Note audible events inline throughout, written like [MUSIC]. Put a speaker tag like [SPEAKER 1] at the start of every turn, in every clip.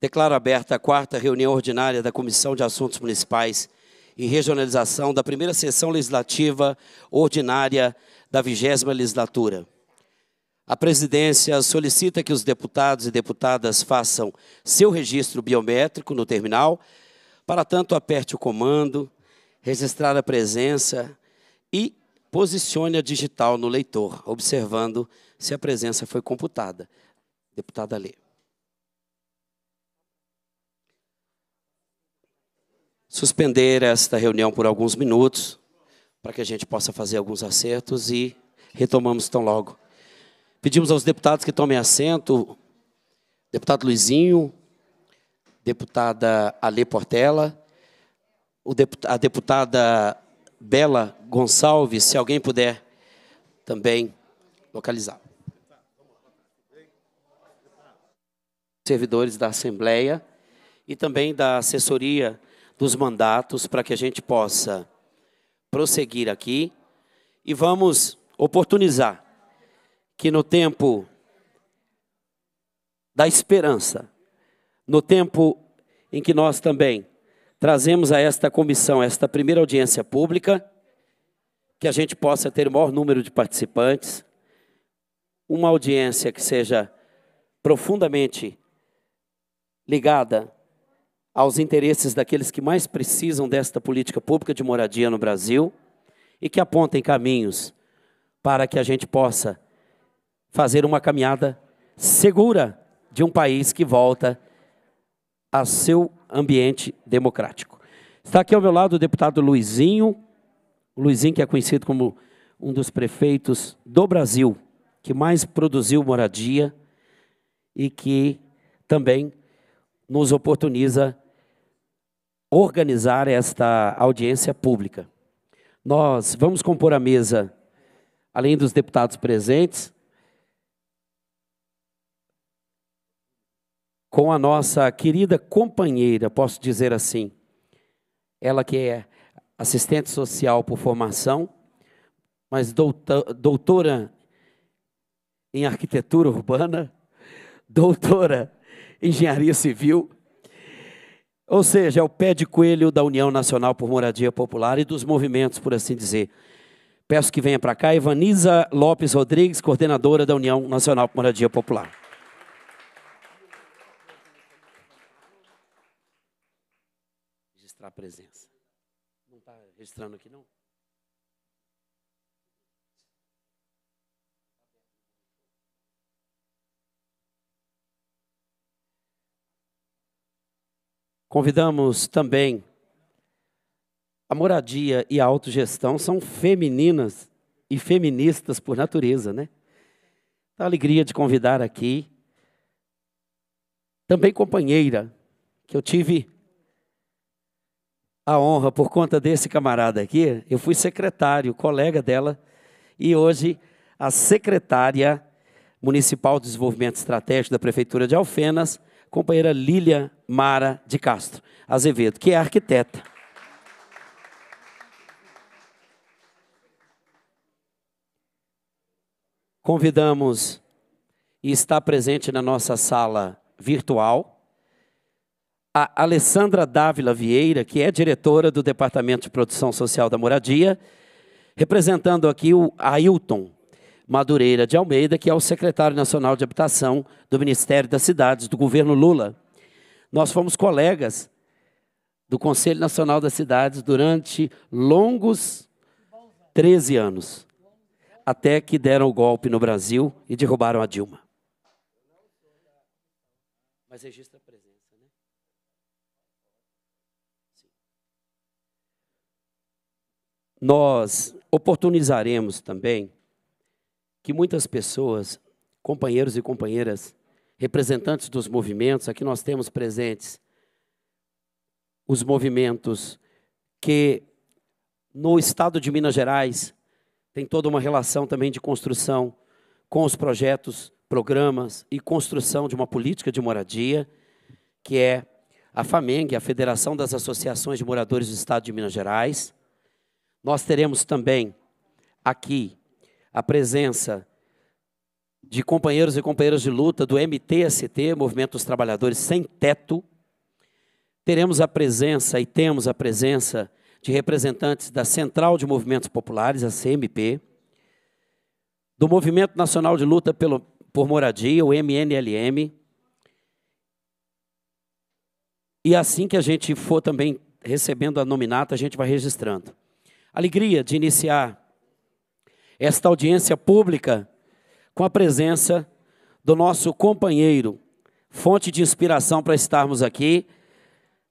[SPEAKER 1] Declaro aberta a quarta reunião ordinária da Comissão de Assuntos Municipais e Regionalização da primeira sessão legislativa ordinária da vigésima legislatura. A presidência solicita que os deputados e deputadas façam seu registro biométrico no terminal. Para tanto, aperte o comando, registrar a presença e posicione a digital no leitor, observando se a presença foi computada. Deputada Lê. suspender esta reunião por alguns minutos, para que a gente possa fazer alguns acertos e retomamos tão logo. Pedimos aos deputados que tomem assento, deputado Luizinho, deputada Alê Portela, a deputada Bela Gonçalves, se alguém puder também localizar. Servidores da Assembleia e também da assessoria dos mandatos para que a gente possa prosseguir aqui e vamos oportunizar que no tempo da esperança, no tempo em que nós também trazemos a esta comissão, esta primeira audiência pública, que a gente possa ter o maior número de participantes, uma audiência que seja profundamente ligada aos interesses daqueles que mais precisam desta política pública de moradia no Brasil e que apontem caminhos para que a gente possa fazer uma caminhada segura de um país que volta a seu ambiente democrático. Está aqui ao meu lado o deputado Luizinho, o Luizinho que é conhecido como um dos prefeitos do Brasil que mais produziu moradia e que também nos oportuniza organizar esta audiência pública. Nós vamos compor a mesa, além dos deputados presentes, com a nossa querida companheira, posso dizer assim, ela que é assistente social por formação, mas doutora em arquitetura urbana, [LAUGHS] doutora em engenharia civil, ou seja, é o pé de coelho da União Nacional por Moradia Popular e dos movimentos, por assim dizer. Peço que venha para cá Ivaniza Lopes Rodrigues, coordenadora da União Nacional por Moradia Popular. Registrar a presença. Não está registrando aqui, não? Convidamos também a moradia e a autogestão são femininas e feministas por natureza, né? Então, a alegria de convidar aqui também companheira que eu tive a honra por conta desse camarada aqui, eu fui secretário, colega dela, e hoje a secretária municipal de desenvolvimento estratégico da prefeitura de Alfenas, companheira Lília Mara de Castro Azevedo, que é arquiteta. Convidamos e está presente na nossa sala virtual a Alessandra Dávila Vieira, que é diretora do Departamento de Produção Social da Moradia, representando aqui o Ailton, Madureira de Almeida, que é o secretário nacional de habitação do Ministério das Cidades do governo Lula. Nós fomos colegas do Conselho Nacional das Cidades durante longos 13 anos, até que deram o golpe no Brasil e derrubaram a Dilma. Mas registra a presença, né? Sim. Nós oportunizaremos também que muitas pessoas, companheiros e companheiras, representantes dos movimentos, aqui nós temos presentes os movimentos que no estado de Minas Gerais tem toda uma relação também de construção com os projetos, programas e construção de uma política de moradia, que é a FAMENG, a Federação das Associações de Moradores do Estado de Minas Gerais. Nós teremos também aqui a presença de companheiros e companheiras de luta do MTST, Movimento dos Trabalhadores Sem Teto, teremos a presença e temos a presença de representantes da Central de Movimentos Populares, a CMP, do Movimento Nacional de Luta pelo, por Moradia, o MNLM, e assim que a gente for também recebendo a nominata, a gente vai registrando. Alegria de iniciar esta audiência pública com a presença do nosso companheiro, fonte de inspiração para estarmos aqui,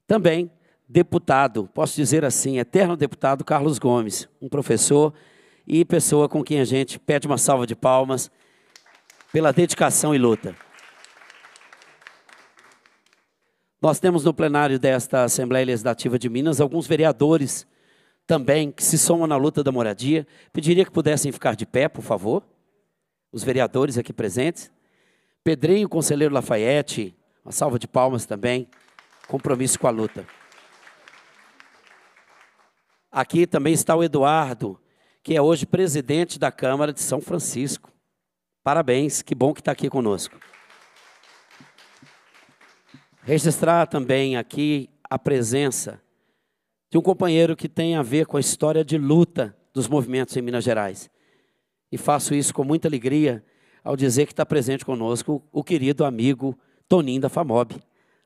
[SPEAKER 1] também deputado, posso dizer assim, eterno deputado Carlos Gomes, um professor e pessoa com quem a gente pede uma salva de palmas pela dedicação e luta. Nós temos no plenário desta Assembleia Legislativa de Minas alguns vereadores também, que se somam na luta da moradia. Pediria que pudessem ficar de pé, por favor. Os vereadores aqui presentes. Pedrinho, conselheiro Lafayette, uma salva de palmas também. Compromisso com a luta. Aqui também está o Eduardo, que é hoje presidente da Câmara de São Francisco. Parabéns, que bom que está aqui conosco. Registrar também aqui a presença de um companheiro que tem a ver com a história de luta dos movimentos em Minas Gerais. E faço isso com muita alegria ao dizer que está presente conosco o querido amigo Toninho da FAMOB.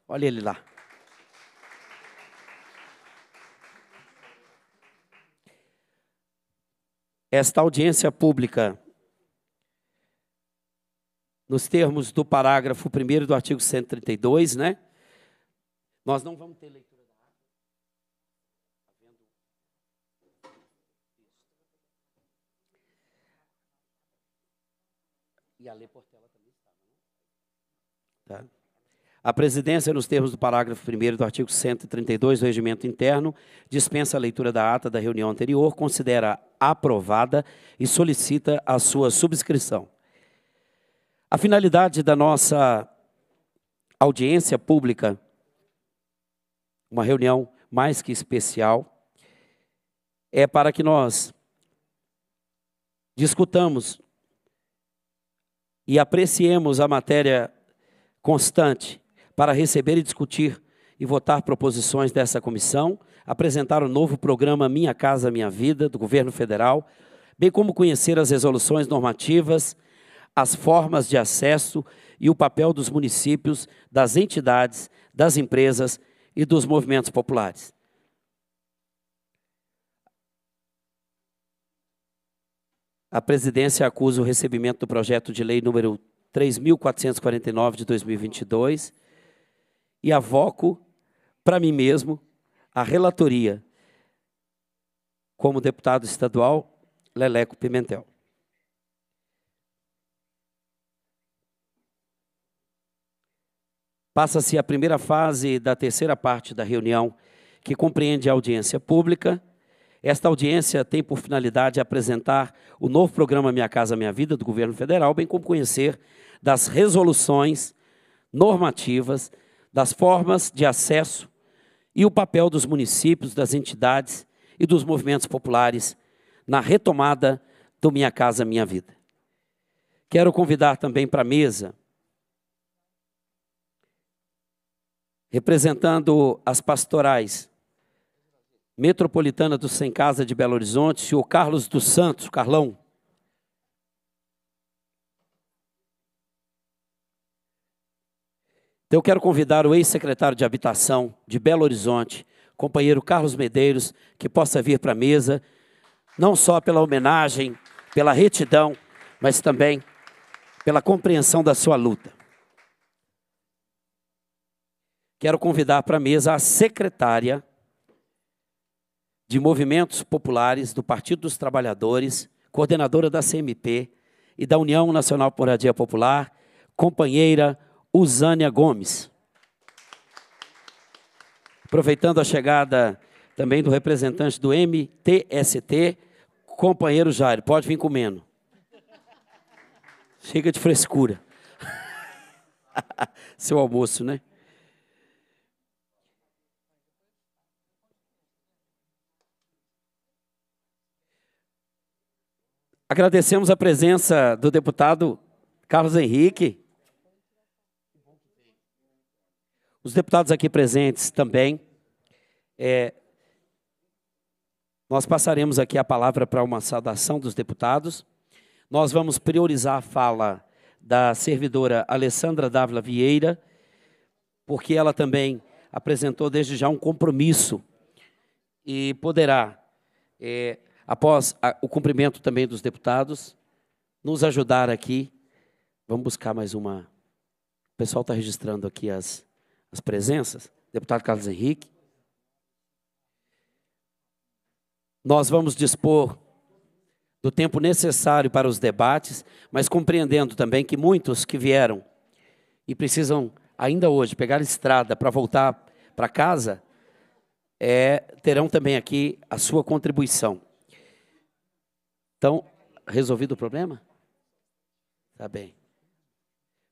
[SPEAKER 1] Olha ele lá. Esta audiência pública, nos termos do parágrafo 1 do artigo 132, né? Nós não vamos ter leitura. E a Lei Portela também estava, não? Né? Tá. A presidência, nos termos do parágrafo 1 do artigo 132 do Regimento Interno, dispensa a leitura da ata da reunião anterior, considera aprovada e solicita a sua subscrição. A finalidade da nossa audiência pública, uma reunião mais que especial, é para que nós discutamos e apreciemos a matéria constante para receber e discutir e votar proposições dessa comissão, apresentar o novo programa Minha Casa Minha Vida do governo federal, bem como conhecer as resoluções normativas, as formas de acesso e o papel dos municípios, das entidades, das empresas e dos movimentos populares. A presidência acusa o recebimento do projeto de lei número 3.449 de 2022 e avoco para mim mesmo a relatoria como deputado estadual Leleco Pimentel. Passa-se a primeira fase da terceira parte da reunião, que compreende a audiência pública esta audiência tem por finalidade apresentar o novo programa Minha Casa Minha Vida do governo federal, bem como conhecer das resoluções normativas, das formas de acesso e o papel dos municípios, das entidades e dos movimentos populares na retomada do Minha Casa Minha Vida. Quero convidar também para a mesa, representando as pastorais metropolitana do Sem Casa de Belo Horizonte, o senhor Carlos dos Santos, Carlão. Então, eu quero convidar o ex-secretário de Habitação de Belo Horizonte, companheiro Carlos Medeiros, que possa vir para a mesa, não só pela homenagem, pela retidão, mas também pela compreensão da sua luta. Quero convidar para a mesa a secretária de movimentos populares do Partido dos Trabalhadores, coordenadora da CMP e da União Nacional por Moradia Popular, companheira Usânia Gomes. Aproveitando a chegada também do representante do MTST, companheiro Jair, pode vir comendo. Chega de frescura. [LAUGHS] Seu almoço, né? Agradecemos a presença do deputado Carlos Henrique. Os deputados aqui presentes também. É, nós passaremos aqui a palavra para uma saudação dos deputados. Nós vamos priorizar a fala da servidora Alessandra Dávila Vieira, porque ela também apresentou desde já um compromisso e poderá é, após a, o cumprimento também dos deputados, nos ajudar aqui. Vamos buscar mais uma. O pessoal está registrando aqui as, as presenças. Deputado Carlos Henrique. Nós vamos dispor do tempo necessário para os debates, mas compreendendo também que muitos que vieram e precisam ainda hoje pegar estrada para voltar para casa, é, terão também aqui a sua contribuição. Então, resolvido o problema? Tá bem.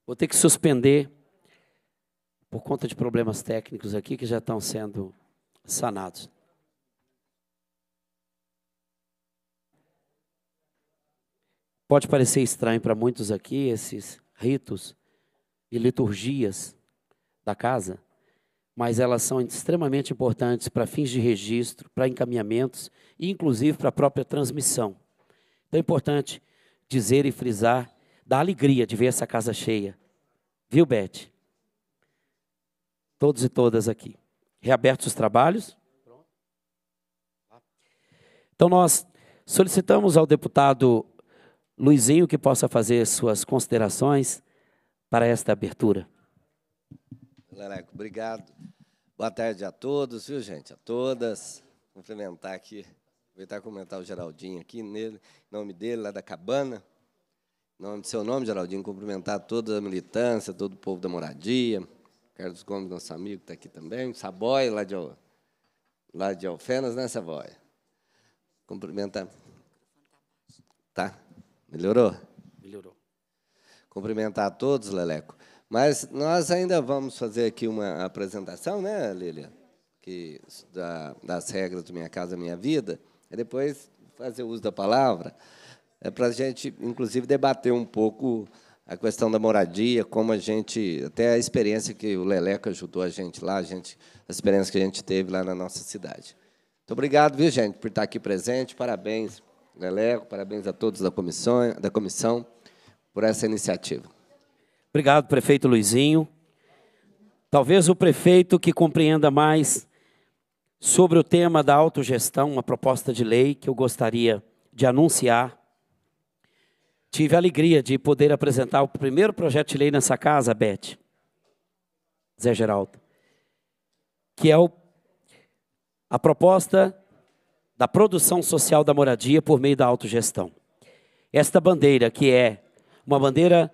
[SPEAKER 1] Vou ter que suspender por conta de problemas técnicos aqui que já estão sendo sanados. Pode parecer estranho para muitos aqui esses ritos e liturgias da casa, mas elas são extremamente importantes para fins de registro, para encaminhamentos e inclusive para a própria transmissão. Então é importante dizer e frisar da alegria de ver essa casa cheia. Viu, Beth? Todos e todas aqui. Reabertos os trabalhos. Então nós solicitamos ao deputado Luizinho que possa fazer suas considerações para esta abertura.
[SPEAKER 2] Leleco, obrigado. Boa tarde a todos, viu, gente? A todas. Cumprimentar aqui Aproveitar e comentar o Geraldinho aqui, nele, nome dele, lá da Cabana. Nome, seu nome, Geraldinho, cumprimentar toda a militância, todo o povo da moradia. Carlos Gomes, nosso amigo, está aqui também. Saboia, lá de, lá de Alfenas, né, Saboia? Cumprimentar. Tá? Melhorou? Melhorou. Cumprimentar a todos, Leleco. Mas nós ainda vamos fazer aqui uma apresentação, né, Lilia? Que, da, das regras do Minha Casa Minha Vida. É depois fazer uso da palavra, é para a gente, inclusive, debater um pouco a questão da moradia, como a gente, até a experiência que o Leleco ajudou a gente lá, a, gente, a experiência que a gente teve lá na nossa cidade. Muito obrigado, viu, gente, por estar aqui presente. Parabéns, Leleco, parabéns a todos da comissão, da comissão por essa iniciativa.
[SPEAKER 1] Obrigado, prefeito Luizinho. Talvez o prefeito que compreenda mais sobre o tema da autogestão, uma proposta de lei que eu gostaria de anunciar. Tive a alegria de poder apresentar o primeiro projeto de lei nessa casa, Beth, Zé Geraldo, que é o, a proposta da produção social da moradia por meio da autogestão. Esta bandeira, que é uma bandeira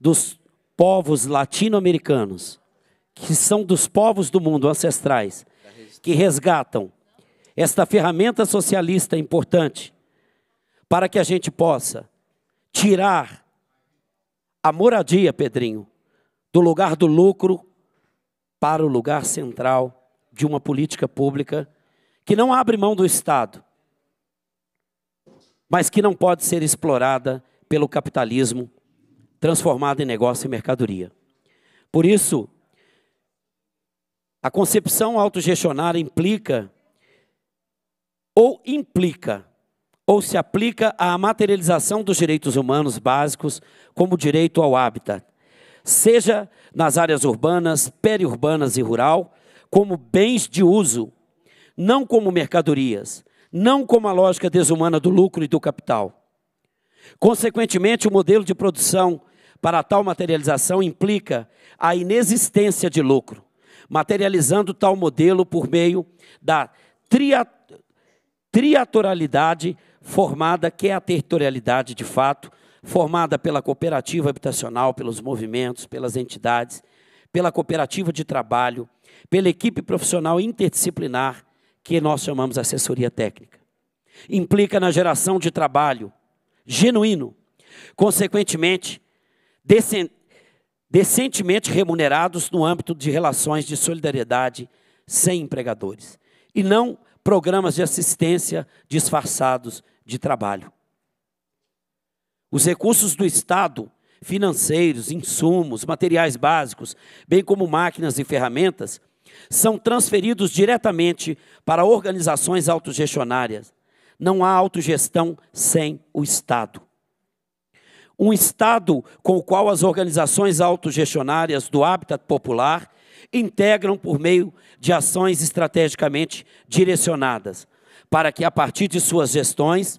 [SPEAKER 1] dos povos latino-americanos, que são dos povos do mundo ancestrais, que resgatam esta ferramenta socialista importante para que a gente possa tirar a moradia, Pedrinho, do lugar do lucro para o lugar central de uma política pública que não abre mão do Estado, mas que não pode ser explorada pelo capitalismo transformado em negócio e mercadoria. Por isso, a concepção autogestionária implica ou implica ou se aplica à materialização dos direitos humanos básicos, como o direito ao hábitat, seja nas áreas urbanas, periurbanas e rural, como bens de uso, não como mercadorias, não como a lógica desumana do lucro e do capital. Consequentemente, o modelo de produção para tal materialização implica a inexistência de lucro, materializando tal modelo por meio da triatoralidade formada, que é a territorialidade de fato, formada pela cooperativa habitacional, pelos movimentos, pelas entidades, pela cooperativa de trabalho, pela equipe profissional interdisciplinar, que nós chamamos assessoria técnica. Implica na geração de trabalho genuíno, consequentemente, decentemente remunerados no âmbito de relações de solidariedade sem empregadores, e não programas de assistência disfarçados de trabalho. Os recursos do Estado, financeiros, insumos, materiais básicos, bem como máquinas e ferramentas, são transferidos diretamente para organizações autogestionárias. Não há autogestão sem o Estado um Estado com o qual as organizações autogestionárias do hábitat popular integram por meio de ações estrategicamente direcionadas, para que, a partir de suas gestões,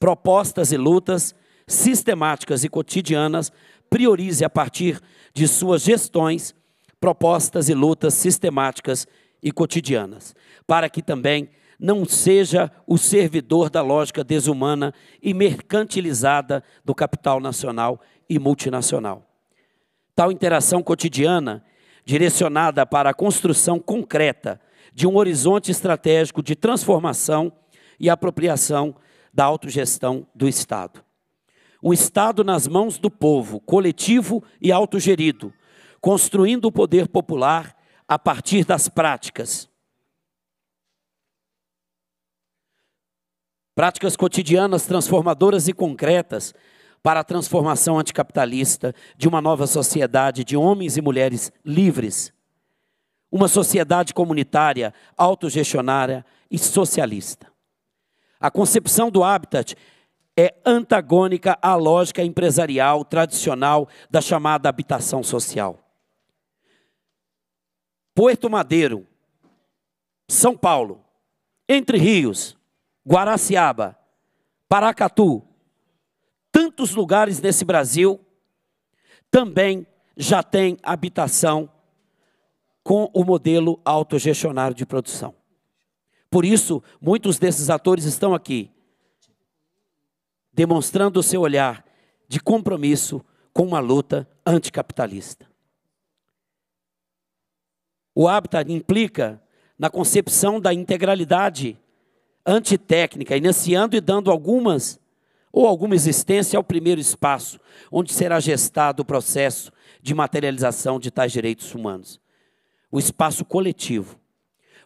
[SPEAKER 1] propostas e lutas sistemáticas e cotidianas, priorize a partir de suas gestões propostas e lutas sistemáticas e cotidianas, para que também não seja o servidor da lógica desumana e mercantilizada do capital nacional e multinacional. Tal interação cotidiana, direcionada para a construção concreta de um horizonte estratégico de transformação e apropriação da autogestão do Estado. Um Estado nas mãos do povo, coletivo e autogerido, construindo o poder popular a partir das práticas, Práticas cotidianas transformadoras e concretas para a transformação anticapitalista de uma nova sociedade de homens e mulheres livres. Uma sociedade comunitária, autogestionária e socialista. A concepção do habitat é antagônica à lógica empresarial tradicional da chamada habitação social. Porto Madeiro, São Paulo, Entre Rios, Guaraciaba, Paracatu, tantos lugares nesse Brasil também já tem habitação com o modelo autogestionário de produção. Por isso, muitos desses atores estão aqui, demonstrando o seu olhar de compromisso com uma luta anticapitalista. O Habitat implica na concepção da integralidade antitécnica, iniciando e dando algumas ou alguma existência ao primeiro espaço, onde será gestado o processo de materialização de tais direitos humanos. O espaço coletivo,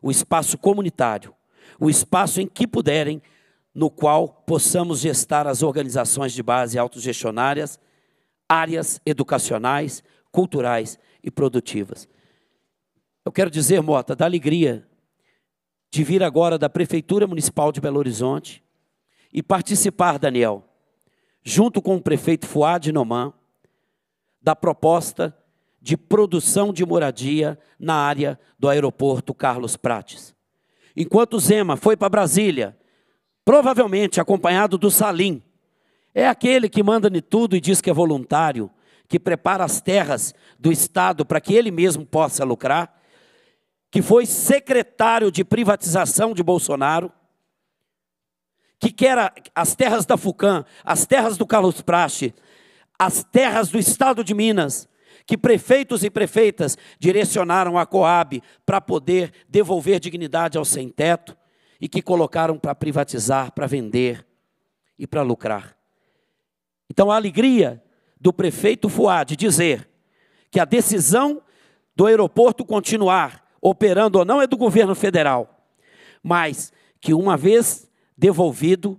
[SPEAKER 1] o espaço comunitário, o espaço em que puderem, no qual possamos gestar as organizações de base autogestionárias, áreas educacionais, culturais e produtivas. Eu quero dizer, Mota, da alegria de vir agora da Prefeitura Municipal de Belo Horizonte e participar, Daniel, junto com o prefeito Fuad Noman, da proposta de produção de moradia na área do aeroporto Carlos Prates. Enquanto Zema foi para Brasília, provavelmente acompanhado do Salim, é aquele que manda de tudo e diz que é voluntário, que prepara as terras do Estado para que ele mesmo possa lucrar, que foi secretário de privatização de Bolsonaro, que quer as terras da Fucam, as terras do Carlos Praxe, as terras do estado de Minas, que prefeitos e prefeitas direcionaram a Coab para poder devolver dignidade ao sem-teto e que colocaram para privatizar, para vender e para lucrar. Então, a alegria do prefeito Fuad dizer que a decisão do aeroporto continuar operando ou não é do governo federal, mas que uma vez devolvido,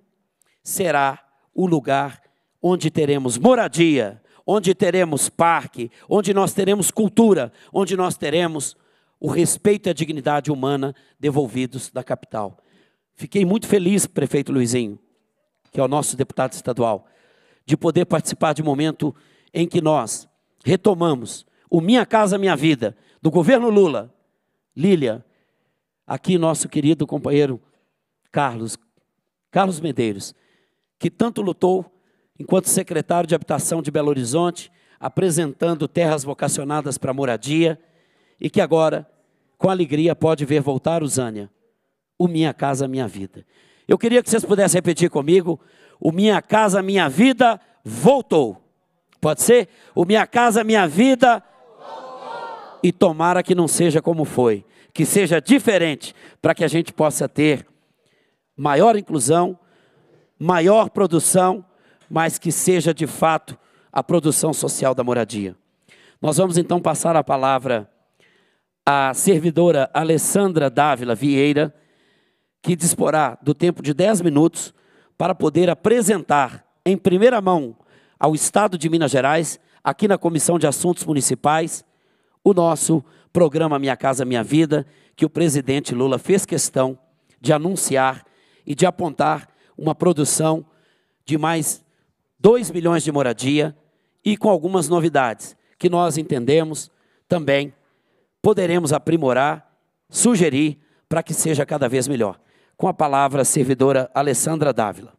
[SPEAKER 1] será o lugar onde teremos moradia, onde teremos parque, onde nós teremos cultura, onde nós teremos o respeito e a dignidade humana devolvidos da capital. Fiquei muito feliz, prefeito Luizinho, que é o nosso deputado estadual, de poder participar de um momento em que nós retomamos o Minha Casa Minha Vida do governo Lula Lília, aqui nosso querido companheiro Carlos, Carlos Medeiros, que tanto lutou enquanto secretário de habitação de Belo Horizonte, apresentando terras vocacionadas para moradia e que agora, com alegria, pode ver voltar Usânia, o Minha Casa Minha Vida. Eu queria que vocês pudessem repetir comigo: o Minha Casa Minha Vida voltou. Pode ser? O Minha Casa Minha Vida voltou e tomara que não seja como foi, que seja diferente, para que a gente possa ter maior inclusão, maior produção, mas que seja de fato a produção social da moradia. Nós vamos então passar a palavra à servidora Alessandra Dávila Vieira, que disporá do tempo de 10 minutos para poder apresentar em primeira mão ao Estado de Minas Gerais, aqui na Comissão de Assuntos Municipais, o nosso programa Minha Casa Minha Vida, que o presidente Lula fez questão de anunciar e de apontar uma produção de mais 2 milhões de moradia e com algumas novidades que nós entendemos também poderemos aprimorar, sugerir para que seja cada vez melhor. Com a palavra, a servidora Alessandra Dávila.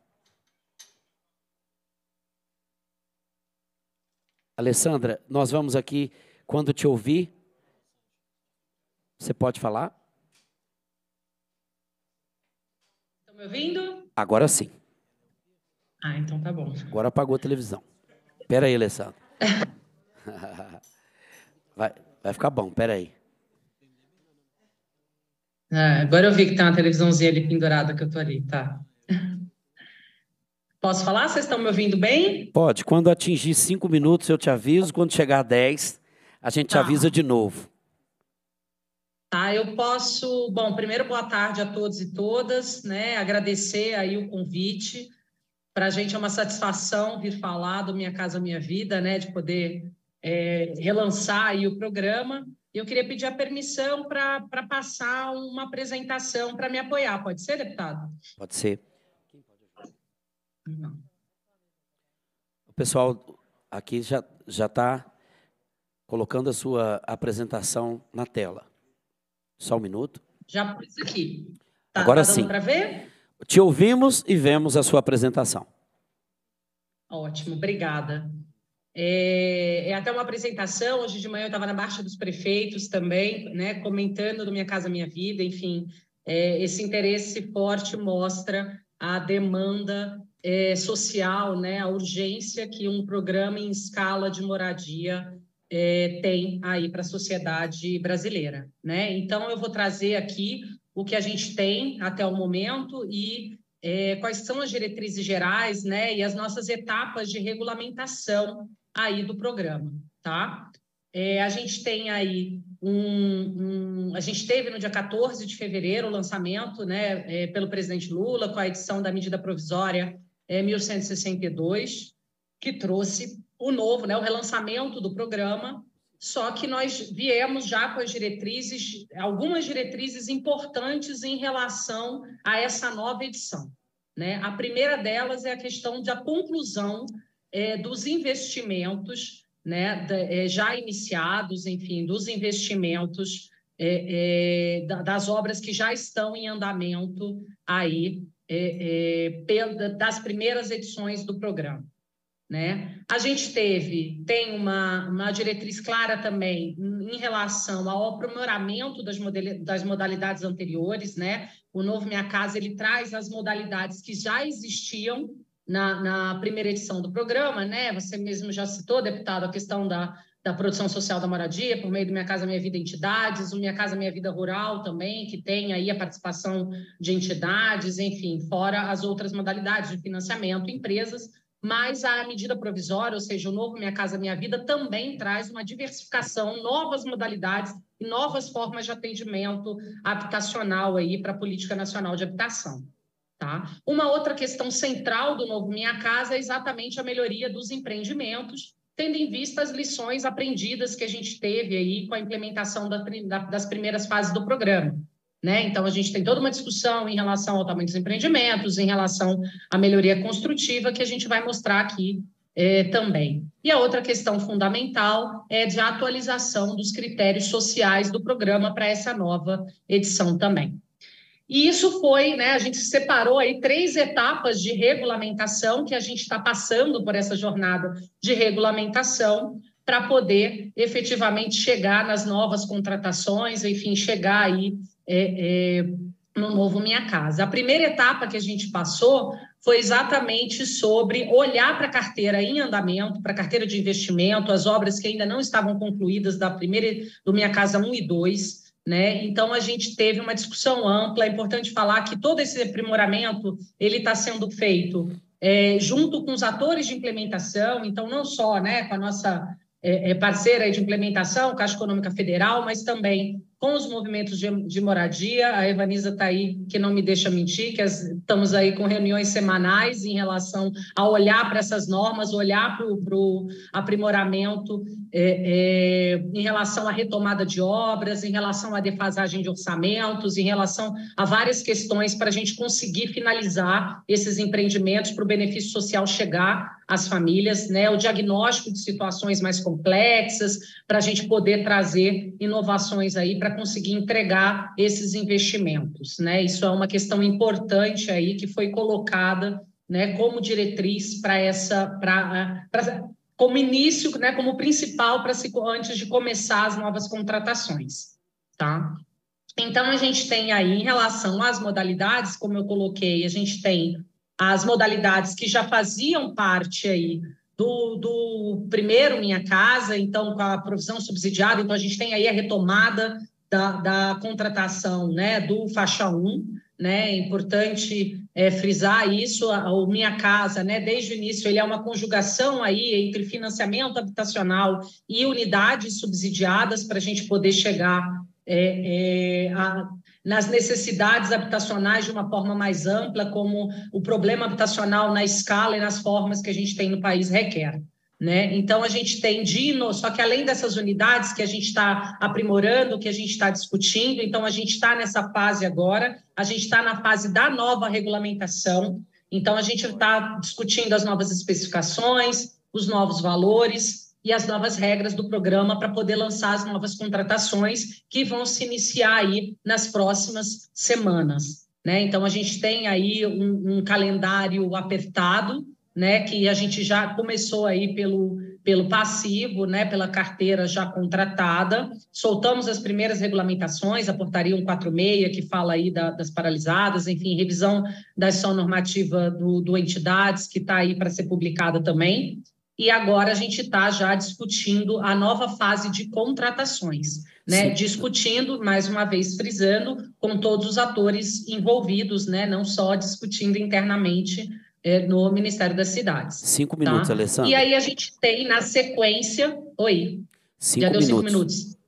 [SPEAKER 1] Alessandra, nós vamos aqui quando te ouvir, você pode falar?
[SPEAKER 3] Estão me ouvindo? Agora sim. Ah, então tá bom.
[SPEAKER 1] Agora apagou a televisão. Pera aí, Alessandro. [LAUGHS] vai, vai ficar bom, pera aí.
[SPEAKER 3] É, agora eu vi que tem uma televisãozinha ali pendurada que eu tô ali, tá. Posso falar? Vocês estão me ouvindo bem?
[SPEAKER 1] Pode. Quando atingir cinco minutos, eu te aviso. Quando chegar a a gente tá. avisa de novo.
[SPEAKER 3] Tá, eu posso. Bom, primeiro, boa tarde a todos e todas, né? Agradecer aí o convite. Para a gente é uma satisfação vir falar do Minha Casa Minha Vida, né? De poder é, relançar aí o programa. Eu queria pedir a permissão para passar uma apresentação para me apoiar. Pode ser, deputado?
[SPEAKER 1] Pode ser. O pessoal aqui já está colocando a sua apresentação na tela. Só um minuto.
[SPEAKER 3] Já pus aqui. Tá, Agora tá sim. Para ver?
[SPEAKER 1] Te ouvimos e vemos a sua apresentação.
[SPEAKER 3] Ótimo, obrigada. É, é, até uma apresentação. Hoje de manhã eu estava na Baixa dos Prefeitos também, né, comentando do Minha Casa Minha Vida. Enfim, é, esse interesse forte mostra a demanda é, social, né, a urgência que um programa em escala de moradia é, tem aí para a sociedade brasileira. Né? Então, eu vou trazer aqui o que a gente tem até o momento e é, quais são as diretrizes gerais né, e as nossas etapas de regulamentação aí do programa. Tá? É, a gente tem aí um, um, A gente teve no dia 14 de fevereiro o lançamento né, é, pelo presidente Lula com a edição da medida provisória 1162, é, que trouxe o novo, né, o relançamento do programa, só que nós viemos já com as diretrizes, algumas diretrizes importantes em relação a essa nova edição. Né? A primeira delas é a questão da conclusão é, dos investimentos né, é, já iniciados, enfim, dos investimentos é, é das obras que já estão em andamento aí é, é, das primeiras edições do programa. Né? A gente teve, tem uma, uma diretriz clara também em relação ao aprimoramento das, das modalidades anteriores, né? O novo Minha Casa ele traz as modalidades que já existiam na, na primeira edição do programa, né? Você mesmo já citou, deputado, a questão da, da produção social da moradia, por meio do Minha Casa Minha Vida Entidades, o Minha Casa Minha Vida Rural também, que tem aí a participação de entidades, enfim, fora as outras modalidades de financiamento, empresas mas a medida provisória, ou seja, o novo Minha Casa Minha Vida, também traz uma diversificação, novas modalidades e novas formas de atendimento habitacional aí para a política nacional de habitação. Tá? Uma outra questão central do novo Minha Casa é exatamente a melhoria dos empreendimentos, tendo em vista as lições aprendidas que a gente teve aí com a implementação das primeiras fases do programa. Né? Então, a gente tem toda uma discussão em relação ao tamanho dos empreendimentos, em relação à melhoria construtiva, que a gente vai mostrar aqui é, também. E a outra questão fundamental é de atualização dos critérios sociais do programa para essa nova edição também. E isso foi, né, a gente separou aí três etapas de regulamentação que a gente está passando por essa jornada de regulamentação para poder efetivamente chegar nas novas contratações, enfim, chegar aí é, é, no novo Minha Casa. A primeira etapa que a gente passou foi exatamente sobre olhar para a carteira em andamento, para a carteira de investimento, as obras que ainda não estavam concluídas da primeira do Minha Casa 1 e 2. Né? Então a gente teve uma discussão ampla. É importante falar que todo esse aprimoramento ele está sendo feito é, junto com os atores de implementação. Então não só né, com a nossa é, é parceira de implementação, Caixa Econômica Federal, mas também com os movimentos de, de moradia. A Evanisa está aí, que não me deixa mentir, que as, estamos aí com reuniões semanais em relação a olhar para essas normas, olhar para o aprimoramento é, é, em relação à retomada de obras, em relação à defasagem de orçamentos, em relação a várias questões para a gente conseguir finalizar esses empreendimentos para o benefício social chegar às famílias, né? O diagnóstico de situações mais complexas para a gente poder trazer inovações aí para conseguir entregar esses investimentos, né? Isso é uma questão importante aí que foi colocada né, como diretriz para essa para como início, né, como principal para se antes de começar as novas contratações, tá? Então a gente tem aí em relação às modalidades, como eu coloquei, a gente tem as modalidades que já faziam parte aí do, do primeiro Minha Casa, então com a provisão subsidiada, então a gente tem aí a retomada da, da contratação né, do faixa 1, né? É importante é, frisar isso. O Minha Casa, né? Desde o início, ele é uma conjugação aí entre financiamento habitacional e unidades subsidiadas para a gente poder chegar é, é, a, nas necessidades habitacionais de uma forma mais ampla, como o problema habitacional na escala e nas formas que a gente tem no país requer. Né? Então, a gente tem Dino, só que além dessas unidades que a gente está aprimorando, que a gente está discutindo, então a gente está nessa fase agora, a gente está na fase da nova regulamentação, então a gente está discutindo as novas especificações, os novos valores e as novas regras do programa para poder lançar as novas contratações que vão se iniciar aí nas próximas semanas. Né? Então, a gente tem aí um, um calendário apertado né, que a gente já começou aí pelo, pelo passivo, né, pela carteira já contratada. Soltamos as primeiras regulamentações, a portaria 146, que fala aí da, das paralisadas, enfim, revisão da ação normativa do, do entidades, que está aí para ser publicada também. E agora a gente está já discutindo a nova fase de contratações, né? Discutindo, mais uma vez frisando, com todos os atores envolvidos, né? Não só discutindo internamente é, no Ministério das Cidades.
[SPEAKER 4] Cinco tá? minutos, Alessandra. E aí
[SPEAKER 3] a gente tem na sequência. Oi. Cinco já deu minutos. cinco minutos.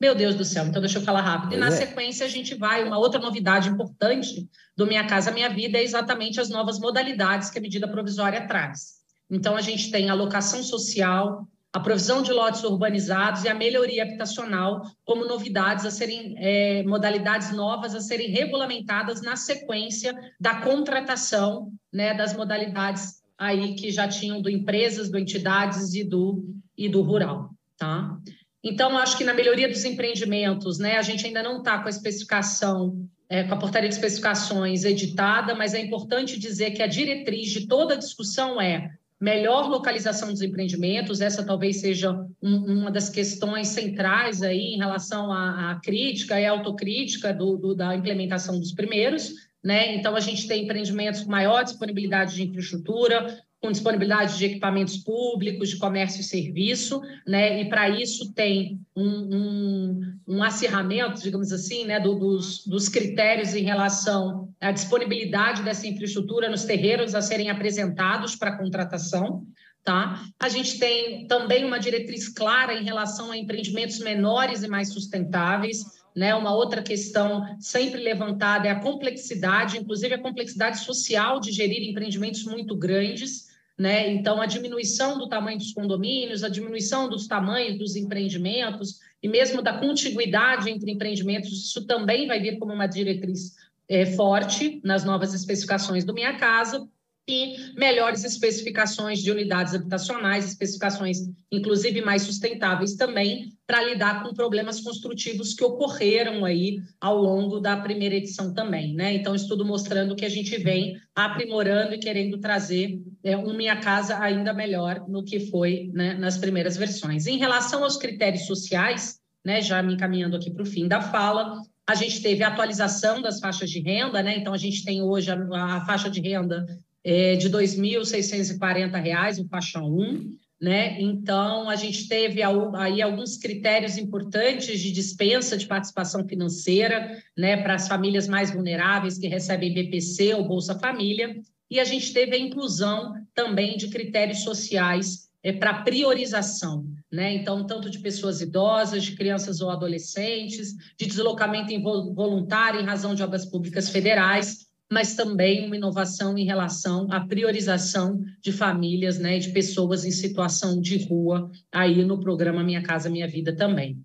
[SPEAKER 3] Meu Deus do céu, então deixa eu falar rápido. Pois e na é. sequência a gente vai, uma outra novidade importante do Minha Casa Minha Vida é exatamente as novas modalidades que a medida provisória traz. Então a gente tem a locação social, a provisão de lotes urbanizados e a melhoria habitacional como novidades a serem, é, modalidades novas a serem regulamentadas na sequência da contratação né, das modalidades aí que já tinham do empresas, do entidades e do, e do rural. Tá? Então, acho que na melhoria dos empreendimentos, né, a gente ainda não está com a especificação, é, com a portaria de especificações editada, mas é importante dizer que a diretriz de toda a discussão é melhor localização dos empreendimentos, essa talvez seja um, uma das questões centrais aí em relação à, à crítica e autocrítica do, do, da implementação dos primeiros, né? Então, a gente tem empreendimentos com maior disponibilidade de infraestrutura, com disponibilidade de equipamentos públicos, de comércio e serviço, né? E para isso tem um, um, um, acirramento, digamos assim, né? Do, dos, dos critérios em relação à disponibilidade dessa infraestrutura nos terreiros a serem apresentados para contratação. Tá? A gente tem também uma diretriz clara em relação a empreendimentos menores e mais sustentáveis. Né? Uma outra questão sempre levantada é a complexidade, inclusive a complexidade social de gerir empreendimentos muito grandes. Né? Então, a diminuição do tamanho dos condomínios, a diminuição dos tamanhos dos empreendimentos e mesmo da contiguidade entre empreendimentos, isso também vai vir como uma diretriz é, forte nas novas especificações do Minha Casa e melhores especificações de unidades habitacionais, especificações inclusive mais sustentáveis também, para lidar com problemas construtivos que ocorreram aí ao longo da primeira edição também, né? Então, estudo mostrando que a gente vem aprimorando e querendo trazer é, um Minha Casa ainda melhor no que foi né, nas primeiras versões. Em relação aos critérios sociais, né, já me encaminhando aqui para o fim da fala, a gente teve a atualização das faixas de renda, né? Então a gente tem hoje a, a faixa de renda é, de R$ 2.640, o faixa 1. Né? Então, a gente teve aí alguns critérios importantes de dispensa de participação financeira né, para as famílias mais vulneráveis que recebem BPC ou Bolsa Família, e a gente teve a inclusão também de critérios sociais é, para priorização. Né? Então, tanto de pessoas idosas, de crianças ou adolescentes, de deslocamento voluntário em razão de obras públicas federais, mas também uma inovação em relação à priorização de famílias, né, de pessoas em situação de rua, aí no programa Minha Casa Minha Vida também.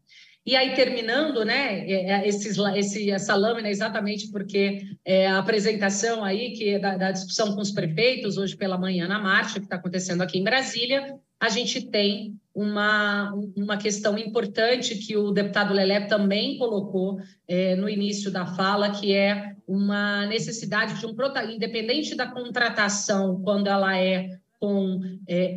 [SPEAKER 3] E aí, terminando, né, é, é, esse, essa lâmina, exatamente porque é, a apresentação aí, que é da, da, discussão com os prefeitos, hoje pela manhã na marcha, que está acontecendo aqui em Brasília, a gente tem uma, uma questão importante que o deputado Lelé também colocou é, no início da fala, que é uma necessidade de um independente da contratação, quando ela é com é,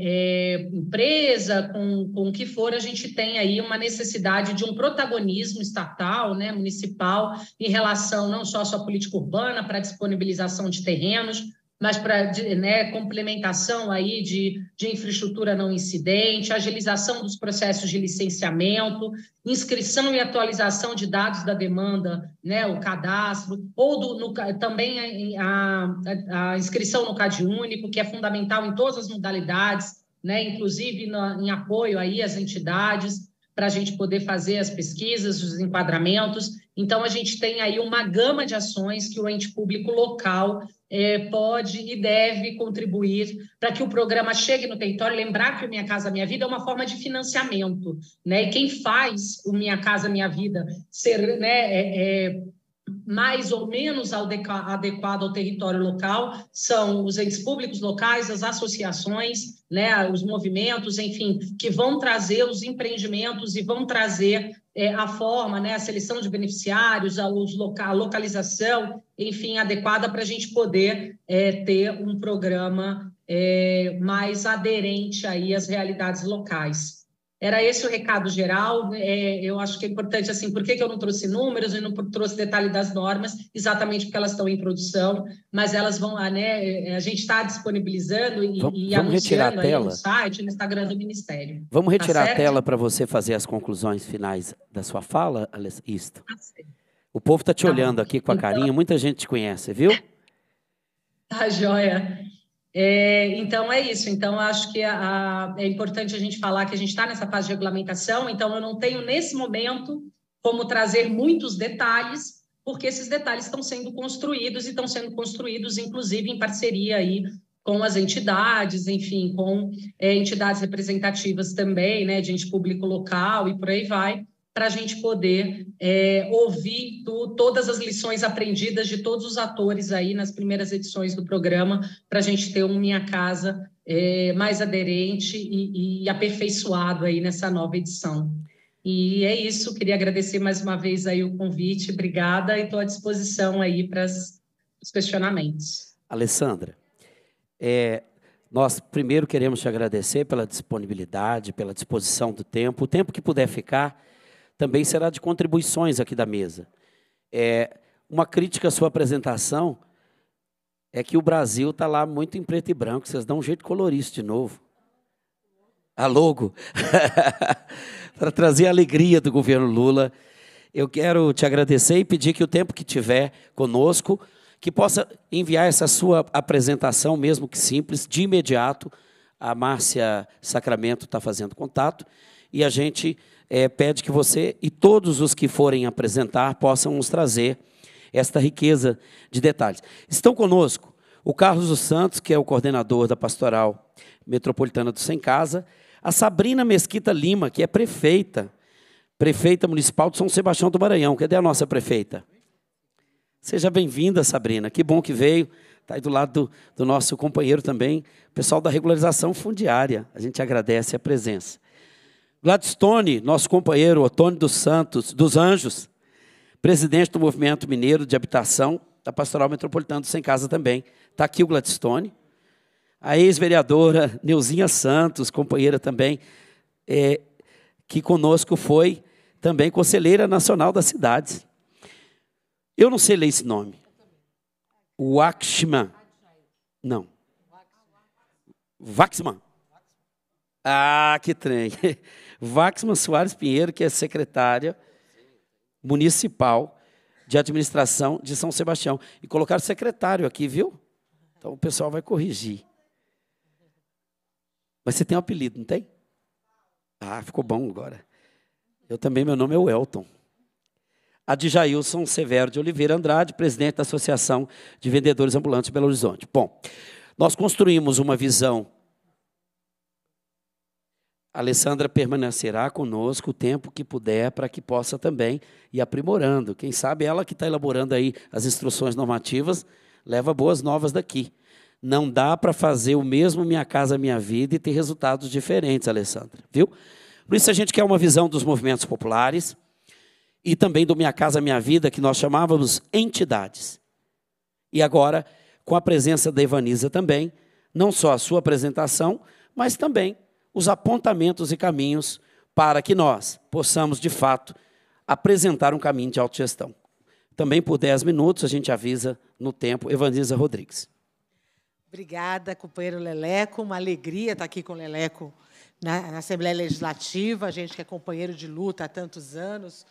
[SPEAKER 3] é, empresa, com, com o que for, a gente tem aí uma necessidade de um protagonismo estatal, né, municipal, em relação não só à sua política urbana, para disponibilização de terrenos, mas para né, complementação aí de, de infraestrutura não incidente, agilização dos processos de licenciamento, inscrição e atualização de dados da demanda, né, o cadastro, ou do, no, também a, a, a, inscrição no CAD único, que é fundamental em todas as modalidades, né, inclusive na, em apoio aí às entidades, para a gente poder fazer as pesquisas, os enquadramentos. Então, a gente tem aí uma gama de ações que o ente público local é, pode e deve contribuir para que o programa chegue no território. Lembrar que o Minha Casa Minha Vida é uma forma de financiamento, né? E quem faz o Minha Casa Minha Vida ser, né, é, é, mais ou menos adequado ao território local são os entes públicos locais, as associações, né, os movimentos, enfim, que vão trazer os empreendimentos e vão trazer é, a forma, né, a seleção de beneficiários, a, loca, a localização, enfim, adequada para a gente poder é, ter um programa é, mais aderente aí às realidades locais. Era esse o recado geral. Né? É, eu acho que é importante, assim, por que, que eu não trouxe números e não trouxe detalhe das normas? Exatamente porque elas estão em produção, mas elas vão lá, né? É, a gente está disponibilizando e, vamos, e vamos retirar a tela. no site, no Instagram do Ministério. Vamos tá
[SPEAKER 1] retirar tá a tela para você fazer as conclusões finais da sua fala, Alessandra? Tá o povo está te tá olhando aqui com a então... carinha, muita gente te conhece, viu?
[SPEAKER 5] Tá joia.
[SPEAKER 3] É, então é isso. Então acho que a, a, é importante a gente falar que a gente está nessa fase de regulamentação. Então eu não tenho nesse momento como trazer muitos detalhes, porque esses detalhes estão sendo construídos e estão sendo construídos, inclusive, em parceria aí com as entidades, enfim, com é, entidades representativas também, né, de ente público local e por aí vai para a gente poder é, ouvir todas as lições aprendidas de todos os atores aí nas primeiras edições do programa, para a gente ter um Minha Casa é, mais aderente e, e aperfeiçoado aí nessa nova edição. E é isso, queria agradecer mais uma vez aí o convite, obrigada, e estou à disposição aí para os questionamentos.
[SPEAKER 1] Alessandra, é, nós primeiro queremos te agradecer pela disponibilidade, pela disposição do tempo, o tempo que puder ficar, também será de contribuições aqui da mesa. É, uma crítica à sua apresentação é que o Brasil está lá muito em preto e branco. Vocês dão um jeito colorista de novo. A logo. [LAUGHS] Para trazer a alegria do governo Lula. Eu quero te agradecer e pedir que o tempo que tiver conosco, que possa enviar essa sua apresentação, mesmo que simples, de imediato. A Márcia Sacramento está fazendo contato. E a gente é, pede que você e todos os que forem apresentar possam nos trazer esta riqueza de detalhes. Estão conosco o Carlos dos Santos, que é o coordenador da Pastoral Metropolitana do Sem Casa, a Sabrina Mesquita Lima, que é prefeita, prefeita municipal de São Sebastião do Maranhão. Cadê a nossa prefeita? Seja bem-vinda, Sabrina. Que bom que veio. Está aí do lado do, do nosso companheiro também, pessoal da regularização fundiária. A gente agradece a presença. Gladstone, nosso companheiro Otônio dos Santos, dos Anjos, presidente do Movimento Mineiro de Habitação da Pastoral Metropolitana do Sem Casa também. Está aqui o Gladstone. A ex-vereadora Neuzinha Santos, companheira também, é, que conosco foi também conselheira nacional das cidades. Eu não sei ler esse nome. Waxman. Não. Waxman. Ah, que trem. [LAUGHS] Vaxman Soares Pinheiro, que é secretária municipal de administração de São Sebastião. E colocaram secretário aqui, viu? Então o pessoal vai corrigir. Mas você tem um apelido, não tem? Ah, ficou bom agora. Eu também, meu nome é Welton. Adjailson Severo de Oliveira Andrade, presidente da Associação de Vendedores Ambulantes de Belo Horizonte. Bom, nós construímos uma visão a Alessandra permanecerá conosco o tempo que puder para que possa também ir aprimorando. Quem sabe ela que está elaborando aí as instruções normativas leva boas novas daqui. Não dá para fazer o mesmo Minha Casa Minha Vida e ter resultados diferentes, Alessandra, viu? Por isso a gente quer uma visão dos movimentos populares e também do Minha Casa Minha Vida, que nós chamávamos entidades. E agora, com a presença da Ivaniza também, não só a sua apresentação, mas também os apontamentos e caminhos para que nós possamos, de fato, apresentar um caminho de autogestão. Também por 10 minutos, a gente avisa no tempo Evaniza Rodrigues.
[SPEAKER 6] Obrigada, companheiro Leleco. Uma alegria estar aqui com o Leleco na, na Assembleia Legislativa, a gente que é companheiro de luta há tantos anos,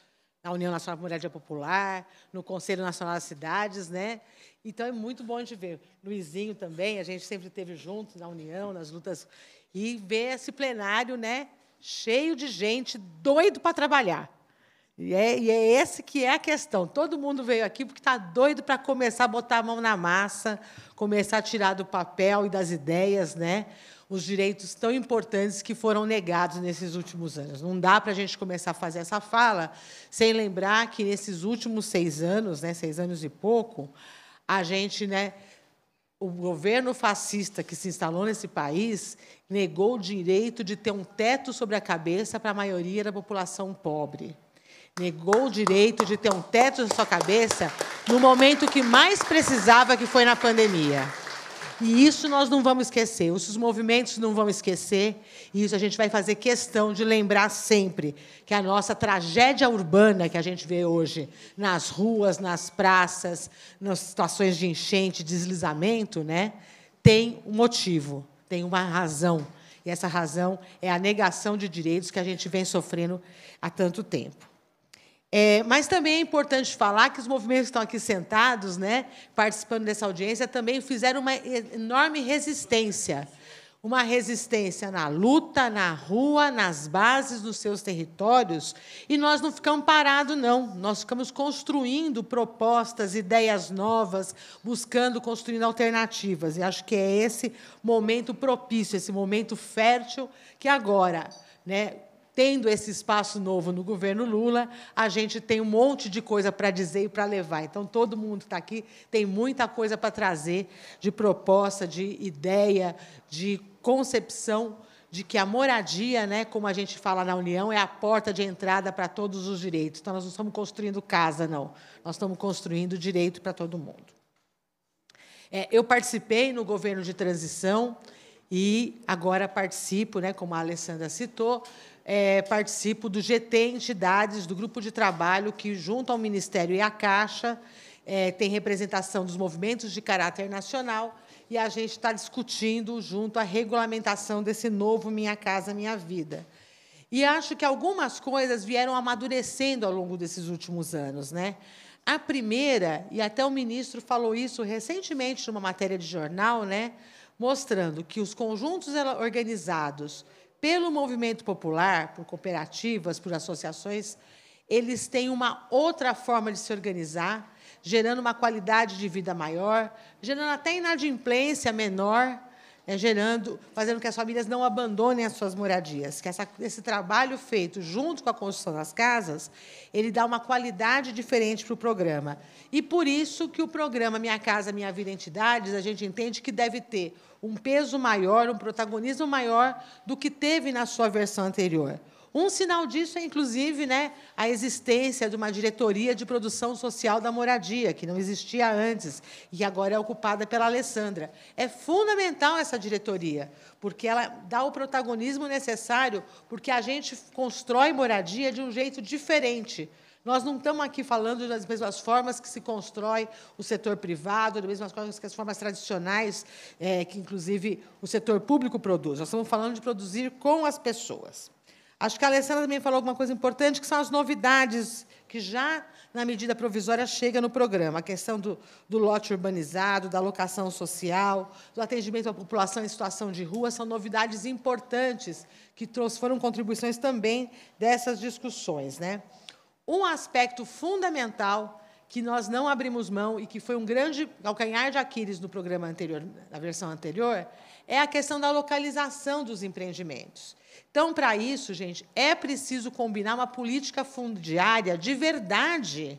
[SPEAKER 6] na União Nacional da Mulher Popular, no Conselho Nacional das Cidades, né? Então é muito bom de ver. Luizinho também, a gente sempre esteve junto na União, nas lutas e ver esse plenário né, cheio de gente doido para trabalhar. E é, e é esse que é a questão. Todo mundo veio aqui porque está doido para começar a botar a mão na massa, começar a tirar do papel e das ideias né, os direitos tão importantes que foram negados nesses últimos anos. Não dá para a gente começar a fazer essa fala sem lembrar que nesses últimos seis anos, né, seis anos e pouco, a gente, né, o governo fascista que se instalou nesse país, negou o direito de ter um teto sobre a cabeça para a maioria da população pobre. Negou o direito de ter um teto na sua cabeça no momento que mais precisava, que foi na pandemia. E isso nós não vamos esquecer, os movimentos não vão esquecer, e isso a gente vai fazer questão de lembrar sempre, que a nossa tragédia urbana que a gente vê hoje nas ruas, nas praças, nas situações de enchente, deslizamento, né, tem um motivo tem uma razão. E essa razão é a negação de direitos que a gente vem sofrendo há tanto tempo. É, mas também é importante falar que os movimentos que estão aqui sentados, né, participando dessa audiência, também fizeram uma enorme resistência uma resistência na luta, na rua, nas bases, dos seus territórios, e nós não ficamos parados, não. Nós ficamos construindo propostas, ideias novas, buscando, construindo alternativas. E acho que é esse momento propício, esse momento fértil que agora, né, tendo esse espaço novo no governo Lula, a gente tem um monte de coisa para dizer e para levar. Então, todo mundo está aqui, tem muita coisa para trazer de proposta, de ideia, de concepção de que a moradia, né, como a gente fala na União, é a porta de entrada para todos os direitos. Então, nós não estamos construindo casa, não. Nós estamos construindo direito para todo mundo. É, eu participei no governo de transição e agora participo, né, como a Alessandra citou, é, participo do GT Entidades, do grupo de trabalho que, junto ao Ministério e à Caixa, é, tem representação dos movimentos de caráter nacional, e a gente está discutindo junto a regulamentação desse novo Minha Casa Minha Vida. E acho que algumas coisas vieram amadurecendo ao longo desses últimos anos. Né? A primeira, e até o ministro falou isso recentemente numa matéria de jornal, né? mostrando que os conjuntos organizados pelo movimento popular, por cooperativas, por associações, eles têm uma outra forma de se organizar, gerando uma qualidade de vida maior, gerando até inadimplência menor, é, gerando, fazendo que as famílias não abandonem as suas moradias, que essa, esse trabalho feito junto com a construção das casas, ele dá uma qualidade diferente para o programa. E por isso que o programa Minha Casa Minha Vida Entidades, a gente entende que deve ter um peso maior, um protagonismo maior do que teve na sua versão anterior. Um sinal disso é, inclusive, né, a existência de uma diretoria de produção social da moradia, que não existia antes e agora é ocupada pela Alessandra. É fundamental essa diretoria, porque ela dá o protagonismo necessário, porque a gente constrói moradia de um jeito diferente. Nós não estamos aqui falando das mesmas formas que se constrói o setor privado, das mesmas formas que as formas tradicionais, é, que inclusive o setor público produz. Nós estamos falando de produzir com as pessoas. Acho que a Alessandra também falou alguma coisa importante, que são as novidades que já, na medida provisória, chega no programa. A questão do, do lote urbanizado, da locação social, do atendimento à população em situação de rua, são novidades importantes que trouxe, foram contribuições também dessas discussões. Né? Um aspecto fundamental que nós não abrimos mão e que foi um grande calcanhar de Aquiles no programa anterior, na versão anterior, é a questão da localização dos empreendimentos. Então, para isso, gente, é preciso combinar uma política fundiária de verdade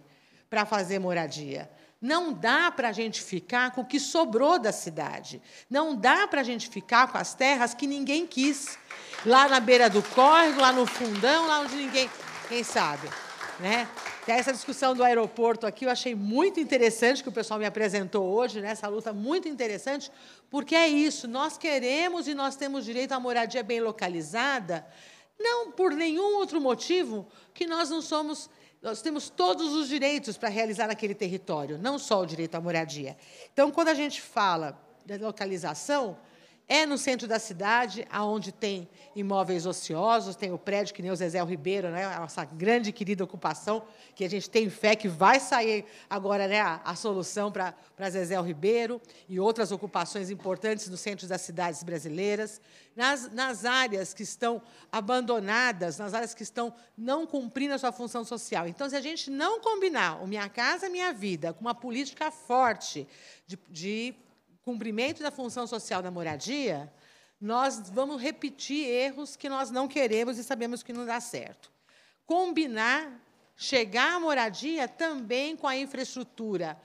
[SPEAKER 6] para fazer moradia. Não dá para a gente ficar com o que sobrou da cidade. Não dá para a gente ficar com as terras que ninguém quis. Lá na beira do córrego, lá no fundão, lá onde ninguém. Quem sabe? Né? Essa discussão do aeroporto aqui eu achei muito interessante, que o pessoal me apresentou hoje, né? essa luta muito interessante, porque é isso, nós queremos e nós temos direito à moradia bem localizada, não por nenhum outro motivo que nós não somos nós temos todos os direitos para realizar aquele território, não só o direito à moradia. Então, quando a gente fala da localização, é no centro da cidade, aonde tem imóveis ociosos, tem o prédio que nem o Zezé Ribeiro, né, a nossa grande querida ocupação, que a gente tem fé que vai sair agora né, a, a solução para Zezé Ribeiro e outras ocupações importantes no centro das cidades brasileiras. Nas, nas áreas que estão abandonadas, nas áreas que estão não cumprindo a sua função social. Então, se a gente não combinar o Minha Casa Minha Vida com uma política forte de, de cumprimento da função social da moradia, nós vamos repetir erros que nós não queremos e sabemos que não dá certo. Combinar chegar à moradia também com a infraestrutura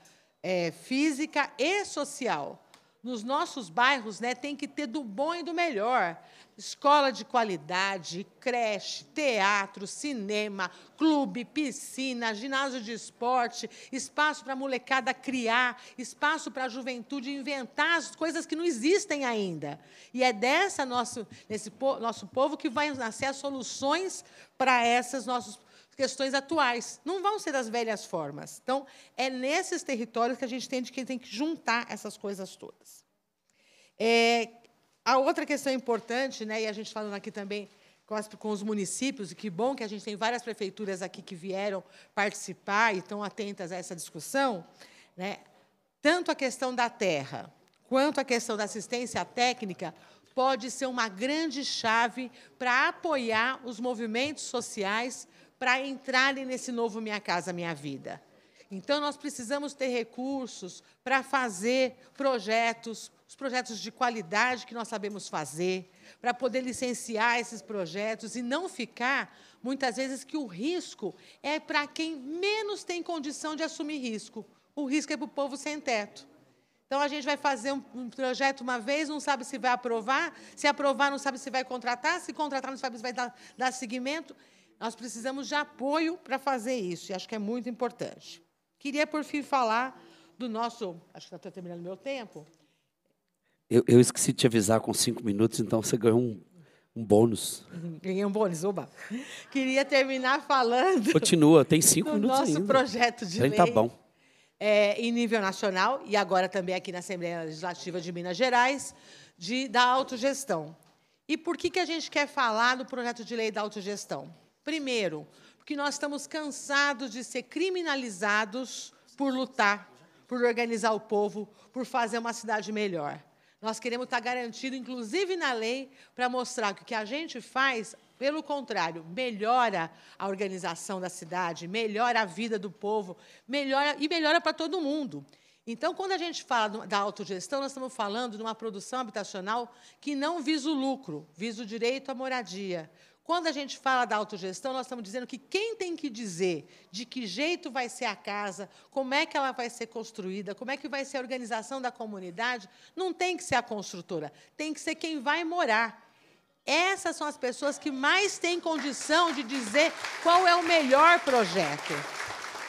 [SPEAKER 6] é, física e social. Nos nossos bairros, né, tem que ter do bom e do melhor. Escola de qualidade, creche, teatro, cinema, clube, piscina, ginásio de esporte, espaço para a molecada criar, espaço para a juventude inventar as coisas que não existem ainda. E é dessa nosso, nesse nosso povo que vai nascer as soluções para essas nossas questões atuais. Não vão ser das velhas formas. Então, é nesses territórios que a gente tem, de que tem que juntar essas coisas todas. É, a outra questão importante, né, e a gente falando aqui também com os municípios, e que bom que a gente tem várias prefeituras aqui que vieram participar e estão atentas a essa discussão, né, tanto a questão da terra quanto a questão da assistência técnica pode ser uma grande chave para apoiar os movimentos sociais para entrarem nesse novo Minha Casa Minha Vida. Então, nós precisamos ter recursos para fazer projetos, os projetos de qualidade que nós sabemos fazer, para poder licenciar esses projetos e não ficar, muitas vezes, que o risco é para quem menos tem condição de assumir risco. O risco é para o povo sem teto. Então, a gente vai fazer um, um, projeto uma vez, não sabe se vai aprovar, se aprovar, não sabe se vai contratar, se contratar, não sabe se vai dar, dar seguimento. Nós precisamos de apoio para fazer isso, e acho que é muito importante. Queria, por fim, falar do nosso. Acho que estou tá terminando meu tempo
[SPEAKER 1] eu, eu, esqueci de te avisar com cinco minutos, então você ganhou um, um bônus.
[SPEAKER 6] Uhum, ganhei um bônus, oba. [LAUGHS] Queria terminar falando. Continua, tem cinco ainda. O Nosso projeto de então tá lei. Tá bom. É, em nível nacional e agora também aqui na Assembleia Legislativa de Minas Gerais, de, da autogestão. E por que, que a gente quer falar do projeto de lei da autogestão? Primeiro, porque nós estamos cansados de ser criminalizados por lutar, por organizar o povo, por fazer uma cidade melhor. Nós queremos estar garantido, inclusive na lei, para mostrar que o que a gente faz, pelo contrário, melhora a organização da cidade, melhora a vida do povo, melhora e melhora para todo mundo. Então, quando a gente fala da autogestão, nós estamos falando de uma produção habitacional que não visa o lucro, visa o direito à moradia, quando a gente fala da autogestão, nós estamos dizendo que quem tem que dizer de que jeito vai ser a casa, como é que ela vai ser construída, como é que vai ser a organização da comunidade, não tem que ser a construtora, tem que ser quem vai morar. Essas são as pessoas que mais têm condição de dizer qual é o melhor projeto.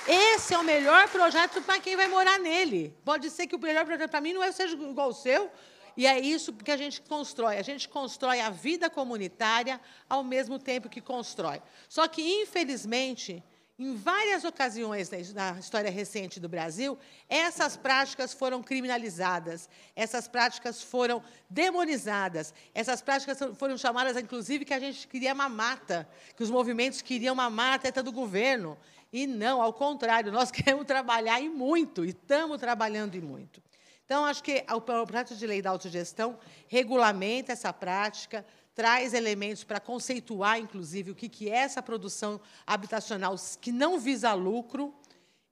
[SPEAKER 6] Esse é o melhor projeto para quem vai morar nele. Pode ser que o melhor projeto para mim não é- seja igual ao seu, e é isso que a gente constrói. A gente constrói a vida comunitária ao mesmo tempo que constrói. Só que, infelizmente, em várias ocasiões na história recente do Brasil, essas práticas foram criminalizadas, essas práticas foram demonizadas, essas práticas foram chamadas, inclusive, que a gente queria uma mata, que os movimentos queriam uma mata é, tá do governo. E não, ao contrário, nós [LAUGHS] queremos trabalhar e muito, e estamos trabalhando e muito. Então, acho que o projeto de lei da autogestão regulamenta essa prática, traz elementos para conceituar, inclusive, o que é essa produção habitacional que não visa lucro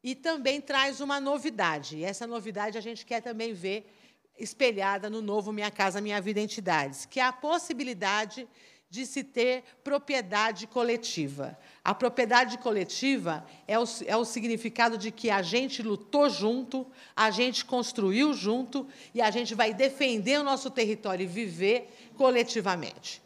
[SPEAKER 6] e também traz uma novidade. E essa novidade a gente quer também ver espelhada no novo Minha Casa Minha Vida Entidades, que é a possibilidade de se ter propriedade coletiva. A propriedade coletiva é o, é o, significado de que a gente lutou junto, a gente construiu junto e a gente vai defender o nosso território e viver coletivamente.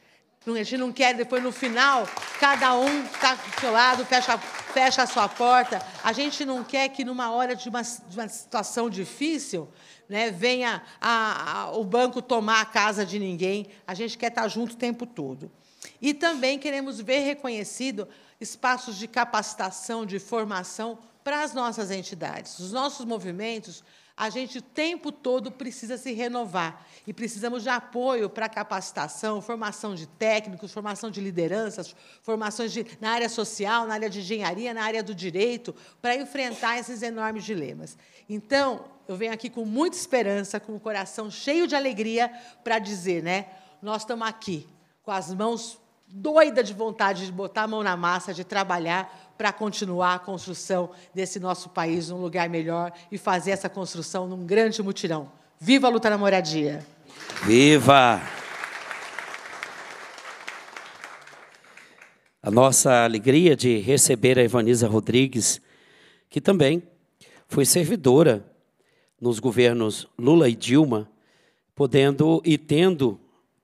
[SPEAKER 6] A gente não quer depois no final cada um está do seu lado, fecha, fecha a sua porta. A gente não quer que numa hora de uma, de uma situação difícil né, venha a, a, o banco tomar a casa de ninguém. A gente quer estar tá junto o tempo todo. E também queremos ver reconhecido espaços de capacitação, de formação para as nossas entidades. Os nossos movimentos, a gente o tempo todo precisa se renovar e precisamos de apoio para capacitação, formação de técnicos, formação de lideranças, formações de, na área social, na área de engenharia, na área do direito, para enfrentar esses enormes dilemas. Então, eu venho aqui com muita esperança, com o coração cheio de alegria para dizer, né? Nós estamos aqui com as mãos doida de vontade de botar a mão na massa, de trabalhar para continuar a construção desse nosso país num lugar melhor e fazer essa construção num grande mutirão. Viva a luta na moradia!
[SPEAKER 1] Viva! A nossa alegria de receber a Ivaniza Rodrigues, que também foi servidora nos governos Lula e Dilma, podendo e tendo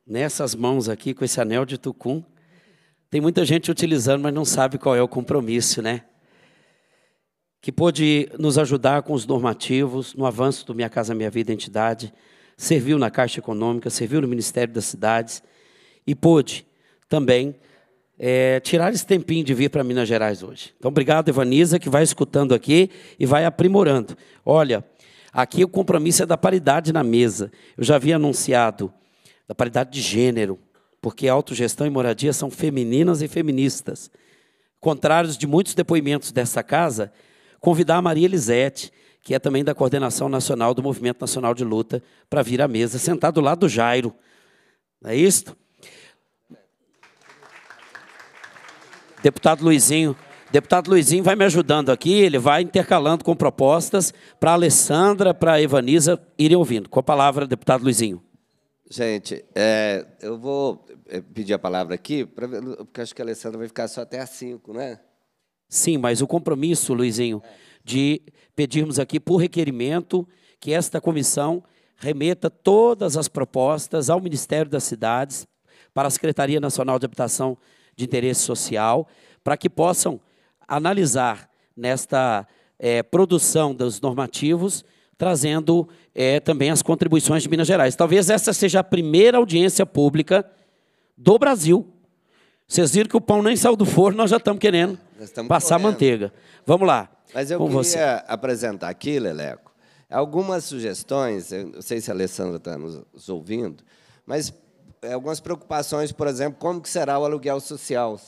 [SPEAKER 1] nessas mãos aqui, com esse anel de Tucum, tem muita gente utilizando, mas não sabe qual é o compromisso, né? Que pôde nos ajudar com os normativos, no avanço do Minha Casa Minha Vida Entidade, serviu na Caixa Econômica, serviu no Ministério das Cidades e pôde também é, tirar esse tempinho de vir para Minas Gerais hoje. Então, obrigado, Evaniza, que vai escutando aqui e vai aprimorando. Olha, aqui o compromisso é da paridade na mesa. Eu já havia anunciado da paridade de gênero, porque autogestão e moradia são femininas e feministas. Contrários de muitos depoimentos dessa casa, convidar a Maria Elisete, que é também da coordenação nacional do Movimento Nacional de Luta, para vir à mesa, sentar do lado do Jairo. Não é isto? Deputado Luizinho, deputado Luizinho vai me ajudando aqui, ele vai intercalando com propostas para Alessandra, para Evanisa irem ouvindo. Com a palavra, deputado Luizinho.
[SPEAKER 2] Gente, é, eu vou é, pedir a palavra aqui, pra, porque acho que a Alessandra vai ficar só até às 5, né?
[SPEAKER 1] Sim, mas o compromisso, Luizinho, é. de pedirmos aqui, por requerimento, que esta comissão remeta todas as propostas ao Ministério das Cidades, para a Secretaria Nacional de Habitação de Interesse Social, para que possam analisar nesta é, produção dos normativos, trazendo é, também as contribuições de Minas Gerais. Talvez essa seja a primeira audiência pública do Brasil. Vocês viram que o pão nem saiu do forno, nós já estamos querendo passar correndo. manteiga. Vamos lá.
[SPEAKER 2] Mas eu queria você. apresentar aqui, Leleco, algumas sugestões. Eu não sei se a Alessandra está nos ouvindo, mas é, algumas preocupações, por exemplo, como que será o aluguel social.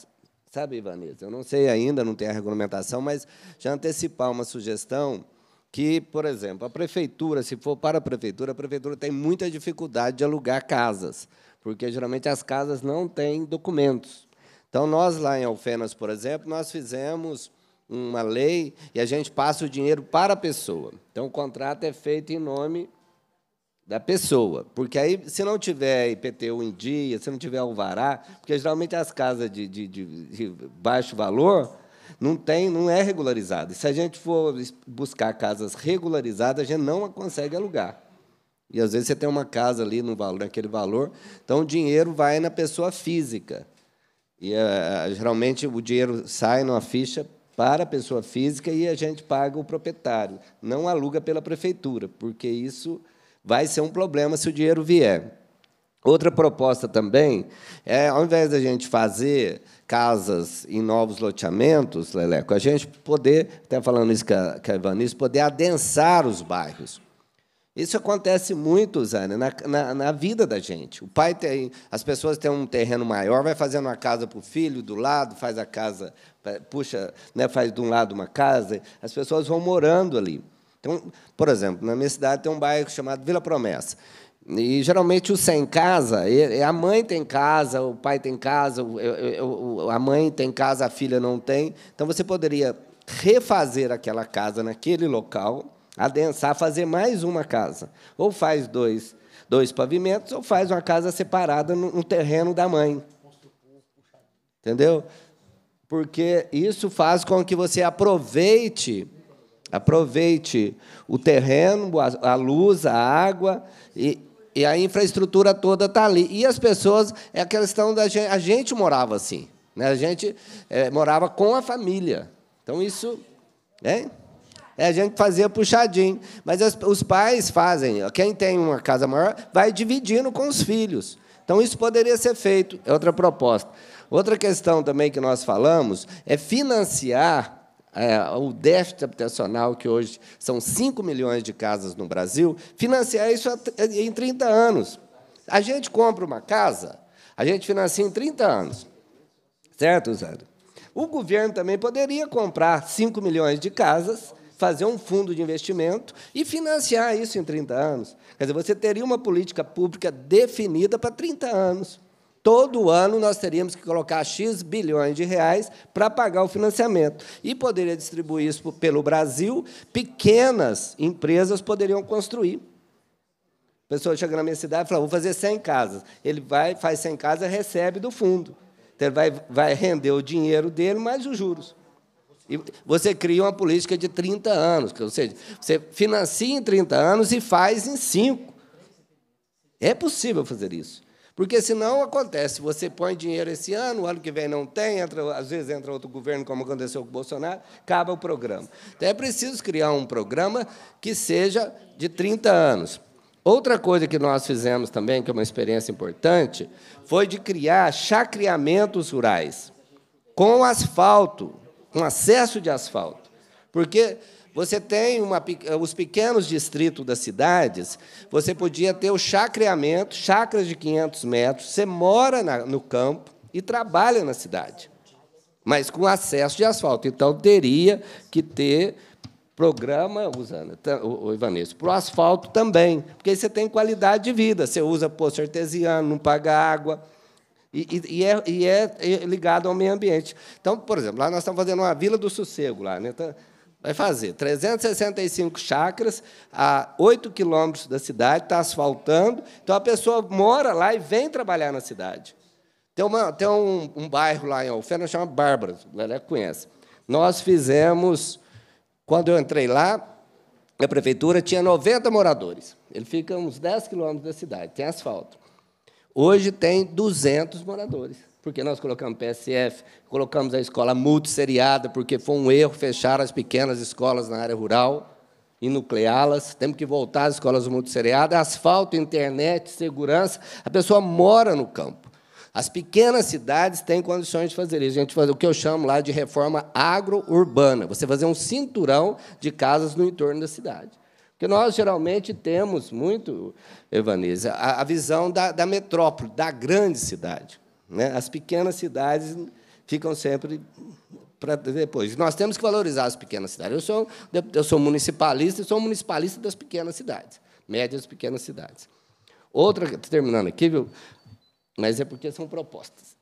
[SPEAKER 2] Sabe, Vanessa, eu não sei ainda, não tem a regulamentação, mas já antecipar uma sugestão que, por exemplo, a prefeitura, se for para a prefeitura, a prefeitura tem muita dificuldade de alugar casas, porque geralmente as casas não têm documentos. Então, nós lá em Alfenas, por exemplo, nós fizemos uma lei e a gente passa o dinheiro para a pessoa. Então, o contrato é feito em nome da pessoa, porque aí, se não tiver IPTU em dia, se não tiver alvará, porque geralmente as casas de, de, de baixo valor, não tem, não é regularizada. E se a gente for buscar casas regularizadas, a gente não consegue alugar. E às vezes você tem uma casa ali no valor, naquele valor, então o dinheiro vai na pessoa física. E eh, eh, geralmente o dinheiro sai numa ficha para a pessoa física e a gente paga o proprietário, não aluga pela prefeitura, porque isso vai ser um problema se o dinheiro vier. Outra proposta também é, ao invés da gente fazer casas em novos loteamentos, Leleco, a gente poder, até falando isso com a, Ivanice, poder adensar os bairros. Isso acontece muito, Zane, na, na, na, vida da gente. O pai tem. As pessoas têm um terreno maior, vai fazendo uma casa para o filho do lado, faz a casa, puxa, né, faz de um lado uma casa, as pessoas vão morando ali. Então, por exemplo, na minha cidade tem um bairro chamado Vila Promessa. E geralmente o sem casa, a mãe tem casa, o pai tem casa, a mãe tem casa, a filha não tem. Então você poderia refazer aquela casa naquele local, adensar, fazer mais uma casa. Ou faz dois, dois pavimentos, ou faz uma casa separada no terreno da mãe. Entendeu? Porque isso faz com que você aproveite aproveite o terreno, a luz, a água e e a infraestrutura toda está ali. E as pessoas, é a questão da gente. A gente morava assim. Né? A gente é, morava com a família. Então, isso. Né? É, a gente fazia puxadinho. Mas as, os pais fazem. Quem tem uma casa maior vai dividindo com os filhos. Então, isso poderia ser feito. É outra proposta. Outra questão também que nós falamos é financiar é, o déficit habitacional, que hoje são 5 milhões de casas no Brasil, financiar isso em 30 anos. A gente compra uma casa, a gente financia em 30 anos. Certo, Zé? O governo também poderia comprar 5 milhões de casas, fazer um fundo de investimento e financiar isso em 30 anos. Quer dizer, você teria uma política pública definida para 30 anos. Todo ano nós teríamos que colocar X bilhões de reais para pagar o financiamento. E poderia distribuir isso pelo Brasil, pequenas empresas poderiam construir. A pessoa chega na minha cidade e fala: vou fazer 100 casas. Ele vai, faz 100 casas, recebe do fundo. Então, ele vai, vai render o dinheiro dele mais os juros. E você cria uma política de 30 anos, ou seja, você financia em 30 anos e faz em 5. É possível fazer isso. Porque senão acontece, você põe dinheiro esse ano, o ano que vem não tem, entra, às vezes entra outro governo, como aconteceu com o Bolsonaro, acaba o programa. Então é preciso criar um programa que seja de 30 anos. Outra coisa que nós fizemos também, que é uma experiência importante, foi de criar chacreamentos rurais com asfalto, com acesso de asfalto. Porque você tem uma, eh, os pequenos distritos das cidades, você podia ter o chacreamento, chacras de 500 metros, você mora na, no campo e trabalha na cidade, mas com acesso de asfalto. Então, teria que ter programa, usando, o Ivanês, para o asfalto também, porque aí você tem qualidade de vida, você usa poço artesiano, não paga água, e, e, é, e, é, é, ligado ao meio ambiente. Então, por exemplo, lá nós estamos fazendo uma Vila do Sossego, lá, né? Então, vai fazer 365 chacras a 8 quilômetros da cidade, está asfaltando. Então a pessoa mora lá e vem trabalhar na cidade. Tem, uma, tem um, um bairro lá em Alfena chama Bárbara, o Lelé conhece. Nós fizemos, quando eu entrei lá, a prefeitura tinha 90 moradores. Ele fica a uns 10 quilômetros da cidade, tem asfalto. Hoje tem 200 moradores porque nós colocamos PSF, colocamos a escola multisseriada, porque foi um erro fechar as pequenas escolas na área rural e nucleá-las. Temos que voltar às escolas multisseriadas, asfalto, internet, segurança. A pessoa mora no campo. As pequenas cidades têm condições de fazer isso. A gente faz o que eu chamo lá de reforma agro-urbana. Você fazer um cinturão de casas no entorno da cidade. Porque nós geralmente temos muito, Evanisa, a, visão da, da metrópole, da grande cidade. Né? As pequenas cidades ficam sempre para depois. Nós temos que valorizar as pequenas cidades. Eu sou, eu sou municipalista e sou municipalista das pequenas cidades, médias e pequenas cidades. Outra, terminando aqui, viu? Mas é porque são propostas.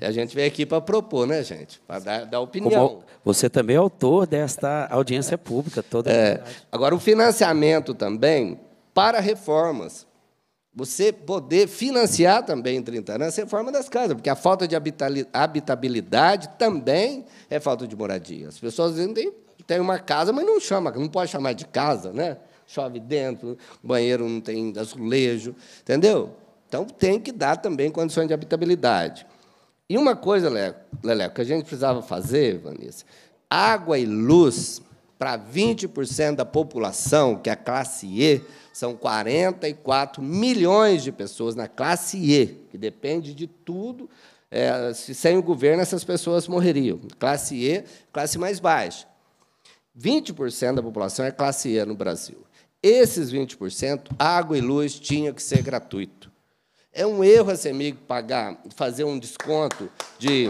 [SPEAKER 2] É, [LAUGHS] a gente vem aqui para propor, né, gente? Para dar, dar, opinião. Como você também é autor desta audiência pública toda. É, agora, o financiamento também para reformas. Você poder financiar também em 30 anos a reforma das casas, porque a falta de habitabilidade também é falta de moradia. As pessoas dizem tem uma casa, mas não chama, não pode chamar de casa, né? Chove dentro, banheiro não tem azulejo, entendeu? Então tem que dar também condições de habitabilidade. E uma coisa, Leleco, que a gente precisava fazer, Vanessa, água e luz para 20% da população, que é a classe E, são 44 milhões de pessoas na classe E, que depende de tudo. É, se sem o governo, essas pessoas morreriam. Classe E, classe mais baixa. 20% da população é classe E no Brasil. Esses 20%, água e luz tinha que ser gratuito. É um erro esse amigo pagar, fazer um desconto de.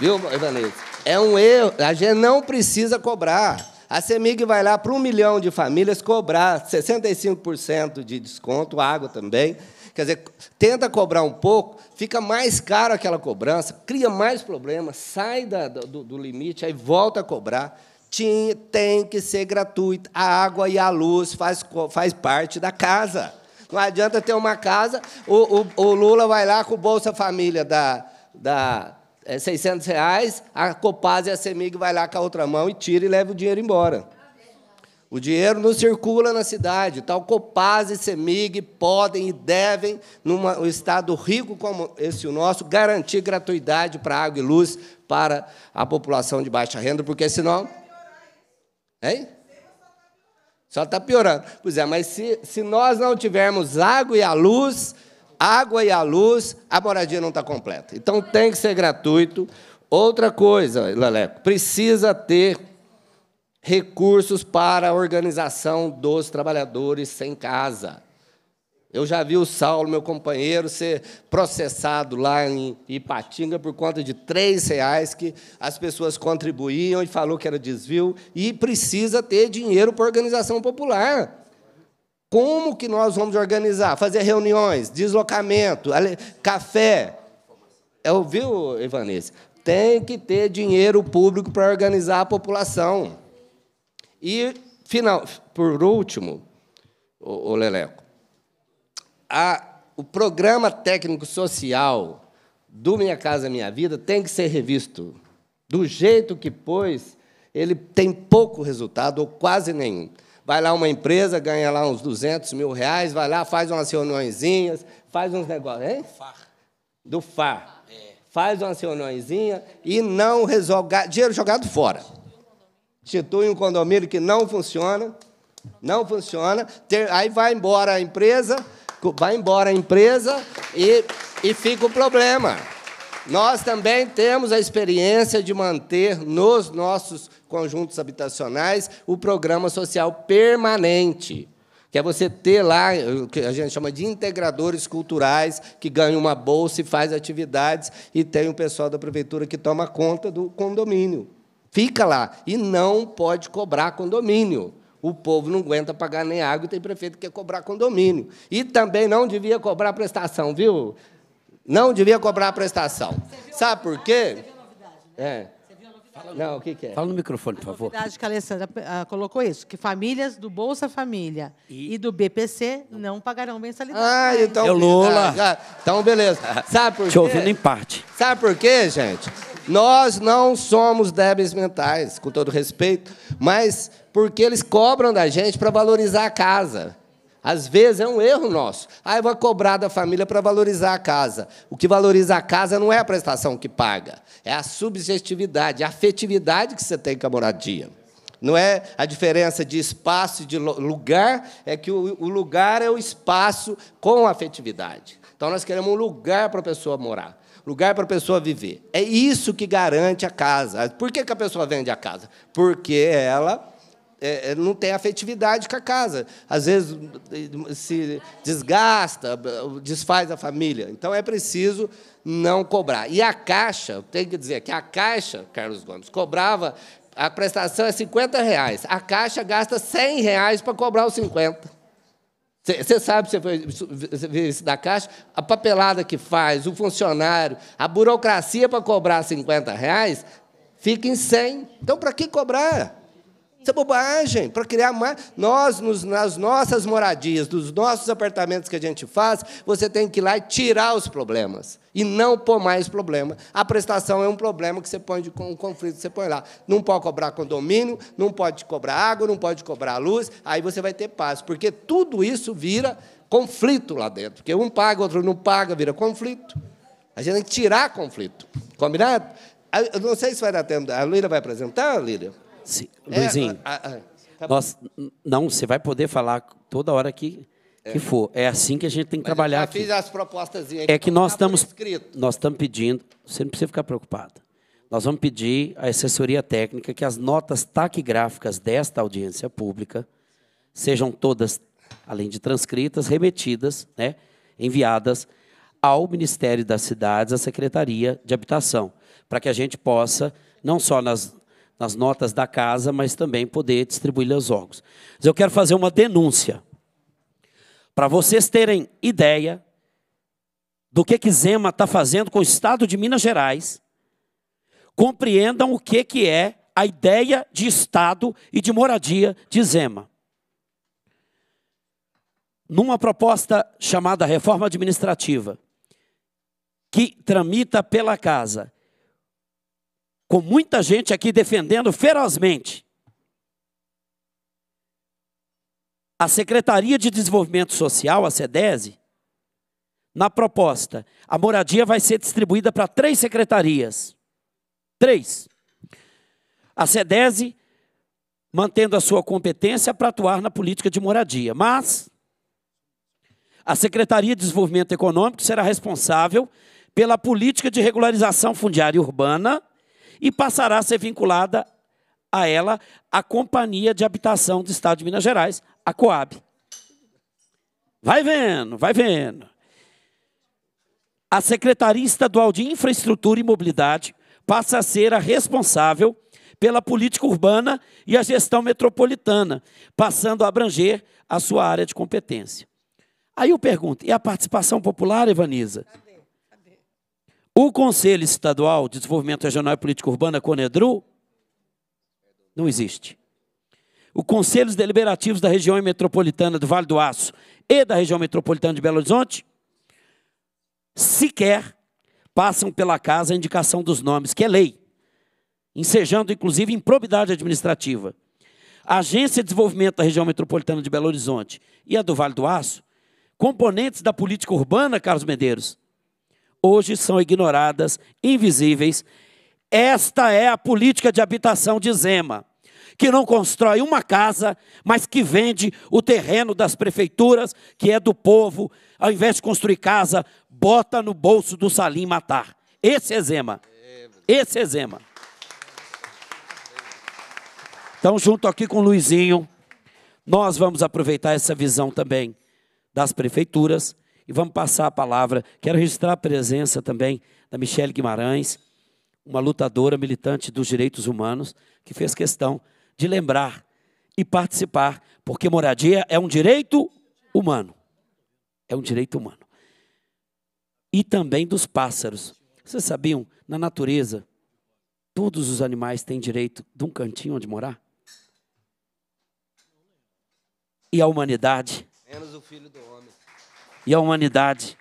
[SPEAKER 2] Viu, Ivanilson? É um erro. A gente não precisa cobrar. A CEMIG vai lá para um milhão de famílias cobrar 65% de desconto, água também. Quer dizer, tenta cobrar um pouco, fica mais caro aquela cobrança, cria mais problemas, sai da, do, do, limite, aí volta a cobrar. tem que ser gratuito. A água e a luz faz, faz parte da casa. Não adianta ter uma casa, o, o, o Lula vai lá com o Bolsa Família da, da, é, 600 reais, a Copasa e a Semig vai lá com a outra mão e tira e leva o dinheiro embora. O dinheiro não circula na cidade. Tal então, Copasa e Semig podem e devem, num estado rico como esse o nosso, garantir gratuidade para água e luz para a população de baixa renda, porque senão. Hein? Só está piorando. Pois é, mas se, se nós não tivermos água e a luz, água e a luz, a moradia não está completa. Então tem que ser gratuito. Outra coisa, Leleco, precisa ter recursos para a organização dos trabalhadores sem casa. Eu já vi o Saulo, meu companheiro, ser processado lá em Ipatinga por conta de três reais que as pessoas contribuíam e falou que era desvio. E precisa ter dinheiro para a organização popular. Como que nós vamos organizar? Fazer reuniões, deslocamento, café. É, viu, Ivanice? Tem que ter dinheiro público para organizar a população. E, final, por último, o, o Leleco, a, o programa técnico social do Minha Casa Minha Vida tem que ser revisto. Do jeito que pôs, ele tem pouco resultado, ou quase nenhum vai lá uma empresa, ganha lá uns 200 mil reais, vai lá, faz umas reuniõezinhas, faz uns negócios, hein? Far. Do FAR. É. Faz umas reuniõezinhas e não resolve. Dinheiro jogado fora. Institui um condomínio que não funciona, não funciona. Aí vai embora a empresa, vai embora a empresa e, e fica o problema. Nós também temos a experiência de manter nos nossos conjuntos habitacionais o programa social permanente que é você ter lá, que a gente chama de integradores culturais, que ganham uma bolsa e faz atividades, e tem o pessoal da prefeitura que toma conta do condomínio. Fica lá e não pode cobrar condomínio. O povo não aguenta pagar nem água e tem prefeito que quer cobrar condomínio. E também não devia cobrar prestação, viu? Não devia cobrar a prestação. Sabe por quê? É. Não, o que, que, é? Fala no microfone, por favor. A
[SPEAKER 6] novidade que a Alessandra ah, colocou isso, que famílias do Bolsa Família e, e do BPC não pagarão mensalidade. Ah, então... É Lula.
[SPEAKER 2] Ah, então, beleza. Sabe por quê? Te ouvindo em parte. Sabe por quê, gente? Nós não somos débeis mentais, com todo respeito, mas porque eles cobram da gente para valorizar a casa. Às vezes é um erro nosso. Ah, eu vou cobrar da família para valorizar a casa. O que valoriza a casa não é a prestação que paga, é a subjetividade, é a afetividade que você tem com a moradia. Não é a diferença de espaço e de lugar, é que o lugar é o espaço com afetividade. Então nós queremos um lugar para a pessoa morar lugar para a pessoa viver. É isso que garante a casa. Por que, que a pessoa vende a casa? Porque ela é, é, não tem afetividade com a casa. Às vezes se desgasta, desfaz a família. Então é preciso não cobrar. E a Caixa, tenho que dizer que a Caixa, Carlos Gomes, cobrava a prestação é 50 reais. A Caixa gasta 100 reais para cobrar os 50. Você sabe, você foi isso da Caixa, a papelada que faz, o funcionário, a burocracia para cobrar 50 reais, fica em 100. Então, para que cobrar? Isso é bobagem. Para criar mais. Nós, nos, nas nossas moradias, dos nossos apartamentos que a gente faz, você tem que ir lá e tirar os problemas. E não pôr mais problema. A prestação é um problema que você põe de um conflito, você põe lá. Não pode cobrar condomínio, não pode cobrar água, não pode cobrar luz. Aí você vai ter paz. Porque tudo isso vira conflito lá dentro. Porque um paga, outro não paga, vira conflito. A gente tem que tirar conflito. Combinado? Eu não sei se vai dar tempo. A Lília vai apresentar, Lília? Se, é, Luizinho, a, a, a, tá nós,
[SPEAKER 1] não, você vai poder falar toda hora que, é. que for. É assim que a gente tem que Mas trabalhar eu já aqui. fiz as
[SPEAKER 2] propostas. É que, que então nós tá estamos,
[SPEAKER 1] nós estamos pedindo, você não precisa ficar preocupado. Nós vamos pedir à assessoria técnica que as notas taquigráficas desta audiência pública sejam todas, além de transcritas, remetidas, né, enviadas ao Ministério das Cidades, à Secretaria de Habitação, para que a gente possa, não só nas, nas notas da casa, mas também poder distribuir aos órgãos. Mas eu quero fazer uma denúncia. Para vocês terem ideia do que, que Zema está fazendo com o Estado de Minas Gerais, compreendam o que, que é a ideia de Estado e de moradia de Zema. Numa proposta chamada Reforma Administrativa, que tramita pela Casa, com muita gente aqui defendendo ferozmente a Secretaria de Desenvolvimento Social, a SEDESE, na proposta, a moradia vai ser distribuída para três secretarias. Três. A SEDESE, mantendo a sua competência para atuar na política de moradia, mas a Secretaria de Desenvolvimento Econômico será responsável pela política de regularização fundiária urbana e passará a ser vinculada a ela a Companhia de Habitação do Estado de Minas Gerais, a Coab. Vai vendo, vai vendo. A Secretaria Estadual de Infraestrutura e Mobilidade passa a ser a responsável pela política urbana e a gestão metropolitana, passando a abranger a sua área de competência. Aí eu pergunto, e a participação popular, Evaniza? O Conselho Estadual de Desenvolvimento Regional e Política Urbana, Conedru, não existe. O Conselhos Deliberativos da região metropolitana do Vale do Aço e da região metropolitana de Belo Horizonte sequer passam pela casa a indicação dos nomes, que é lei, ensejando inclusive improbidade administrativa. A Agência de Desenvolvimento da Região Metropolitana de Belo Horizonte e a do Vale do Aço, componentes da política urbana, Carlos Medeiros, hoje são ignoradas, invisíveis. Esta é a política de habitação de Zema, que não constrói uma casa, mas que vende o terreno das prefeituras, que é do povo, ao invés de construir casa, bota no bolso do Salim matar. Esse é Zema. Esse é Zema. Então, junto aqui com o Luizinho, nós vamos aproveitar essa visão também das prefeituras e vamos passar a palavra. Quero registrar a presença também da Michelle Guimarães, uma lutadora militante dos direitos humanos, que fez questão de lembrar e participar, porque moradia é um direito humano. É um direito humano. E também dos pássaros. Vocês sabiam, na natureza, todos os animais têm direito de um cantinho onde morar? E a humanidade? Menos o filho do homem e à humanidade.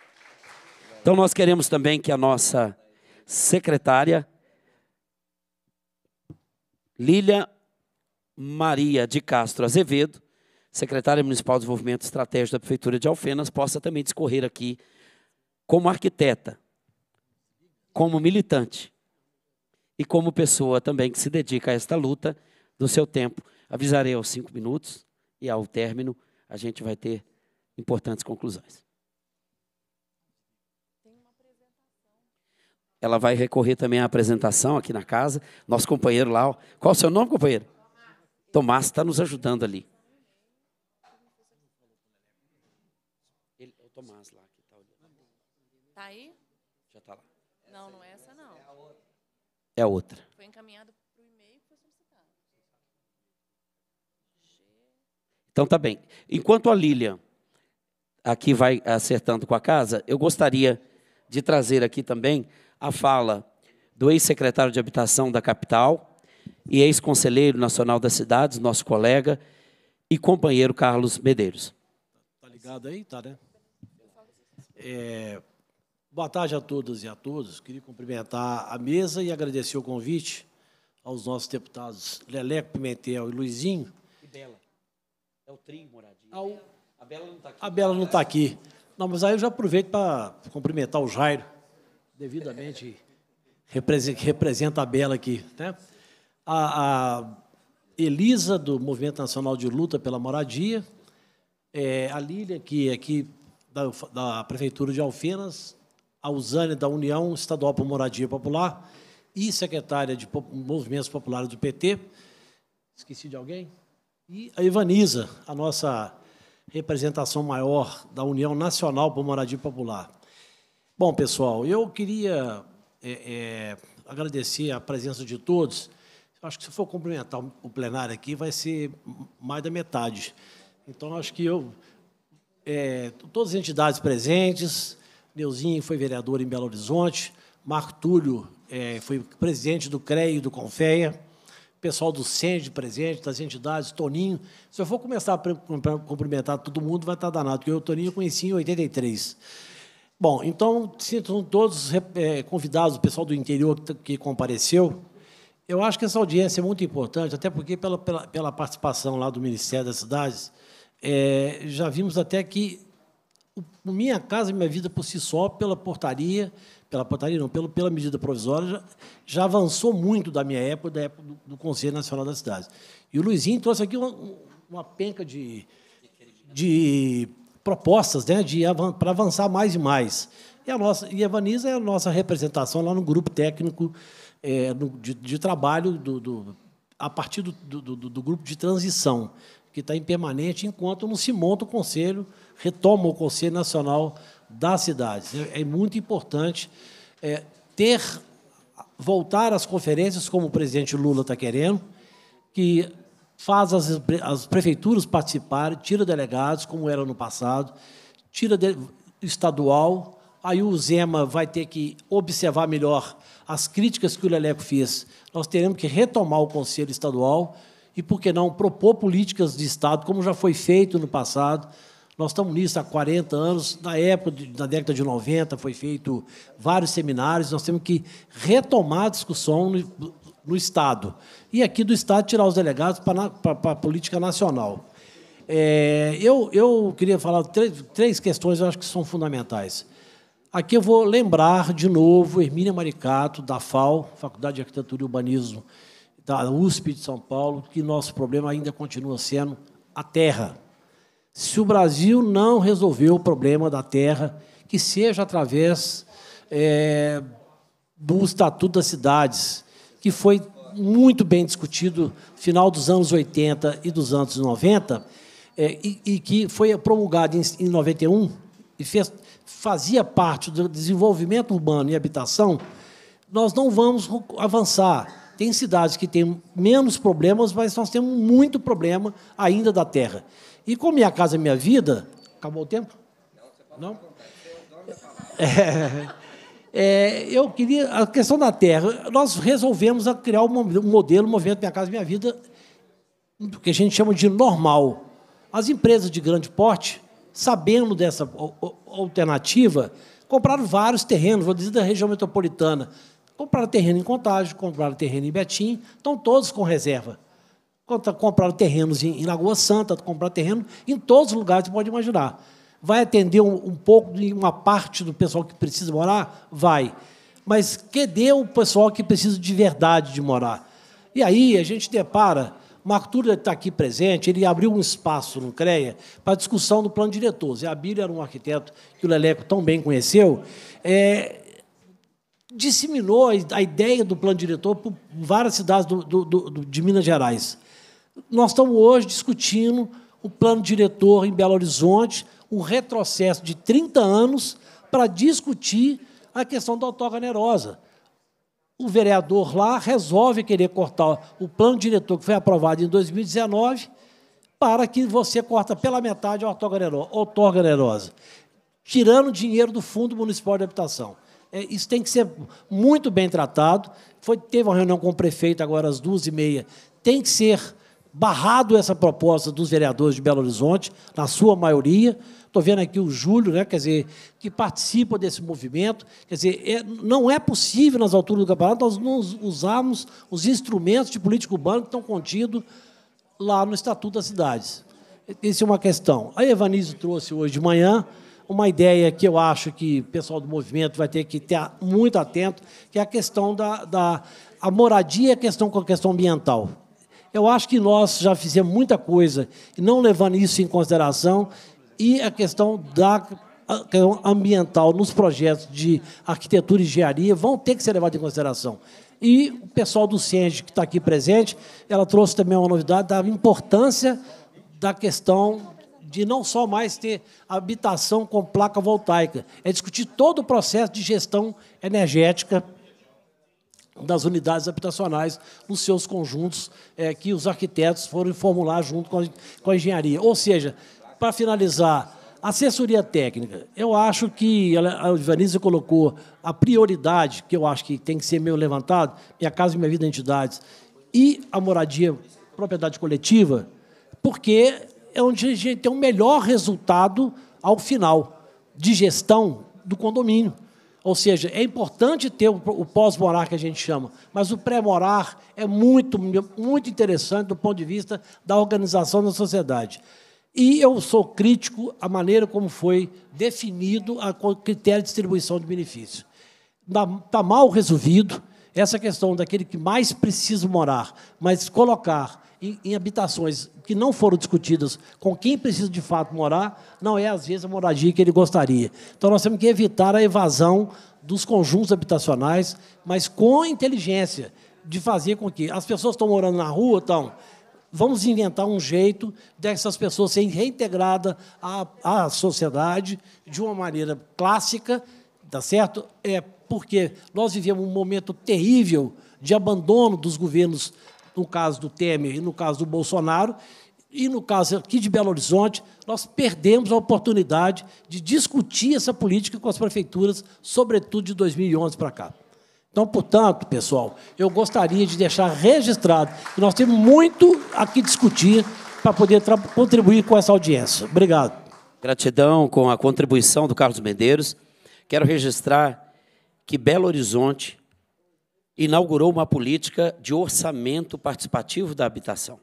[SPEAKER 1] Então nós queremos também que a nossa secretária, Lília Maria de Castro Azevedo, secretária municipal de desenvolvimento estratégico da Prefeitura de Alfenas, possa também discorrer aqui como arquiteta, como militante e como pessoa também que se dedica a esta luta do seu tempo. Avisarei aos cinco minutos e ao término a gente vai ter importantes conclusões. ela vai recorrer também à apresentação aqui na casa. Nosso companheiro lá, qual é o seu nome, companheiro? Tomás está nos ajudando ali. Ele, é o Tomás lá que está olhando. Tá aí?
[SPEAKER 7] Já está lá. Não, não é essa, não. É a outra. É a outra. Foi encaminhado para o e-mail que foi solicitado.
[SPEAKER 1] Então, tá bem. Enquanto a Lilian aqui vai acertando com a casa, eu gostaria de trazer aqui também a fala do ex-secretário de Habitação da capital e ex-conselheiro nacional das cidades, nosso colega e companheiro Carlos Medeiros.
[SPEAKER 7] Tá ligado aí? Tá, né? É, boa tarde a todas e a todos. Queria cumprimentar a mesa e agradecer o convite aos nossos deputados Leleco Pimentel e Luizinho.
[SPEAKER 1] E Bela. É o trio, moradinho. Ao... A Bela não está
[SPEAKER 7] aqui. A Bela não está aqui. Não, mas aí eu já aproveito para cumprimentar o Jairo, devidamente representa a Bela aqui. Né? A, a, Elisa, do Movimento Nacional de Luta pela Moradia, é, a Lília, que é aqui da, da, Prefeitura de Alfenas, a Usane, da União Estadual por Moradia Popular e secretária de Movimentos Populares do PT. Esqueci de alguém? E a Ivaniza, a nossa representação maior da União Nacional por Moradia Popular. Bom, pessoal, eu queria é, é, agradecer a presença de todos. Acho que se for cumprimentar o plenário aqui, vai ser mais da metade. Então, acho que eu. É, todas as entidades presentes, Neuzinho foi vereador em Belo Horizonte, Marco Túlio é, foi presidente do CREI e do Confeia, pessoal do Cenj presente, das entidades, Toninho. Se eu for começar a cumprimentar todo mundo, vai estar danado, porque eu, Toninho, conheci em 83. Bom, então, sinto todos eh, convidados, o pessoal do interior que, tá, que compareceu. Eu acho que essa audiência é muito importante, até porque, pela, pela, pela participação lá do Ministério das Cidades, é, já vimos até que o, Minha Casa Minha Vida, por si só, pela portaria, pela portaria não, pelo, pela medida provisória, já, já avançou muito da minha época, da época do, do Conselho Nacional das Cidades. E o Luizinho trouxe aqui uma, uma penca de, de propostas né, para avançar mais e mais. E a, nossa, e a Vanisa é a nossa representação lá no grupo técnico é, no, de, de, trabalho do, do, a partir do, do, do grupo de transição, que está em permanente, enquanto não se monta o conselho, retoma o Conselho Nacional das Cidades. É, é muito importante é, ter voltar às conferências, como o presidente Lula está querendo, que faz as, as prefeituras participarem, tira delegados, como era no passado, tira de, estadual, aí o Zema vai ter que observar melhor as críticas que o Leleco fez. Nós teremos que retomar o Conselho Estadual e, por que não, propor políticas de Estado, como já foi feito no passado. Nós estamos nisso há 40 anos. Na época, da década de 90, foi feito vários seminários. Nós temos que retomar a discussão no Estado. E aqui do Estado tirar os delegados para, para, a política nacional. É, eu, eu queria falar três, três questões, eu acho que são fundamentais. Aqui eu vou lembrar de novo Hermínia Maricato, da FAO, Faculdade de Arquitetura e Urbanismo, da USP de São Paulo, que nosso problema ainda continua sendo a terra. Se o Brasil não resolver o problema da terra, que seja através é, do Estatuto das Cidades, que foi muito bem discutido final dos anos 80 e dos anos 90, é, e, e, que foi promulgado em, em 91 e fez, fazia parte do desenvolvimento urbano e habitação, nós não vamos avançar. Tem cidades que têm menos problemas, mas nós temos muito problema ainda da terra. E com Minha Casa é Minha Vida... Acabou o tempo? Não? não? É... É, eu queria. A questão da terra. Nós resolvemos criar um modelo, um movimento Minha Casa Minha Vida, que a gente chama de normal. As empresas de grande porte, sabendo dessa alternativa, compraram vários terrenos, vou dizer da região metropolitana. Compraram terreno em Contagem, compraram terreno em Betim, estão todos com reserva. Compraram terrenos em Lagoa Santa, compraram terreno em todos os lugares que você pode imaginar. Vai atender um, um pouco de uma parte do pessoal que precisa morar? Vai. Mas que dê o pessoal que precisa de verdade de morar? E aí a gente depara, Marco Túlio está aqui presente, ele abriu um espaço no CREA para discussão do plano diretor. Zé Abílio era um arquiteto que o Leleco tão bem conheceu, é, disseminou a ideia do plano diretor por várias cidades do, do, do, de Minas Gerais. Nós estamos hoje discutindo o plano diretor em Belo Horizonte, um retrocesso de 30 anos para discutir a questão da outorga O vereador lá resolve querer cortar o plano diretor que foi aprovado em 2019 para que você corta pela metade a outorga tirando dinheiro do Fundo Municipal de Habitação. É, isso tem que ser muito bem tratado. Foi, teve uma reunião com o prefeito agora às duas e meia. Tem que ser barrado essa proposta dos vereadores de Belo Horizonte, na sua maioria. Estou vendo aqui o Júlio, né, quer dizer, que participa desse movimento. Quer dizer, é, não é possível, nas alturas do campeonato, nós não usarmos os instrumentos de política urbana que estão contidos lá no Estatuto das Cidades. Essa é uma questão. A Evanise trouxe hoje de manhã uma ideia que eu acho que o pessoal do movimento vai ter que estar muito atento, que é a questão da, da a moradia e a questão com a questão ambiental. Eu acho que nós já fizemos muita coisa e não levando isso em consideração e a questão da a questão ambiental nos projetos de arquitetura e engenharia vão ter que ser levados em consideração. E o pessoal do CIENG, que está aqui presente, ela trouxe também uma novidade da importância da questão de não só mais ter habitação com placa voltaica, é discutir todo o processo de gestão energética das unidades habitacionais nos seus conjuntos é, que os arquitetos foram formular junto com a, com a engenharia. Ou seja, para finalizar, assessoria técnica. Eu acho que a Vanessa colocou a prioridade, que eu acho que tem que ser meio levantado, minha é casa e minha vida entidades, e a moradia, propriedade coletiva, porque é onde a gente tem o um melhor resultado ao final de gestão do condomínio. Ou seja, é importante ter o pós-morar que a gente chama, mas o pré-morar é muito, muito interessante do ponto de vista da organização da sociedade. E eu sou crítico à maneira como foi definido o critério de distribuição de benefícios. Está mal resolvido essa questão daquele que mais precisa morar, mas colocar em habitações que não foram discutidas com quem precisa de fato morar, não é às vezes a moradia que ele gostaria. Então nós temos que evitar a evasão dos conjuntos habitacionais, mas com inteligência de fazer com que as pessoas estão morando na rua, então vamos inventar um jeito dessas pessoas serem reintegradas à, à sociedade de uma maneira clássica, tá certo? É porque nós vivemos um momento terrível de abandono dos governos no caso do Temer e no caso do Bolsonaro, e no caso aqui de Belo Horizonte, nós perdemos a oportunidade de discutir essa política com as prefeituras, sobretudo de 2011 para cá. Então, portanto, pessoal, eu gostaria de deixar registrado que nós temos muito a que discutir para poder contribuir com essa audiência. Obrigado.
[SPEAKER 1] Gratidão com a contribuição do Carlos Mendeiros. Quero registrar que Belo Horizonte inaugurou uma política de orçamento participativo da habitação.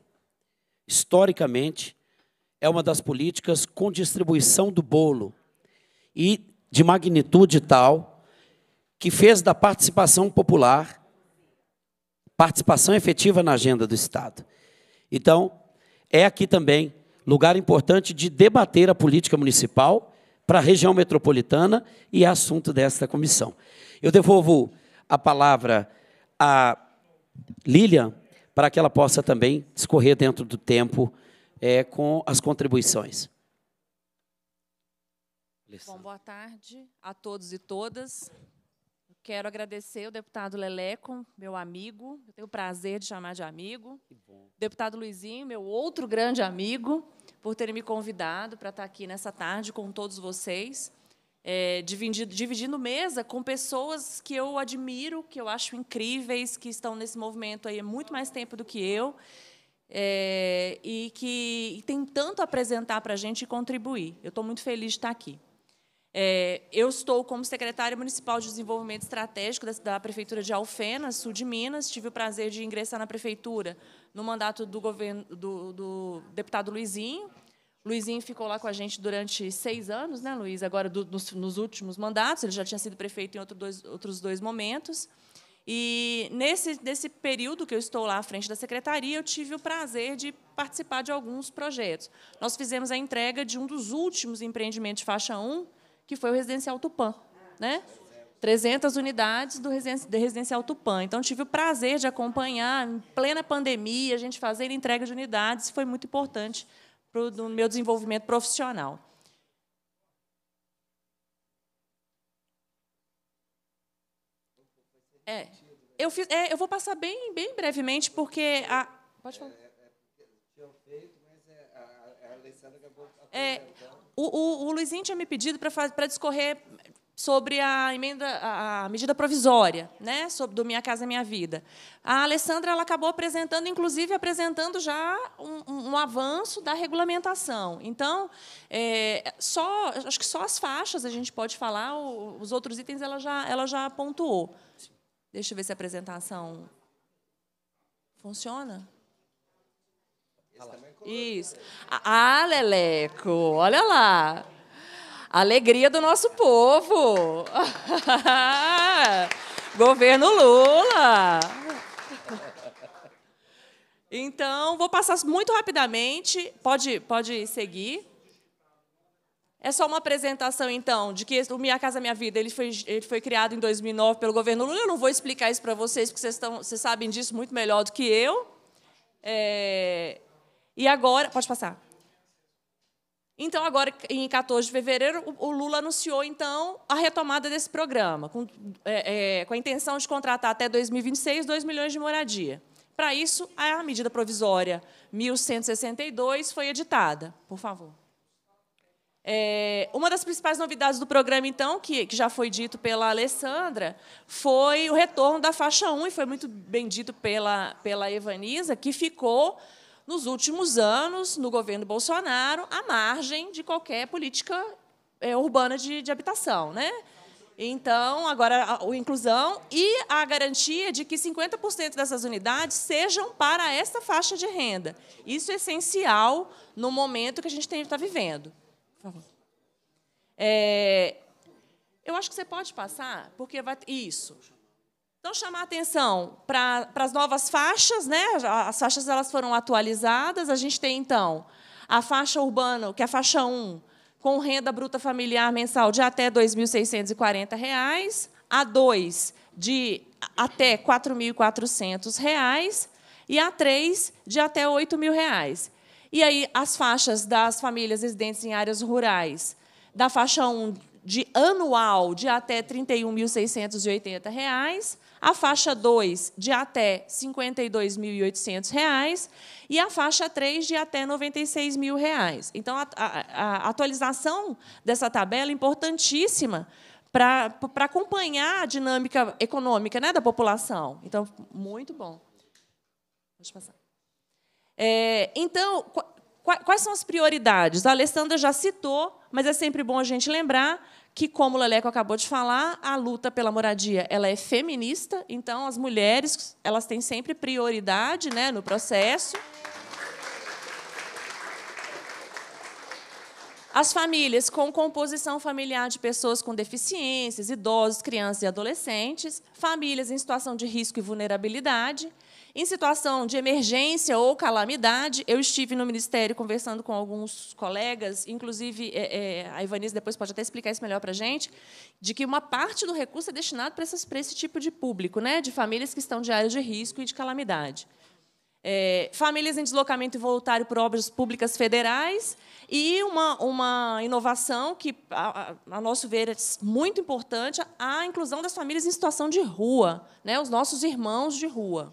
[SPEAKER 1] Historicamente, é uma das políticas com distribuição do bolo e de magnitude tal que fez da participação popular participação efetiva na agenda do Estado. Então, é aqui também lugar importante de debater a política municipal para a região metropolitana e assunto desta comissão. Eu devolvo a palavra a Lilian para que ela possa também discorrer dentro do tempo é, com as contribuições.
[SPEAKER 8] Bom, boa tarde a todos e todas. Quero agradecer o deputado Leleco, meu amigo, eu tenho o prazer de chamar de amigo. Deputado Luizinho, meu outro grande amigo, por terem me convidado para estar aqui nessa tarde com todos vocês é, dividindo, dividindo mesa com pessoas que eu admiro, que eu acho incríveis, que estão nesse movimento aí há muito mais tempo do que eu. É, e que e tem tanto a apresentar para a gente e contribuir. Eu estou muito feliz de estar aqui. É, eu estou como secretária municipal de desenvolvimento estratégico da, da, prefeitura de Alfenas, sul de Minas. Tive o prazer de ingressar na prefeitura no mandato do governo do, do deputado Luizinho Luizinho ficou lá com a gente durante seis anos, né, Luiz? Agora, do, nos, nos, últimos mandatos, ele já tinha sido prefeito em outro dois, outros dois momentos. E nesse, nesse período que eu estou lá à frente da secretaria, eu tive o prazer de participar de alguns projetos. Nós fizemos a entrega de um dos últimos empreendimentos de faixa 1, que foi o Residencial Tupã, né? 300 unidades do Residencial Tupã. Então, tive o prazer de acompanhar, em plena pandemia, a gente fazendo entrega de unidades, foi muito importante para o meu desenvolvimento profissional. É, eu, fiz, é, eu vou passar bem, bem brevemente, porque a.
[SPEAKER 2] Pode falar. É, é, é, é
[SPEAKER 8] o, o, o Luizinho tinha me pedido para discorrer sobre a emenda, a medida provisória, né, sobre do Minha Casa Minha Vida. A Alessandra ela acabou apresentando, inclusive apresentando já um, um avanço da regulamentação. Então, é, só acho que só as faixas a gente pode falar, os outros itens ela já ela já pontuou. Deixa eu ver se a apresentação funciona. É Isso. Ah, ah, Leleco, olha lá. Alegria do nosso povo. [LAUGHS] Governo Lula. Então, vou passar muito rapidamente. Pode, pode seguir. É só uma apresentação, então, de que o Minha Casa Minha Vida ele foi, ele foi criado em 2009 pelo governo Lula. Eu não vou explicar isso para vocês, porque vocês, estão, vocês sabem disso muito melhor do que eu. É... E agora... Pode passar. Então, agora, em 14 de fevereiro, o Lula anunciou, então, a retomada desse programa, com, é, é, com a intenção de contratar até 2026 2 milhões de moradia. Para isso, a medida provisória 1162 foi editada. Por favor. É, uma das principais novidades do programa, então, que, que, já foi dito pela Alessandra, foi o retorno da faixa 1, e foi muito bem dito pela, pela Evanisa, que ficou nos últimos anos, no governo Bolsonaro, à margem de qualquer política é, urbana de, de habitação. Né? Então, agora, a, a inclusão e a garantia de que 50% dessas unidades sejam para essa faixa de renda. Isso é essencial no momento que a gente está vivendo. Por favor. É, eu acho que você pode passar, porque vai... Isso. Então, chamar atenção para, as novas faixas, né? as faixas elas foram atualizadas. A gente tem, então, a faixa urbana, que é a faixa 1, com renda bruta familiar mensal de até R$ 2.640, a 2 de até R$ reais e a 3 de até R$ 8.000. E aí as faixas das famílias residentes em áreas rurais, da faixa 1 de anual de até R$ 31.680 a faixa 2 de até R$ 52.800 e a faixa 3 de até R$ 96.000. Então, a, a, a atualização dessa tabela é importantíssima para acompanhar a dinâmica econômica né, da população. Então, muito bom. Deixa eu passar. É, então, quais são as prioridades? A Alessandra já citou, mas é sempre bom a gente lembrar que, como o Leleco acabou de falar, a luta pela moradia ela é feminista, então as mulheres elas têm sempre prioridade né, no processo. As famílias com composição familiar de pessoas com deficiências, idosos, crianças e adolescentes, famílias em situação de risco e vulnerabilidade, em situação de emergência ou calamidade, eu estive no Ministério conversando com alguns colegas, inclusive é, é, a Ivanise depois pode até explicar isso melhor para a gente, de que uma parte do recurso é destinado para, esse tipo de público, né, de famílias que estão de áreas de risco e de calamidade. É, famílias em deslocamento voluntário por obras públicas federais e uma, uma inovação que, a, a, nosso ver, é muito importante, a inclusão das famílias em situação de rua, né, os nossos irmãos de rua.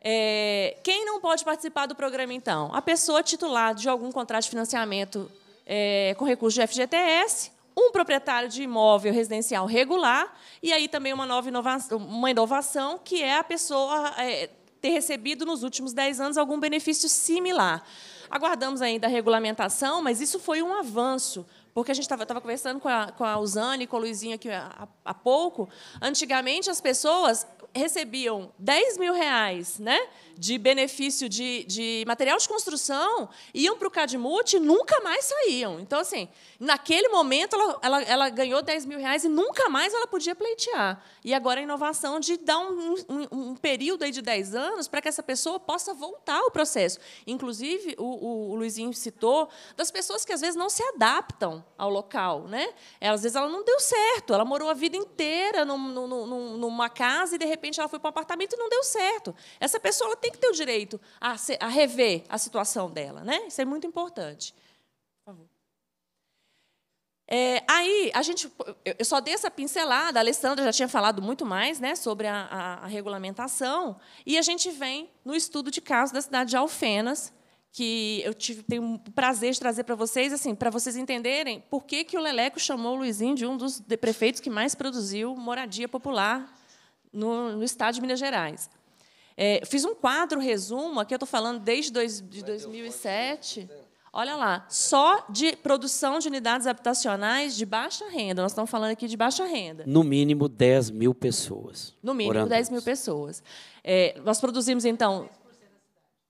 [SPEAKER 8] É, quem não pode participar do programa, então? A pessoa titulada de algum contrato de financiamento é, com recurso de FGTS, um proprietário de imóvel residencial regular, e aí também uma nova inovação, uma inovação que é a pessoa é, ter recebido nos últimos 10 anos algum benefício similar. Aguardamos ainda a regulamentação, mas isso foi um avanço, porque a gente estava conversando com a, com a Usane e com o Luizinho aqui há, há pouco. Antigamente, as pessoas recebiam 10 mil reais, né? de benefício de, de material de construção iam para o Cadmut e nunca mais saíam. Então, assim, naquele momento, ela, ela, ela, ganhou 10 mil reais e nunca mais ela podia pleitear. E agora a inovação de dar um, um, um período aí de 10 anos para que essa pessoa possa voltar ao processo. Inclusive, o, o, o Luizinho citou das pessoas que, às vezes, não se adaptam ao local. Né? Às vezes, ela não deu certo. Ela morou a vida inteira num, num, numa casa e, de repente, ela foi para um apartamento e não deu certo. Essa pessoa tem tem que ter o direito a, a rever a situação dela. Né? Isso é muito importante. Por favor. É, aí, a gente, eu só dei essa pincelada, a Alessandra já tinha falado muito mais né, sobre a, a, a regulamentação, e a gente vem no estudo de caso da cidade de Alfenas, que eu tive, tenho o prazer de trazer para vocês, assim, para vocês entenderem por que, que o Leleco chamou o Luizinho de um dos prefeitos que mais produziu moradia popular no, no estado de Minas Gerais. É, fiz um quadro resumo, aqui eu estou falando desde dois, de 2007. Olha lá, só de produção de unidades habitacionais de baixa renda. Nós estamos falando aqui de baixa renda.
[SPEAKER 1] No mínimo 10 mil pessoas.
[SPEAKER 8] No mínimo 10 mil pessoas. É, nós produzimos, então.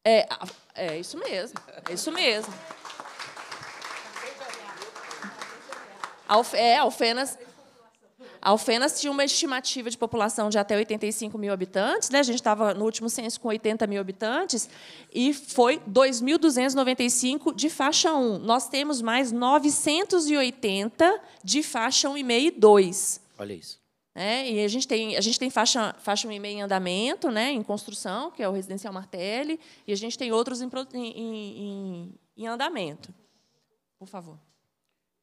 [SPEAKER 8] É, é isso mesmo. É isso mesmo. é, Alfenas Alfenas tinha uma estimativa de população de até 85 mil habitantes, né? a gente estava no último censo com 80 mil habitantes, e foi 2.295 de faixa 1. Nós temos mais 980 de faixa 1,5 e 2. Olha isso. É, e a gente tem, a gente tem faixa, faixa 1,5 em andamento, né, em construção, que é o residencial Martelli, e a gente tem outros em, em, em, em andamento. Por favor.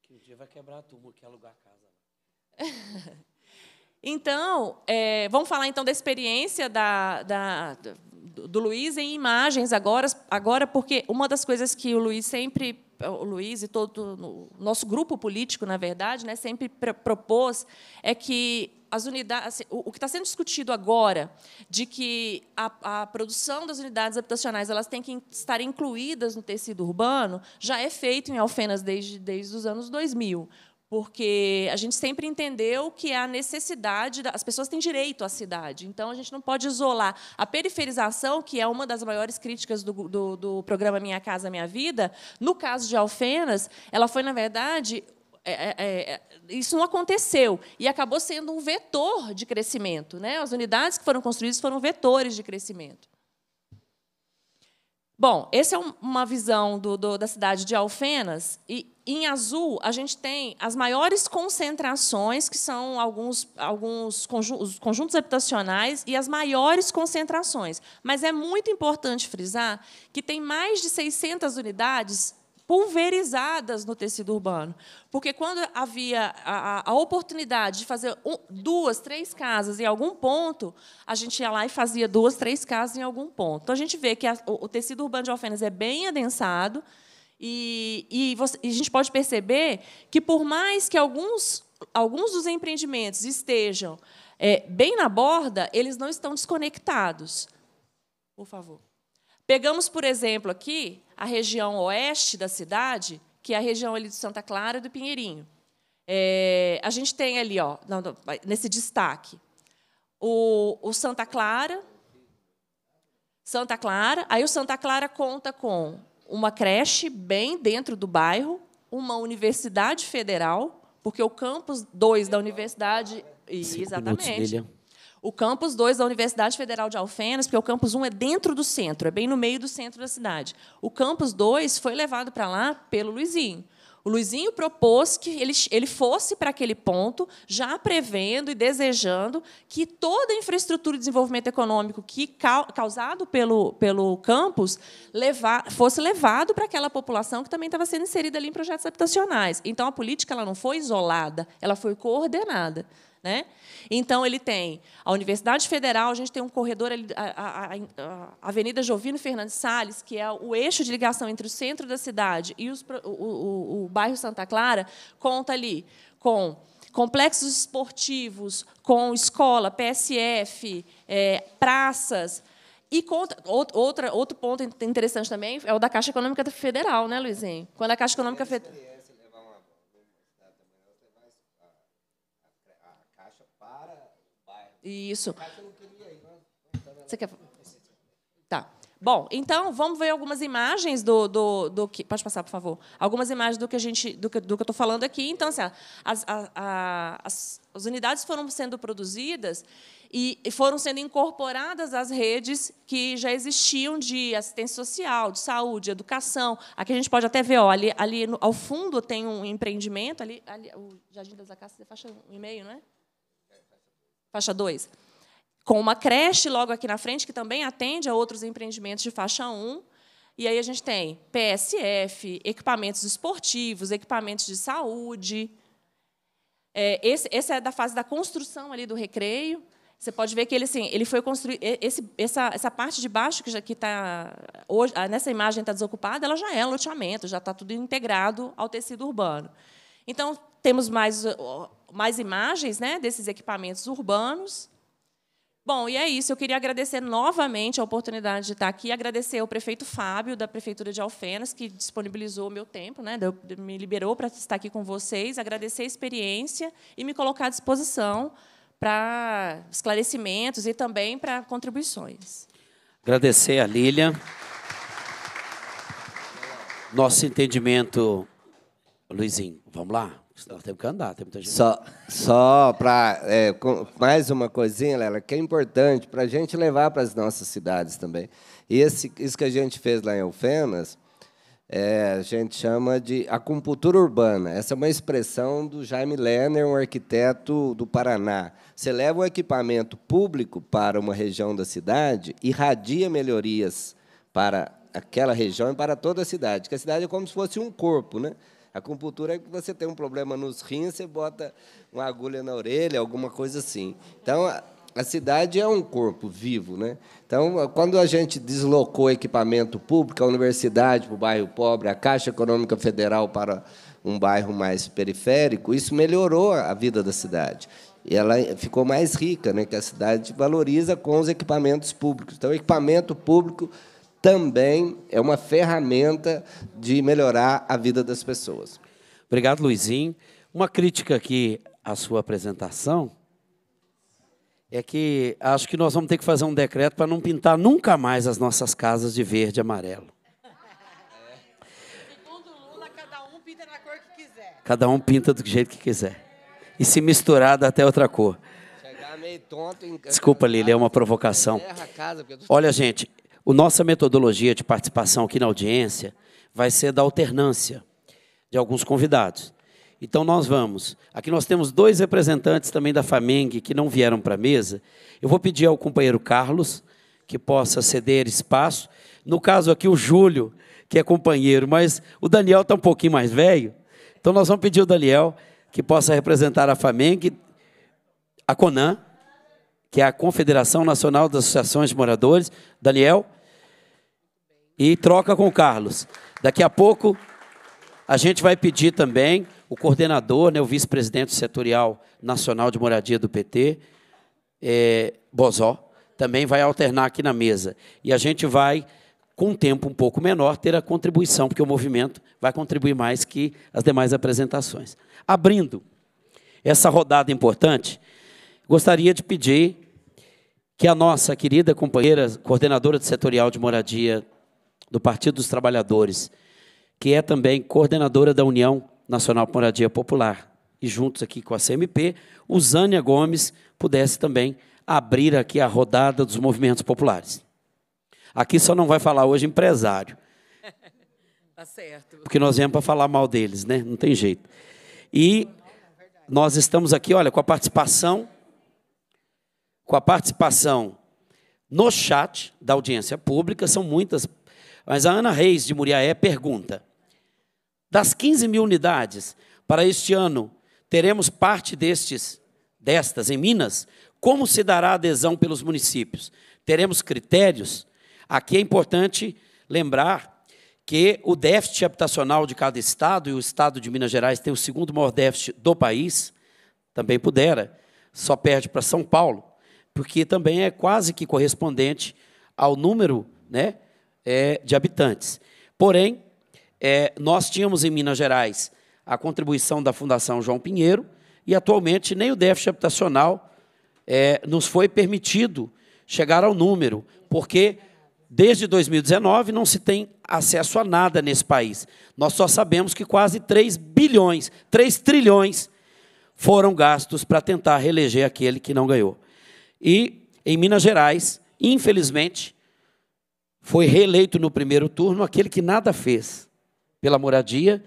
[SPEAKER 1] Que dia vai quebrar a turma, que é lugar [LAUGHS]
[SPEAKER 8] então, é, vamos falar então da experiência da, da, do Luiz em imagens agora, agora, porque uma das coisas que o Luiz sempre, o Luiz e todo o nosso grupo político, na verdade, né, sempre propôs é que as unidades, assim, o, que está sendo discutido agora, de que a, a, produção das unidades habitacionais elas têm que estar incluídas no tecido urbano, já é feito em Alfenas desde, desde os anos 2000 porque a gente sempre entendeu que é a necessidade, as pessoas têm direito à cidade, então a gente não pode isolar. A periferização, que é uma das maiores críticas do, do, do programa Minha Casa Minha Vida, no caso de Alfenas, ela foi, na verdade, é, é, é, isso não aconteceu e acabou sendo um vetor de crescimento. Né? As unidades que foram construídas foram vetores de crescimento. Bom, essa é uma visão do, do, da cidade de Alfenas. E em azul, a gente tem as maiores concentrações, que são alguns, alguns os conjuntos habitacionais, e as maiores concentrações. Mas é muito importante frisar que tem mais de 600 unidades pulverizadas no tecido urbano. Porque quando havia a, a oportunidade de fazer um, duas, três casas em algum ponto, a gente ia lá e fazia duas, três casas em algum ponto. Então, a gente vê que a, o, o, tecido urbano de Alfenas é bem adensado, e, e, você, e a gente pode perceber que, por mais que alguns, alguns dos empreendimentos estejam é, bem na borda, eles não estão desconectados. Por favor. Pegamos, por exemplo, aqui a região oeste da cidade, que é a região ali de Santa Clara e do Pinheirinho. É, a gente tem ali, ó, nesse destaque, o, o Santa Clara, Santa Clara. Aí o Santa Clara conta com uma creche bem dentro do bairro, uma universidade federal, porque o campus 2 da universidade. exatamente o campus 2 da Universidade Federal de Alfenas, porque o campus 1 um é dentro do centro, é bem no meio do centro da cidade. O campus 2 foi levado para lá pelo Luizinho. O Luizinho propôs que ele, ele fosse para aquele ponto, já prevendo e desejando que toda a infraestrutura de desenvolvimento econômico que causado pelo, pelo campus levar, fosse levado para aquela população que também estava sendo inserida ali em projetos habitacionais. Então, a política ela não foi isolada, ela foi coordenada. Né? Então, ele tem a Universidade Federal, a gente tem um corredor, a, a, a Avenida Jovino Fernandes Salles, que é o eixo de ligação entre o centro da cidade e os, o, o, o bairro Santa Clara, conta ali com complexos esportivos, com escola, PSF, é, praças. E conta, outra, outro ponto interessante também é o da Caixa Econômica Federal, né, Luizinho? Quando a Caixa Econômica Federal. Isso. Você quer? Tá. Bom, então vamos ver algumas imagens do, do, do que. Pode passar, por favor. Algumas imagens do que a gente, do que, do que eu estou falando aqui. Então, assim, as, a, a, as, as unidades foram sendo produzidas e foram sendo incorporadas às redes que já existiam de assistência social, de saúde, de educação. Aqui a gente pode até ver, ó, ali, ali no, ao fundo tem um empreendimento, ali, ali o Jardim das Acácias faixa um e meio, não é? faixa 2, com uma creche logo aqui na frente, que também atende a outros empreendimentos de faixa 1. E aí a gente tem PSF, equipamentos esportivos, equipamentos de saúde. É, esse, esse é da fase da construção ali do recreio. Você pode ver que ele, assim, ele foi construído. Esse, essa, essa parte de baixo que já que está hoje, nessa imagem está desocupada, ela já é loteamento, já está tudo integrado ao tecido urbano. Então temos mais, mais imagens né, desses equipamentos urbanos. Bom, e é isso. Eu queria agradecer novamente a oportunidade de estar aqui, agradecer ao prefeito Fábio, da Prefeitura de Alfenas, que disponibilizou o meu tempo, né, me liberou para estar aqui com vocês, agradecer a experiência e me colocar à disposição para esclarecimentos e também para contribuições.
[SPEAKER 1] Agradecer a Lília.
[SPEAKER 2] Nosso entendimento, Luizinho, vamos lá?
[SPEAKER 1] tem temos que andar, tem muita gente. Só,
[SPEAKER 2] só para. É, mais uma coisinha, Lela, que é importante para a gente levar para as nossas cidades também. E esse, isso que a gente fez lá em Alfenas, é, a gente chama de acupuntura urbana. Essa é uma expressão do Jaime Lerner, um arquiteto do Paraná. Você leva o equipamento público para uma região da cidade, irradia melhorias para aquela região e para toda a cidade. Porque a cidade é como se fosse um corpo, né? Acupuntura é que você tem um problema nos rins, você bota uma agulha na orelha, alguma coisa assim. Então, a cidade é um corpo vivo, né? Então, quando a gente deslocou equipamento público, a universidade para o bairro pobre, a Caixa Econômica Federal para um bairro mais periférico, isso melhorou a vida da cidade. E ela ficou mais rica, né? Que a cidade valoriza com os equipamentos públicos. Então, equipamento público também é uma ferramenta de melhorar a vida das pessoas.
[SPEAKER 1] Obrigado, Luizinho. Uma crítica aqui à sua apresentação é que acho que nós vamos ter que fazer um decreto para não pintar nunca mais as nossas casas de verde e amarelo. É. Segundo Lula, cada um pinta na cor que quiser. Cada um pinta do jeito que quiser. E se misturar dá até outra cor. Desculpa, Lili, é uma provocação. Olha, gente, a nossa metodologia de participação aqui na audiência vai ser da alternância de alguns convidados. Então nós vamos. Aqui nós temos dois representantes também da FAMENG que não vieram para a mesa. Eu vou pedir ao companheiro Carlos que possa ceder espaço. No caso aqui, o Júlio, que é companheiro, mas o Daniel está um pouquinho mais velho. Então nós vamos pedir o Daniel que possa representar a FAMENG, a CONAN, que é a Confederação Nacional das Associações de Moradores. Daniel, e troca com o Carlos. Daqui a pouco a gente vai pedir também o coordenador, né, o vice-presidente setorial nacional de moradia do PT, é, Bozó, também vai alternar aqui na mesa. E a gente vai, com um tempo um pouco menor, ter a contribuição, porque o movimento vai contribuir mais que as demais apresentações. Abrindo essa rodada importante, gostaria de pedir que a nossa querida companheira, coordenadora de setorial de moradia do Partido dos Trabalhadores, que é também coordenadora da União Nacional Moradia Popular, e juntos aqui com a CMP, Usânia Gomes pudesse também abrir aqui a rodada dos movimentos populares. Aqui só não vai falar hoje empresário. [LAUGHS] Tá certo. Porque nós viemos para falar mal deles, né? Não tem jeito. E nós estamos aqui, olha, com a participação com a participação no chat da audiência pública, são muitas mas a Ana Reis, de Muriaé, pergunta: das 15 mil unidades para este ano, teremos parte destes, destas em Minas? Como se dará adesão pelos municípios? Teremos critérios? Aqui é importante lembrar que o déficit habitacional de cada estado, e o estado de Minas Gerais tem o segundo maior déficit do país, também pudera, só perde para São Paulo, porque também é quase que correspondente ao número né, é, de habitantes. Porém, é, nós tínhamos em Minas Gerais a contribuição da Fundação João Pinheiro e atualmente nem o déficit habitacional é, nos foi permitido chegar ao número, porque desde 2019 não se tem acesso a nada nesse país. Nós só sabemos que quase 3 bilhões, 3 trilhões foram gastos para tentar reeleger aquele que não ganhou. E em Minas Gerais, infelizmente, foi reeleito no primeiro turno aquele que nada fez pela moradia,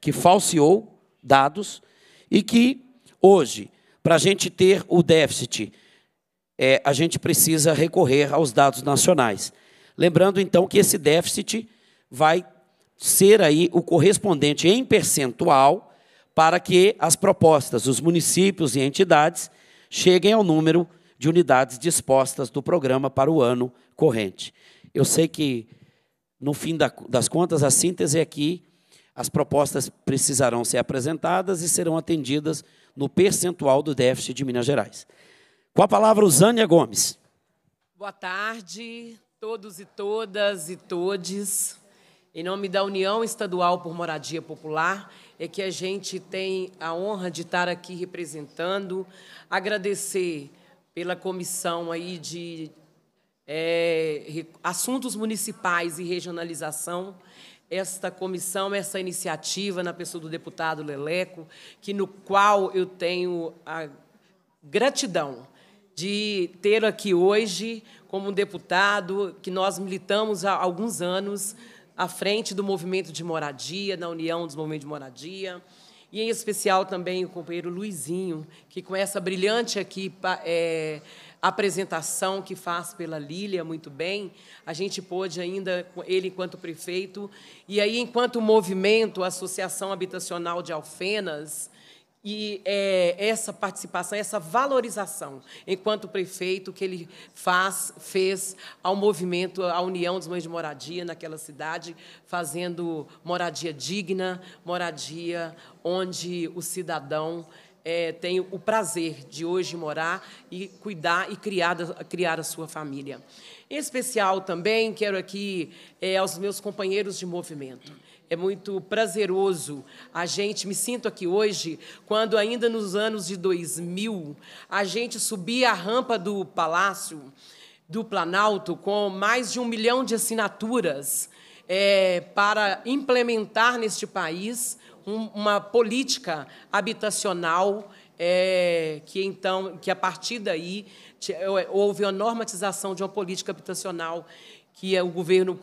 [SPEAKER 1] que falseou dados e que hoje, para a gente ter o déficit, é, a gente precisa recorrer aos dados nacionais. Lembrando, então, que esse déficit vai ser aí o correspondente em percentual para que as propostas, os municípios e entidades cheguem ao número de unidades dispostas do programa para o ano corrente. Eu sei que, no fim das contas, a síntese é que as propostas precisarão ser apresentadas e serão atendidas no percentual do déficit de Minas Gerais. Com a palavra, Usânia Gomes.
[SPEAKER 4] Boa tarde, todos e todas e todes. Em nome da União Estadual por Moradia Popular, é que a gente tem a honra de estar aqui representando, agradecer pela comissão aí de é, assuntos municipais e regionalização, esta comissão, essa iniciativa na pessoa do deputado Leleco, que no qual eu tenho a gratidão de ter aqui hoje como um deputado que nós militamos há alguns anos à frente do movimento de moradia, na União dos Movimentos de Moradia, e em especial também o companheiro Luizinho, que com essa brilhante aqui é, apresentação que faz pela Lília muito bem. A gente pôde ainda, ele enquanto prefeito, e aí enquanto movimento, a Associação Habitacional de Alfenas, e é, essa participação, essa valorização, enquanto prefeito, que ele faz, fez ao movimento, à União dos Mães de Moradia naquela cidade, fazendo moradia digna, moradia onde o cidadão é, tem o prazer de hoje morar e cuidar e criar, criar a sua família. Em especial também quero aqui é, aos meus companheiros de movimento. É muito prazeroso a gente, me sinto aqui hoje, quando ainda nos anos de 2000, a gente subia a rampa do Palácio do Planalto com mais de um milhão de assinaturas é, para implementar neste país um, uma política habitacional é, que então que a partir daí é, houve a normatização de uma política habitacional que é o governo,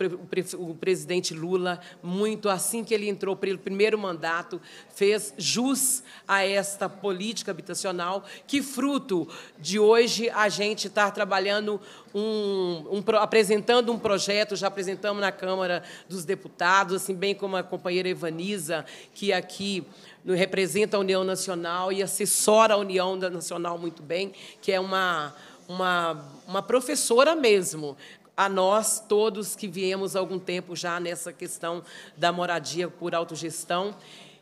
[SPEAKER 4] o presidente Lula, muito assim que ele entrou pelo primeiro mandato, fez jus a esta política habitacional, que fruto de hoje a gente estar tá trabalhando, um, um, apresentando um projeto, já apresentamos na Câmara dos Deputados, assim bem como a companheira Evaniza, que aqui representa a União Nacional e assessora a União Nacional muito bem, que é uma uma, uma professora mesmo a nós todos que viemos há algum tempo já nessa questão da moradia por autogestão.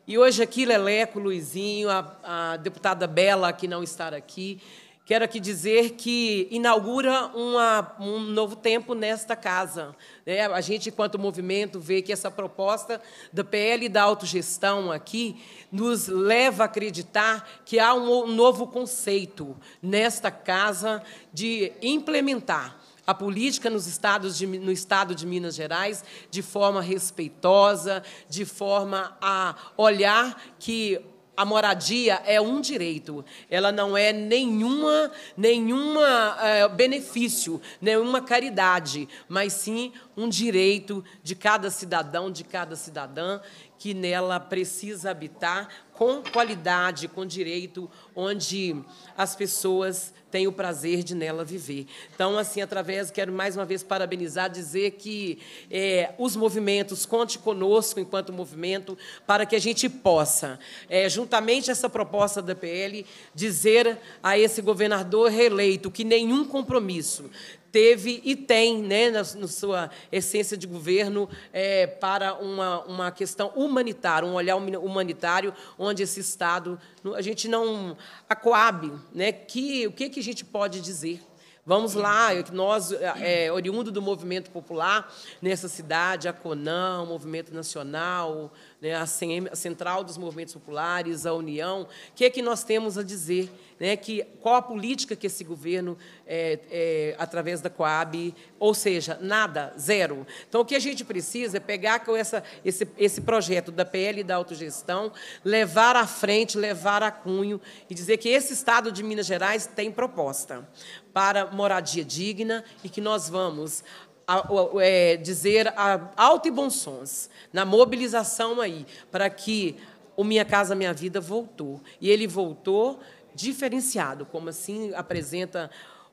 [SPEAKER 4] E hoje aqui, Leleco, Luizinho, a, a deputada Bela, que não está aqui, quero aqui dizer que inaugura uma, um novo tempo nesta casa. Né? A gente, enquanto movimento, vê que essa proposta da PL e da autogestão aqui nos leva a acreditar que há um novo conceito nesta casa de implementar a política nos estados de, no estado de Minas Gerais de forma respeitosa, de forma a olhar que a moradia é um direito, ela não é nenhuma, nenhuma é, benefício, nenhuma caridade, mas sim um direito de cada cidadão, de cada cidadã que nela precisa habitar com qualidade, com direito, onde as pessoas têm o prazer de nela viver. Então, assim, através, quero mais uma vez parabenizar, dizer que é, os movimentos, conte conosco enquanto movimento, para que a gente possa, é, juntamente essa proposta da PL, dizer a esse governador reeleito que nenhum compromisso teve e tem, né, na, na sua essência de governo, é, para uma, uma questão humanitária, um olhar humanitário, onde esse Estado, a gente não acoabe, né, que, o que, que a gente pode dizer? Vamos lá, é nós, é, é, oriundo do movimento popular, nessa cidade, a CONAM, o Movimento Nacional, né, a, CM, a Central dos Movimentos Populares, a União, o que é que nós temos a dizer? né, que, qual a política que esse governo, é, é, através da Coab, ou seja, nada, zero. Então, o que a gente precisa é pegar com essa, esse, esse projeto da PL da autogestão, levar à frente, levar a cunho e dizer que esse Estado de Minas Gerais tem proposta para moradia digna e que nós vamos a, a, é, dizer a alto e bons sons na mobilização aí para que o Minha Casa Minha Vida voltou. E ele voltou diferenciado, como assim apresenta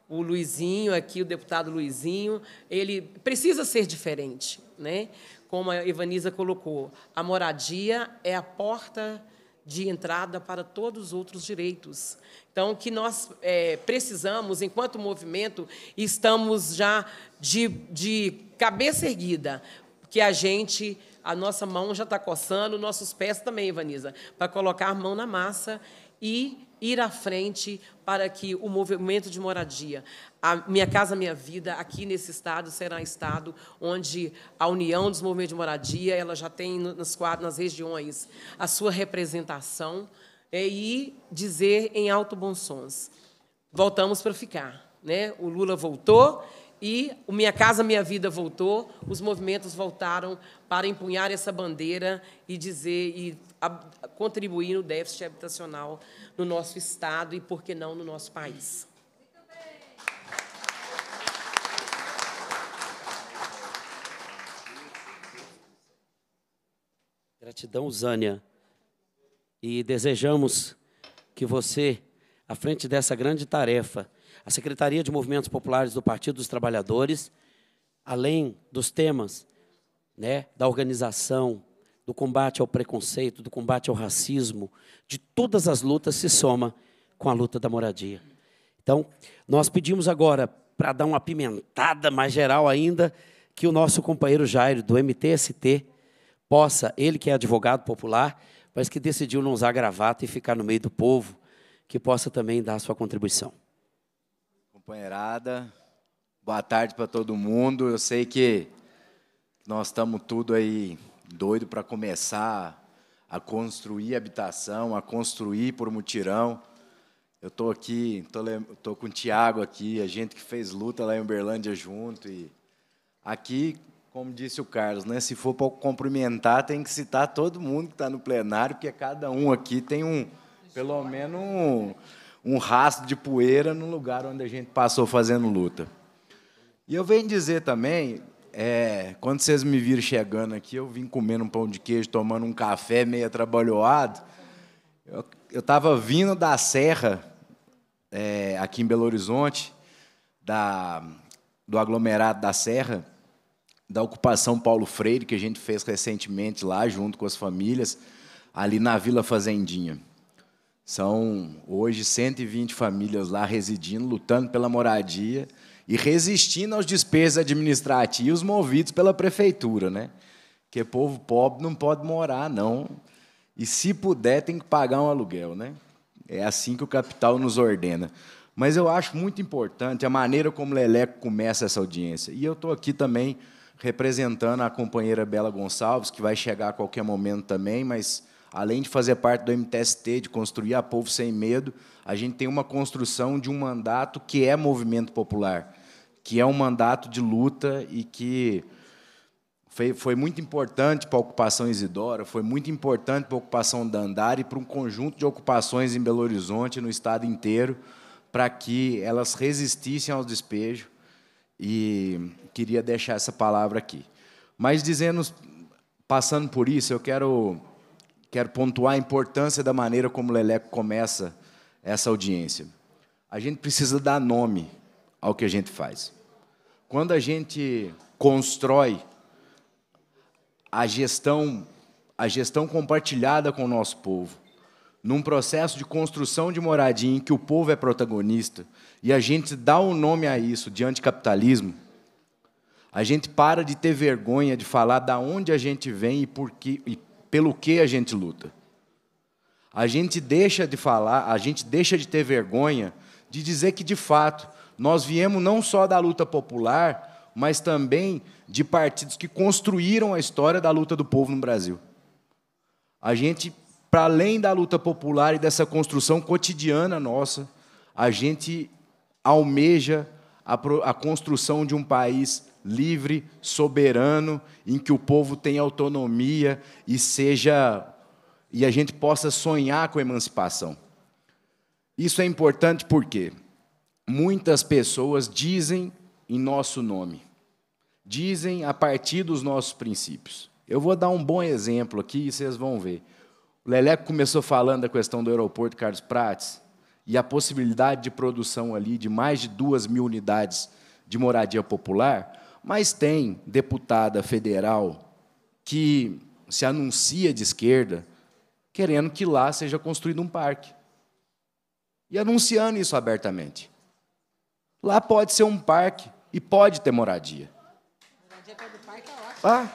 [SPEAKER 4] o Luizinho aqui, o deputado Luizinho, ele precisa ser diferente, né? Como a Ivaniza colocou, a moradia é a porta de entrada para todos os outros direitos. Então, que nós é, precisamos, enquanto movimento, estamos já de, de cabeça erguida, que a gente, a nossa mão já está coçando, nossos pés também, Ivaniza, para colocar a mão na massa e ir à frente para que o movimento de moradia, a Minha Casa Minha Vida, aqui nesse estado, será um estado onde a união dos movimentos de moradia ela já tem nas quadras, nas regiões a sua representação é, e dizer em alto bom sons, voltamos para ficar. Né? O Lula voltou e o Minha Casa Minha Vida voltou, os movimentos voltaram para empunhar essa bandeira e dizer e contribuir no déficit habitacional no nosso Estado e, por que não, no nosso país.
[SPEAKER 1] Gratidão, Zânia. E desejamos que você, à frente dessa grande tarefa, a Secretaria de Movimentos Populares do Partido dos Trabalhadores, além dos temas né, da organização, do combate ao preconceito, do combate ao racismo, de todas as lutas se soma com a luta da moradia. Então, nós pedimos agora, para dar uma pimentada mais geral ainda, que o nosso companheiro Jairo, do MTST, possa, ele que é advogado popular, mas que decidiu não usar gravata e ficar no meio do povo, que possa também dar a sua contribuição.
[SPEAKER 9] Companheirada, boa tarde para todo mundo. Eu sei que nós estamos tudo aí doido para começar a construir habitação, a construir por mutirão. Eu estou aqui, estou com o Tiago aqui, a gente que fez luta lá em Uberlândia junto. E aqui, como disse o Carlos, né, se for para cumprimentar, tem que citar todo mundo que está no plenário, porque cada um aqui tem um, pelo menos um, um rastro de poeira no lugar onde a gente passou fazendo luta. E eu venho dizer também, é, quando vocês me viram chegando aqui, eu vim comendo um pão de queijo, tomando um café meio trabalhoado. Eu estava vindo da Serra, é, aqui em Belo Horizonte, da, do aglomerado da Serra, da ocupação Paulo Freire, que a gente fez recentemente lá, junto com as famílias, ali na Vila Fazendinha. São hoje 120 famílias lá residindo, lutando pela moradia e resistindo aos despesas administrativos movidos pela prefeitura, né? Porque povo pobre não pode morar, não. E se puder, tem que pagar um aluguel, né? É assim que o capital nos ordena. Mas eu acho muito importante a maneira como o Leleco começa essa audiência. E eu estou aqui também representando a companheira Bela Gonçalves, que vai chegar a qualquer momento também, mas além de fazer parte do MTST, de construir a Povo Sem Medo, a gente tem uma construção de um mandato que é movimento popular que é um mandato de luta e que foi, foi muito importante para a ocupação Isidora, foi muito importante para a ocupação da Andar e para um conjunto de ocupações em Belo Horizonte, no estado inteiro, para que elas resistissem ao despejo. E queria deixar essa palavra aqui. Mas dizendo, passando por isso, eu quero quero pontuar a importância da maneira como o Leleco começa essa audiência. A gente precisa dar nome ao que a gente faz. Quando a gente constrói a gestão, a gestão compartilhada com o nosso povo, num processo de construção de moradia em que o povo é protagonista e a gente dá o um nome a isso de anticapitalismo, a gente para de ter vergonha de falar da onde a gente vem e, por que, e pelo que a gente luta. A gente deixa de falar, a gente deixa de ter vergonha de dizer que, de fato, nós viemos não só da luta popular, mas também de partidos que construíram a história da luta do povo no Brasil. A gente, para além da luta popular e dessa construção cotidiana nossa, a gente almeja a, a construção de um país livre, soberano, em que o povo tenha autonomia e seja e a gente possa sonhar com a emancipação. Isso é importante por quê? muitas pessoas dizem em nosso nome, dizem a partir dos nossos princípios. Eu vou dar um bom exemplo aqui e vocês vão ver. O Leleco começou falando da questão do aeroporto Carlos Prates e a possibilidade de produção ali de mais de duas mil unidades de moradia popular, mas tem deputada federal que se anuncia de esquerda querendo que lá seja construído um parque. E anunciando isso abertamente. Lá pode ser um parque e pode ter moradia. Moradia perto do parque é ótimo.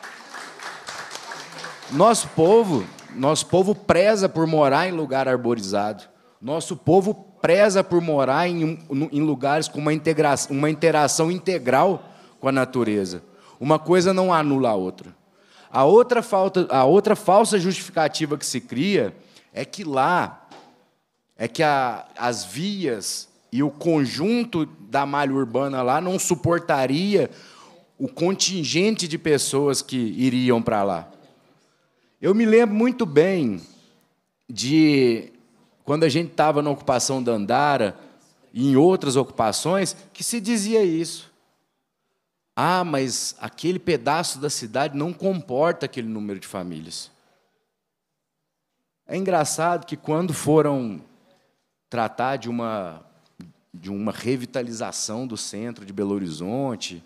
[SPEAKER 9] Nosso povo, nosso povo preza por morar em lugar arborizado. Nosso povo preza por morar em, em lugares com uma, integração, uma interação integral com a natureza. Uma coisa não anula a outra. A outra, falta, a outra falsa justificativa que se cria é que lá é que a, as vias e o conjunto da malha urbana lá não suportaria o contingente de pessoas que iriam para lá. Eu me lembro muito bem de quando a gente estava na ocupação da Andara e em outras ocupações que se dizia isso. Ah, mas aquele pedaço da cidade não comporta aquele número de famílias. É engraçado que quando foram tratar de uma de uma revitalização do centro de Belo Horizonte,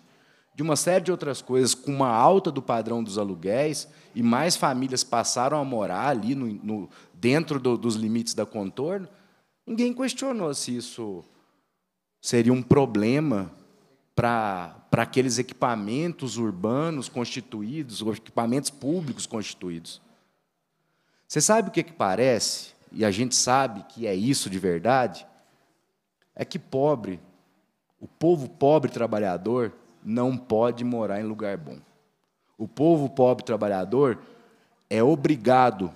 [SPEAKER 9] de uma série de outras coisas, com uma alta do padrão dos aluguéis, e mais famílias passaram a morar ali no, no dentro do, dos limites da contorno, ninguém questionou se isso seria um problema para aqueles equipamentos urbanos constituídos, equipamentos públicos constituídos. Você sabe o que, é que parece? E a gente sabe que é isso de verdade? é que pobre, o povo pobre trabalhador, não pode morar em lugar bom. O povo pobre trabalhador é obrigado,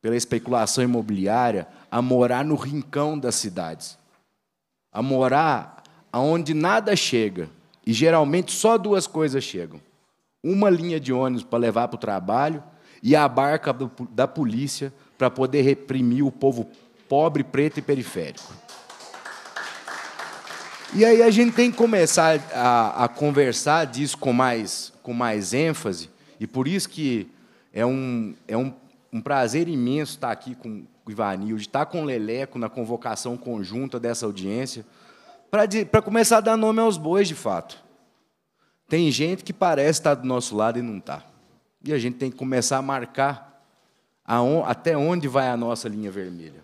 [SPEAKER 9] pela especulação imobiliária, a morar no rincão das cidades, a morar aonde nada chega. E geralmente só duas coisas chegam: uma linha de ônibus para levar para o trabalho e a barca da polícia para poder reprimir o povo pobre, preto e periférico. E aí a gente tem que começar a, a conversar disso com mais, com mais ênfase, e por isso que é um, é um, um prazer imenso estar aqui com o Ivanildo, estar com o Leleco na convocação conjunta dessa audiência, para começar a dar nome aos bois, de fato. Tem gente que parece estar do nosso lado e não está. E a gente tem que começar a marcar a on, até onde vai a nossa linha vermelha.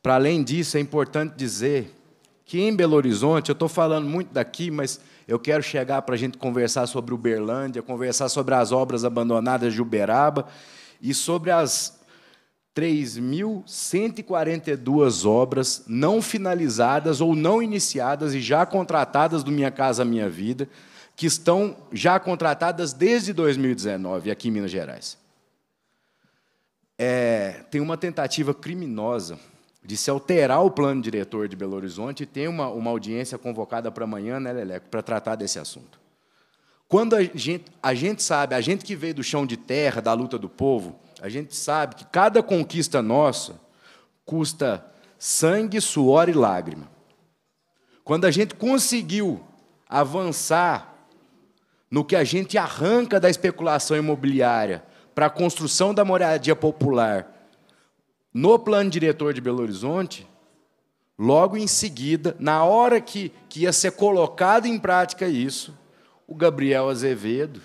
[SPEAKER 9] Para além disso, é importante dizer que em Belo Horizonte, eu estou falando muito daqui, mas eu quero chegar para a gente conversar sobre Uberlândia, conversar sobre as obras abandonadas de Uberaba e sobre as 3.142 obras não finalizadas ou não iniciadas e já contratadas do Minha Casa Minha Vida, que estão já contratadas desde 2019 aqui em Minas Gerais. É, tem uma tentativa criminosa de se alterar o plano diretor de Belo Horizonte e tem uma, uma audiência convocada para amanhã, né, Leleco, para tratar desse assunto. Quando a gente, a gente sabe, a gente que veio do chão de terra, da luta do povo, a gente sabe que cada conquista nossa custa sangue, suor e lágrima. Quando a gente conseguiu avançar no que a gente arranca da especulação imobiliária para a construção da moradia popular no plano diretor de Belo Horizonte, logo em seguida, na hora que, que ia ser colocado em prática isso, o Gabriel Azevedo,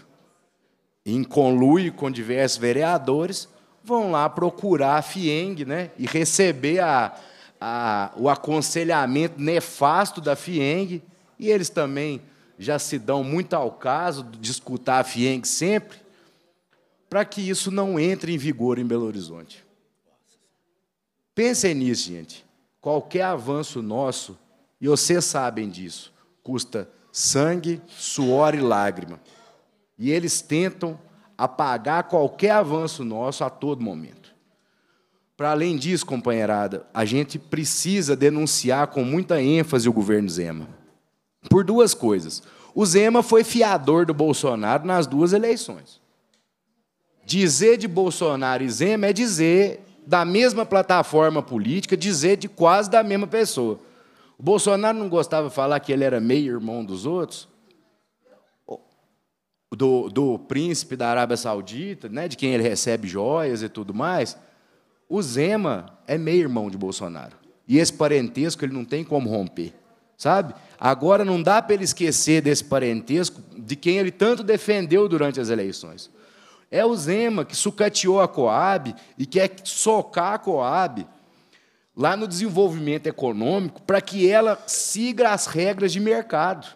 [SPEAKER 9] em conluio com diversos vereadores, vão lá procurar a FIENG né, e receber a, a, o aconselhamento nefasto da FIENG, e eles também já se dão muito ao caso de escutar a FIENG sempre, para que isso não entre em vigor em Belo Horizonte. Pensem nisso, gente. Qualquer avanço nosso, e vocês sabem disso, custa sangue, suor e lágrima. E eles tentam apagar qualquer avanço nosso a todo momento. Para além disso, companheirada, a gente precisa denunciar com muita ênfase o governo Zema. Por duas coisas. O Zema foi fiador do Bolsonaro nas duas eleições. Dizer de Bolsonaro e Zema é dizer da mesma plataforma política dizer de quase da mesma pessoa. O Bolsonaro não gostava de falar que ele era meio irmão dos outros? Do, do príncipe da Arábia Saudita, né, de quem ele recebe joias e tudo mais. O Zema é meio irmão de Bolsonaro. E esse parentesco ele não tem como romper. Sabe? Agora não dá para ele esquecer desse parentesco de quem ele tanto defendeu durante as eleições. É o Zema que sucateou a Coab e quer socar a Coab lá no desenvolvimento econômico para que ela siga as regras de mercado,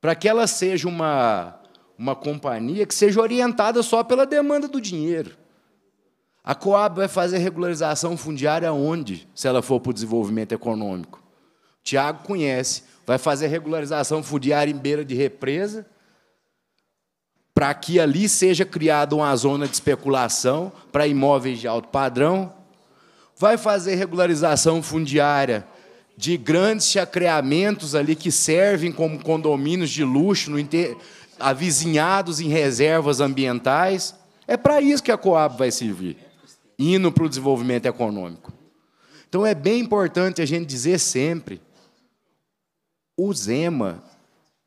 [SPEAKER 9] para que ela seja uma, uma companhia que seja orientada só pela demanda do dinheiro. A Coab vai fazer regularização fundiária onde, se ela for para o desenvolvimento econômico? Tiago conhece, vai fazer regularização fundiária em beira de represa, para que ali seja criada uma zona de especulação para imóveis de alto padrão, vai fazer regularização fundiária de grandes chacreamentos ali que servem como condomínios de luxo no inter... avizinhados em reservas ambientais. É para isso que a Coab vai servir, indo para o desenvolvimento econômico. Então é bem importante a gente dizer sempre: o Zema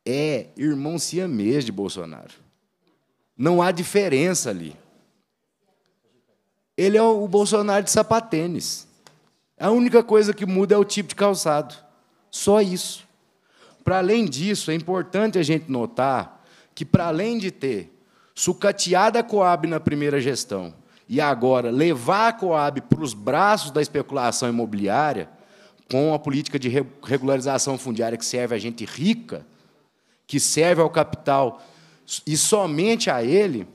[SPEAKER 9] é irmão siamês de Bolsonaro. Não há diferença ali. Ele é o Bolsonaro de sapatênis. A única coisa que muda é o tipo de calçado. Só isso. Para além disso, é importante a gente notar que, para além de ter sucateado a Coab na primeira gestão e agora levar a Coab para os braços da especulação imobiliária, com a política de regularização fundiária que serve a gente rica, que serve ao capital e somente a ele,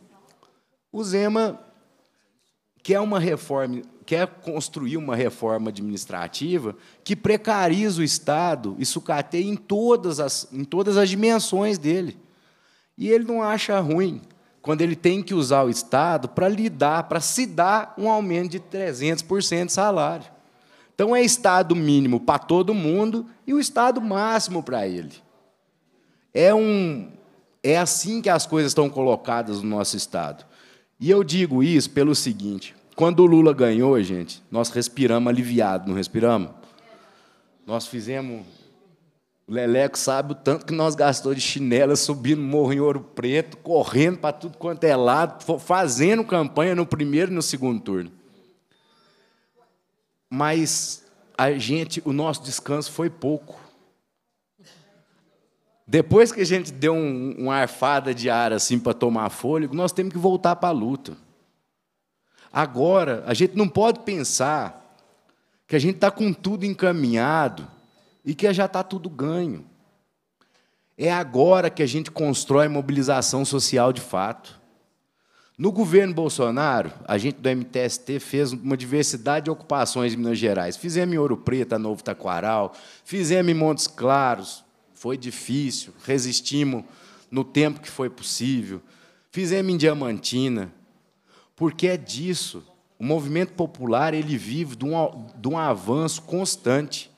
[SPEAKER 9] o Zema quer uma reforma, quer construir uma reforma administrativa que precariza o Estado e sucateia em todas as, em todas as dimensões dele. E ele não acha ruim quando ele tem que usar o Estado para lidar, para se dar um aumento de 300% de salário. Então, é Estado mínimo para todo mundo e o Estado máximo para ele. É um, é assim que as coisas estão colocadas no nosso Estado. E eu digo isso pelo seguinte: quando o Lula ganhou, gente, nós respiramos aliviado, não respiramos? Nós fizemos. O Leleco sabe o tanto que nós gastamos de chinela, subindo morro em ouro preto, correndo para tudo quanto é lado, fazendo campanha no primeiro e no segundo turno. Mas a gente, o nosso descanso foi pouco. Depois que a gente deu um, uma arfada de ar assim para tomar fôlego, nós temos que voltar para a luta. Agora, a gente não pode pensar que a gente está com tudo encaminhado e que já está tudo ganho. É agora que a gente constrói mobilização social de fato. No governo Bolsonaro, a gente do MTST fez uma diversidade de ocupações em Minas Gerais. Fizemos em Ouro Preto, Novo Taquaral, fizemos em Montes Claros, foi difícil, resistimos no tempo que foi possível. Fizemos em Diamantina, porque é disso. O movimento popular ele vive de um, de um avanço constante.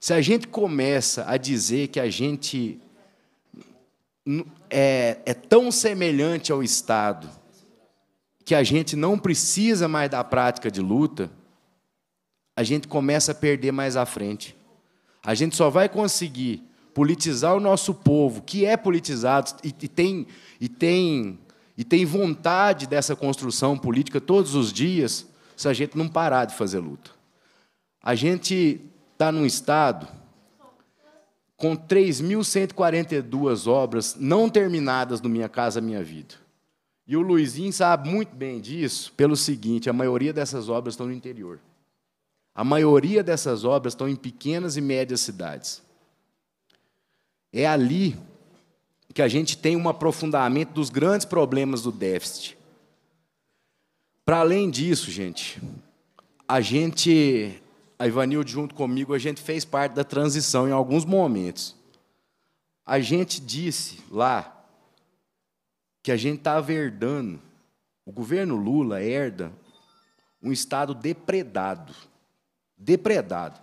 [SPEAKER 9] Se a gente começa a dizer que a gente é, é tão semelhante ao Estado que a gente não precisa mais da prática de luta, a gente começa a perder mais à frente. A gente só vai conseguir politizar o nosso povo, que é politizado e, e tem e tem e tem vontade dessa construção política todos os dias, se a gente não parar de fazer luta. A gente está num estado com 3.142 obras não terminadas no Minha Casa Minha Vida. E o Luizinho sabe muito bem disso, pelo seguinte: a maioria dessas obras estão no interior. A maioria dessas obras estão em pequenas e médias cidades. É ali que a gente tem um aprofundamento dos grandes problemas do déficit. Para além disso, gente, a gente, a Ivanildo junto comigo, a gente fez parte da transição em alguns momentos. A gente disse lá que a gente estava tá herdando, o governo Lula herda um Estado depredado. Depredado.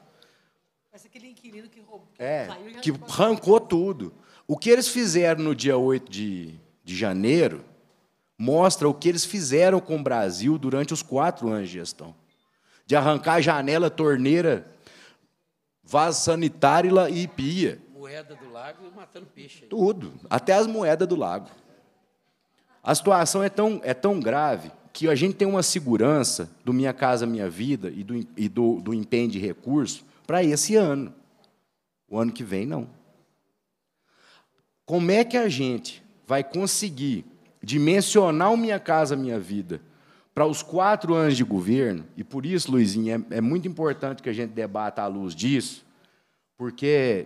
[SPEAKER 9] É, tá, que arrancou tudo. O que eles fizeram no dia 8 de, de janeiro mostra o que eles fizeram com o Brasil durante os quatro anos de gestão. De arrancar janela, torneira, vaso sanitário e pia.
[SPEAKER 1] Moeda do lago matando
[SPEAKER 10] peixe. Aí.
[SPEAKER 9] Tudo, até as moedas do lago. A situação é tão, é tão grave que a gente tem uma segurança do Minha Casa Minha Vida e do, e do, do empenho de recurso para esse ano. O ano que vem, não. Como é que a gente vai conseguir dimensionar o Minha Casa Minha Vida para os quatro anos de governo? E por isso, Luizinho, é, é muito importante que a gente debata à luz disso, porque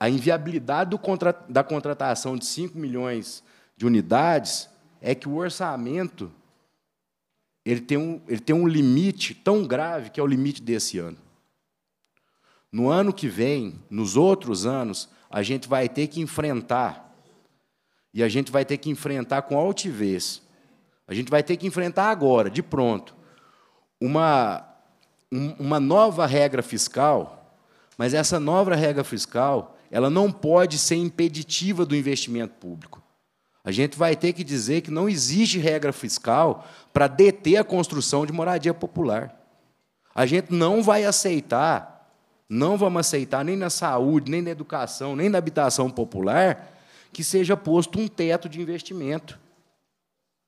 [SPEAKER 9] a inviabilidade contra, da contratação de 5 milhões de unidades é que o orçamento ele tem, um, ele tem um limite tão grave que é o limite desse ano. No ano que vem, nos outros anos, a gente vai ter que enfrentar. E a gente vai ter que enfrentar com altivez. A gente vai ter que enfrentar agora, de pronto, uma, um, uma nova regra fiscal, mas essa nova regra fiscal ela não pode ser impeditiva do investimento público. A gente vai ter que dizer que não existe regra fiscal para deter a construção de moradia popular. A gente não vai aceitar não vamos aceitar nem na saúde, nem na educação, nem na habitação popular que seja posto um teto de investimento.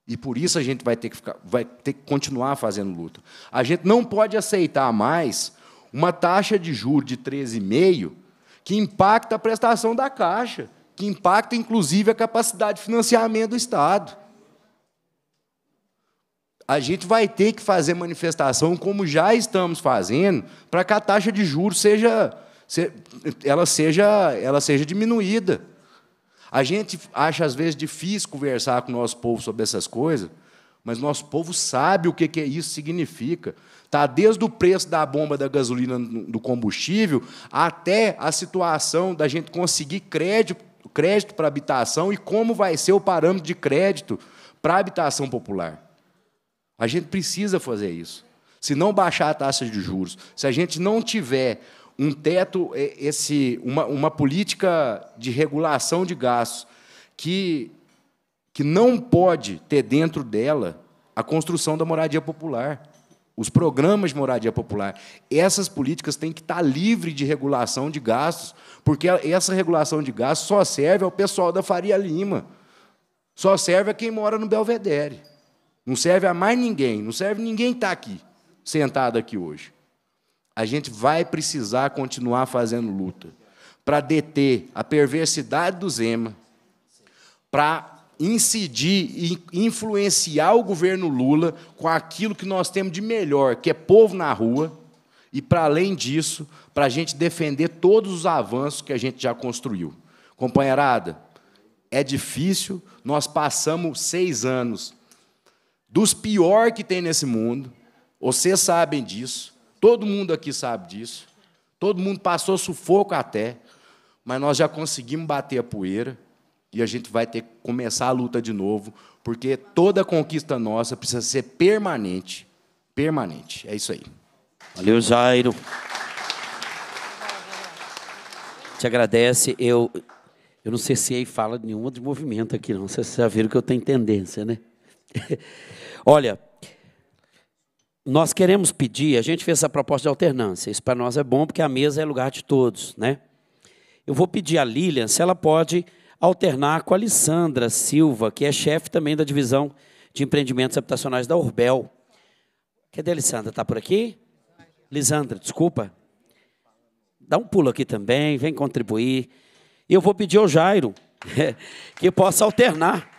[SPEAKER 9] E por isso a gente vai ter que, ficar, vai ter que continuar fazendo luta. A gente não pode aceitar mais uma taxa de juros de 13,5 que impacta a prestação da Caixa, que impacta inclusive a capacidade de financiamento do Estado a gente vai ter que fazer manifestação, como já estamos fazendo, para que a taxa de juros seja, se, ela seja, ela seja diminuída. A gente acha, às vezes, difícil conversar com o nosso povo sobre essas coisas, mas nosso povo sabe o que, que isso significa. Tá desde o preço da bomba da gasolina do combustível até a situação da gente conseguir crédito, crédito para habitação e como vai ser o parâmetro de crédito para a habitação popular. A gente precisa fazer isso. Se não baixar a taxa de juros, se a gente não tiver um teto, é, esse, uma, uma política de regulação de gastos que, que não pode ter dentro dela a construção da moradia popular, os programas de moradia popular. Essas políticas têm que estar livres de regulação de gastos, porque essa regulação de gastos só serve ao pessoal da Faria Lima, só serve a quem mora no Belvedere. Não serve a mais ninguém, não serve ninguém estar tá aqui, sentado aqui hoje. A gente vai precisar continuar fazendo luta para deter a perversidade do Zema, para incidir e influenciar o governo Lula com aquilo que nós temos de melhor, que é povo na rua, e, para além disso, para a gente defender todos os avanços que a gente já construiu. Companheirada, é difícil, nós passamos seis anos dos piores que tem nesse mundo. Vocês sabem disso. Todo mundo aqui sabe disso. Todo mundo passou sufoco até. Mas nós já conseguimos bater a poeira. E a gente vai ter que começar a luta de novo. Porque toda conquista nossa precisa ser permanente. Permanente. É isso aí.
[SPEAKER 1] Valeu, Jairo. Te agradece. Eu, eu não sei se aí fala nenhuma de movimento aqui, não. Vocês já viram que eu tenho tendência, né? [LAUGHS] Olha, nós queremos pedir, a gente fez essa proposta de alternância. Isso para nós é bom porque a mesa é lugar de todos, né? Eu vou pedir a Lilian se ela pode alternar com a Alissandra Silva, que é chefe também da divisão de empreendimentos habitacionais da Urbel. Cadê a Alissandra? Está por aqui? Lisandra, desculpa. Dá um pulo aqui também, vem contribuir. E eu vou pedir ao Jairo [LAUGHS] que possa alternar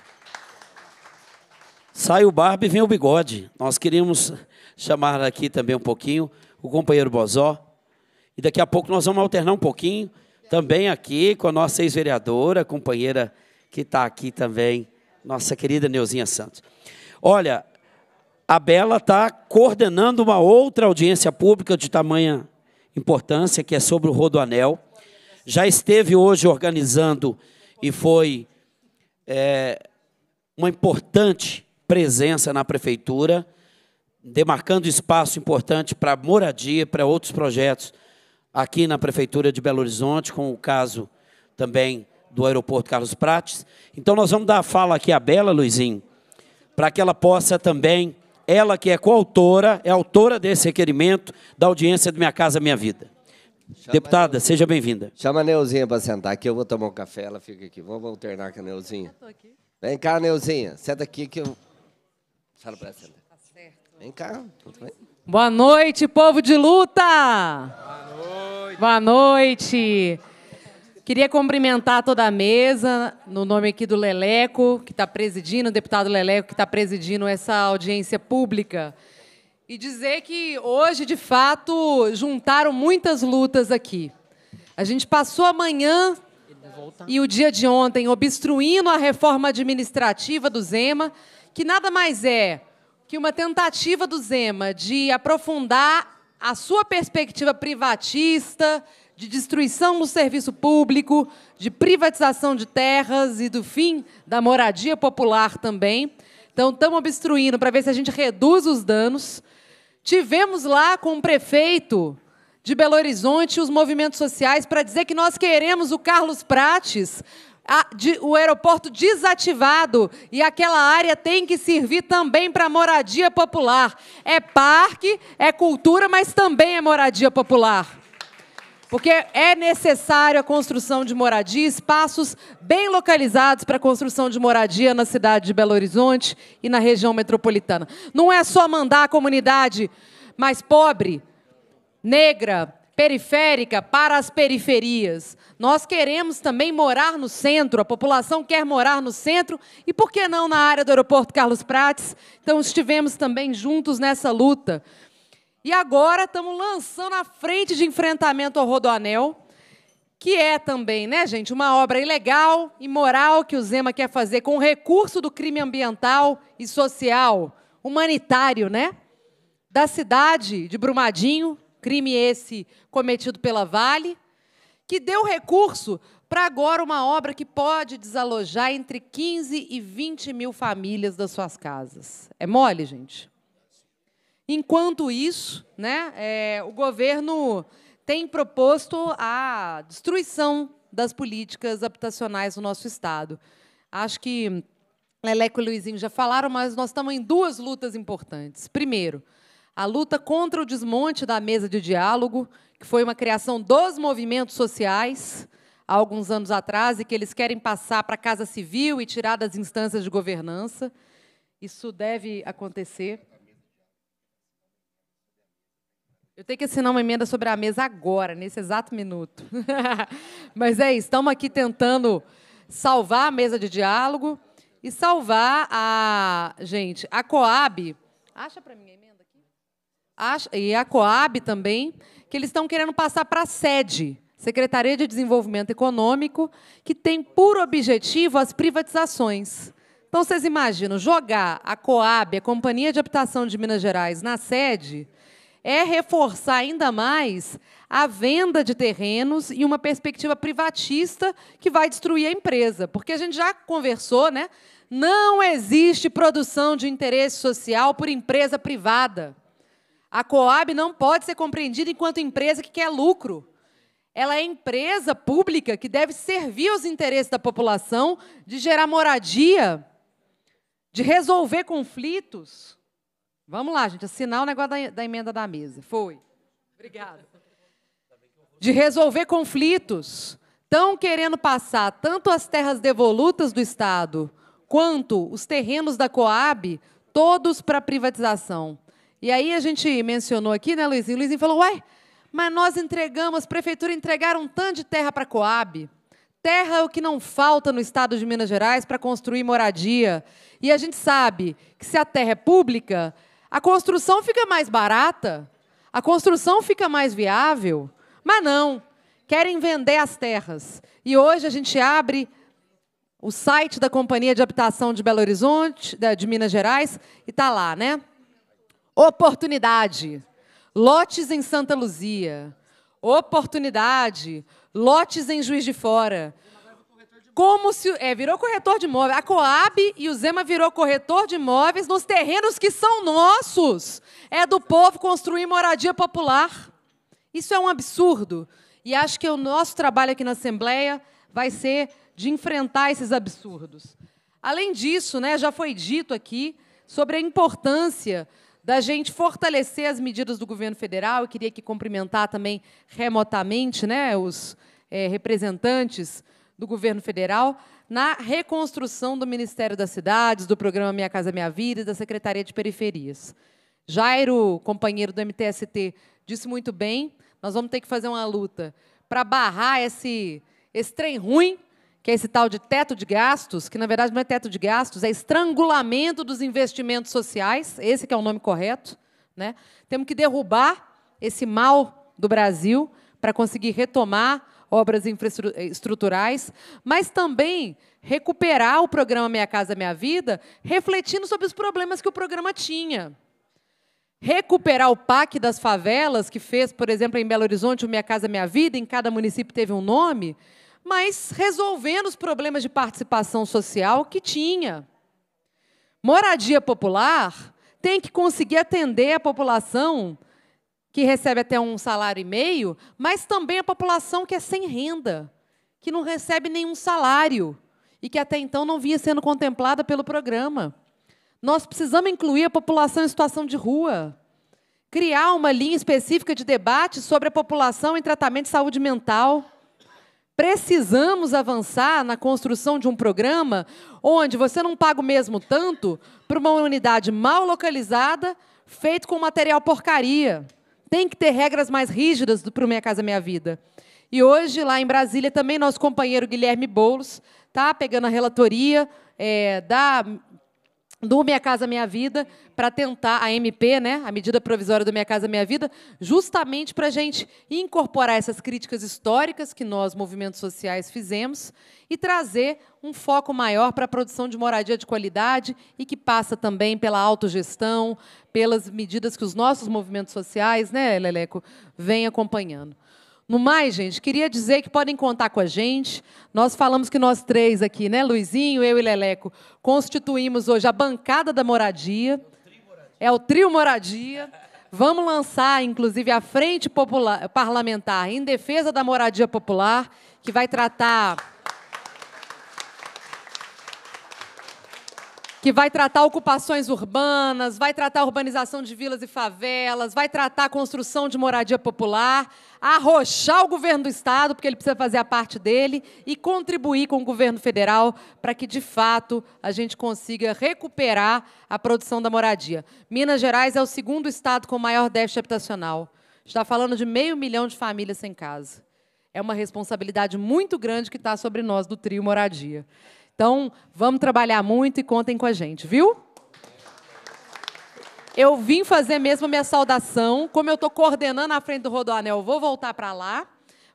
[SPEAKER 1] Sai o barba e vem o bigode. Nós queríamos chamar aqui também um pouquinho o companheiro Bozó. E daqui a pouco nós vamos alternar um pouquinho também aqui com a nossa ex-vereadora, companheira que está aqui também, nossa querida Neuzinha Santos. Olha, a Bela está coordenando uma outra audiência pública de tamanha importância, que é sobre o Rodoanel. Já esteve hoje organizando e foi é, uma importante presença na prefeitura, demarcando espaço importante para moradia, para outros projetos aqui na prefeitura de Belo Horizonte, com o caso também do aeroporto Carlos Prates. Então nós vamos dar a fala aqui à Bela, Luizinho, para que ela possa também, ela que é coautora, é autora desse requerimento da audiência de Minha Casa Minha
[SPEAKER 2] Vida. Chama Deputada, seja bem-vinda. Chama a Neuzinha para sentar aqui, eu vou tomar um café, ela fica aqui. Vamos alternar com a Neuzinha. Vem cá, Neuzinha, senta aqui que eu Fala para ela tá Vem cá, tudo bem? Boa noite, povo de luta! Boa
[SPEAKER 11] noite! Boa noite! Queria cumprimentar toda a mesa, no nome aqui do Leleco, que está presidindo, o deputado Leleco, que está presidindo essa audiência pública. E dizer que hoje, de fato, juntaram muitas lutas aqui. A gente passou a manhã e o dia de ontem obstruindo a reforma administrativa do Zema, que nada mais é que uma tentativa do Zema de aprofundar a sua perspectiva privatista, de destruição do serviço público, de privatização de terras e do fim da moradia popular também. Então, estamos obstruindo para ver se a gente reduz os danos. Tivemos lá com o prefeito de Belo Horizonte os movimentos sociais para dizer que nós queremos o Carlos Prates a, de, o aeroporto desativado e aquela área tem que servir também para moradia popular. É parque, é cultura, mas também é moradia popular. Porque é necessário a construção de moradia, espaços bem localizados para a construção de moradia na cidade de Belo Horizonte e na região metropolitana. Não é só mandar a comunidade mais pobre, negra, periférica para as periferias. Nós queremos também morar no centro, a população quer morar no centro e por que não na área do aeroporto Carlos Prates? Então estivemos também juntos nessa luta. E agora estamos lançando a frente de enfrentamento ao Rodoanel, que é também, né, gente, uma obra ilegal, imoral que o Zema quer fazer com recurso do crime ambiental e social, humanitário, né? Da cidade de Brumadinho, crime esse cometido pela Vale, que deu recurso para agora uma obra que pode desalojar entre 15 e 20 mil famílias das suas casas. É mole, gente? Enquanto isso, né, é, o governo tem proposto a destruição das políticas habitacionais no nosso Estado. Acho que Leleco e Luizinho já falaram, mas nós estamos em duas lutas importantes. Primeiro, a luta contra o desmonte da mesa de diálogo, que foi uma criação dos movimentos sociais há alguns anos atrás e que eles querem passar para a Casa Civil e tirar das instâncias de governança. Isso deve acontecer. Eu tenho que assinar uma emenda sobre a mesa agora, nesse exato minuto. [LAUGHS] Mas é isso, estamos aqui tentando salvar a mesa de diálogo e salvar a. Gente, a Coab. Acha para mim a emenda? e a Coab também, que eles estão querendo passar para a sede, Secretaria de Desenvolvimento Econômico, que tem por objetivo as privatizações. Então, vocês imaginam, jogar a Coab, a Companhia de Habitação de Minas Gerais, na sede, é reforçar ainda mais a venda de terrenos e uma perspectiva privatista que vai destruir a empresa. Porque a gente já conversou, né? Não existe produção de interesse social por empresa privada. A Coab não pode ser compreendida enquanto empresa que quer lucro. Ela é empresa pública que deve servir os interesses da população, de gerar moradia, de resolver conflitos. Vamos lá, gente, assinar o negócio da, da emenda da mesa. Foi. Obrigada. De resolver conflitos. Estão querendo passar tanto as terras devolutas do Estado quanto os terrenos da Coab, todos para privatização. E aí a gente mencionou aqui, né, Luizinho? O Luizinho falou, uai, mas nós entregamos, prefeitura entregaram um tanto de terra para a Coab. Terra é o que não falta no estado de Minas Gerais para construir moradia. E a gente sabe que se a terra é pública, a construção fica mais barata, a construção fica mais viável. Mas não, querem vender as terras. E hoje a gente abre o site da Companhia de Habitação de Belo Horizonte, de Minas Gerais, e está lá, né? Oportunidade. Lotes em Santa Luzia. Oportunidade. Lotes em Juiz de Fora. Como se. É, virou corretor de imóveis. A Coab e o Zema virou corretor de imóveis nos terrenos que são nossos. É do povo construir moradia popular. Isso é um absurdo. E acho que o nosso trabalho aqui na Assembleia vai ser de enfrentar esses absurdos. Além disso, né, já foi dito aqui sobre a importância da gente fortalecer as medidas do governo federal. Eu queria aqui cumprimentar também remotamente né, os é, representantes do governo federal na reconstrução do Ministério das Cidades, do programa Minha Casa Minha Vida e da Secretaria de Periferias. Jairo, companheiro do MTST, disse muito bem, nós vamos ter que fazer uma luta para barrar esse, esse trem ruim que é esse tal de teto de gastos, que na verdade não é teto de gastos, é estrangulamento dos investimentos sociais, esse que é o nome correto. Né? Temos que derrubar esse mal do Brasil para conseguir retomar obras infraestruturais, eh, mas também recuperar o programa Minha Casa Minha Vida, refletindo sobre os problemas que o programa tinha. Recuperar o PAC das favelas, que fez, por exemplo, em Belo Horizonte, o Minha Casa Minha Vida, em cada município teve um nome, mas resolvendo os problemas de participação social que tinha. Moradia popular tem que conseguir atender a população que recebe até um salário e meio, mas também a população que é sem renda, que não recebe nenhum salário e que até então não vinha sendo contemplada pelo programa. Nós precisamos incluir a população em situação de rua, criar uma linha específica de debate sobre a população em tratamento de saúde mental precisamos avançar na construção de um programa onde você não paga o mesmo tanto para uma unidade mal localizada, feito com material porcaria. Tem que ter regras mais rígidas para o Minha Casa Minha Vida. E hoje, lá em Brasília, também nosso companheiro Guilherme Boulos está pegando a relatoria é, da do Minha Casa Minha Vida para tentar a MP, né, a medida provisória do Minha Casa Minha Vida, justamente para a gente incorporar essas críticas históricas que nós, movimentos sociais, fizemos e trazer um foco maior para a produção de moradia de qualidade e que passa também pela autogestão, pelas medidas que os nossos movimentos sociais, né, Leleco, vêm acompanhando. No mais, gente, queria dizer que podem contar com a gente. Nós falamos que nós três aqui, né, Luizinho, eu e Leleco, constituímos hoje a bancada da moradia. É o trio moradia. Vamos lançar, inclusive, a Frente Popular, Parlamentar em Defesa da Moradia Popular, que vai tratar que vai tratar ocupações urbanas, vai tratar urbanização de vilas e favelas, vai tratar a construção de moradia popular, arrochar o governo do Estado, porque ele precisa fazer a parte dele, e contribuir com o governo federal para que, de fato, a gente consiga recuperar a produção da moradia. Minas Gerais é o segundo Estado com maior déficit habitacional. Está falando de meio milhão de famílias sem casa. É uma responsabilidade muito grande que está sobre nós do Trio Moradia. Então, vamos trabalhar muito e contem com a gente, viu? Eu vim fazer mesmo minha saudação. Como eu estou coordenando a frente do Rodoanel, vou voltar para lá.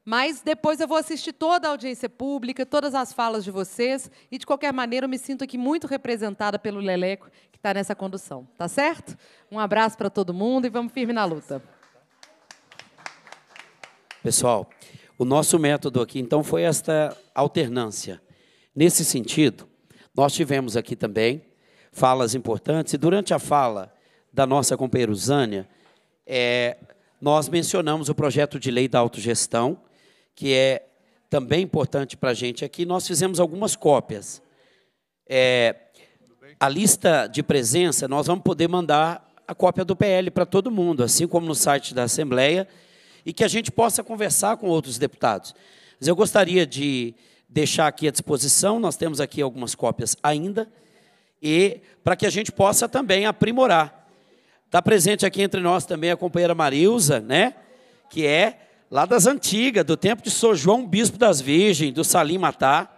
[SPEAKER 11] Mas depois eu vou assistir toda a audiência pública, todas as falas de vocês. E, de qualquer maneira, eu me sinto aqui muito representada pelo Leleco, que está nessa condução. Tá certo? Um abraço para todo mundo e vamos firme na luta.
[SPEAKER 1] Pessoal, o nosso método aqui, então, foi esta alternância. Nesse sentido, nós tivemos aqui também falas importantes, e durante a fala da nossa companheira Usânia, é, nós mencionamos o projeto de lei da autogestão, que é também importante para a gente aqui. Nós fizemos algumas cópias. É, a lista de presença, nós vamos poder mandar a cópia do PL para todo mundo, assim como no site da Assembleia, e que a gente possa conversar com outros deputados. Mas eu gostaria de deixar aqui à disposição. Nós temos aqui algumas cópias ainda. E para que a gente possa também aprimorar. Está presente aqui entre nós também a companheira Marilza, né? Que é lá das antigas, do tempo de São João Bispo das Virgens, do Salim Matar.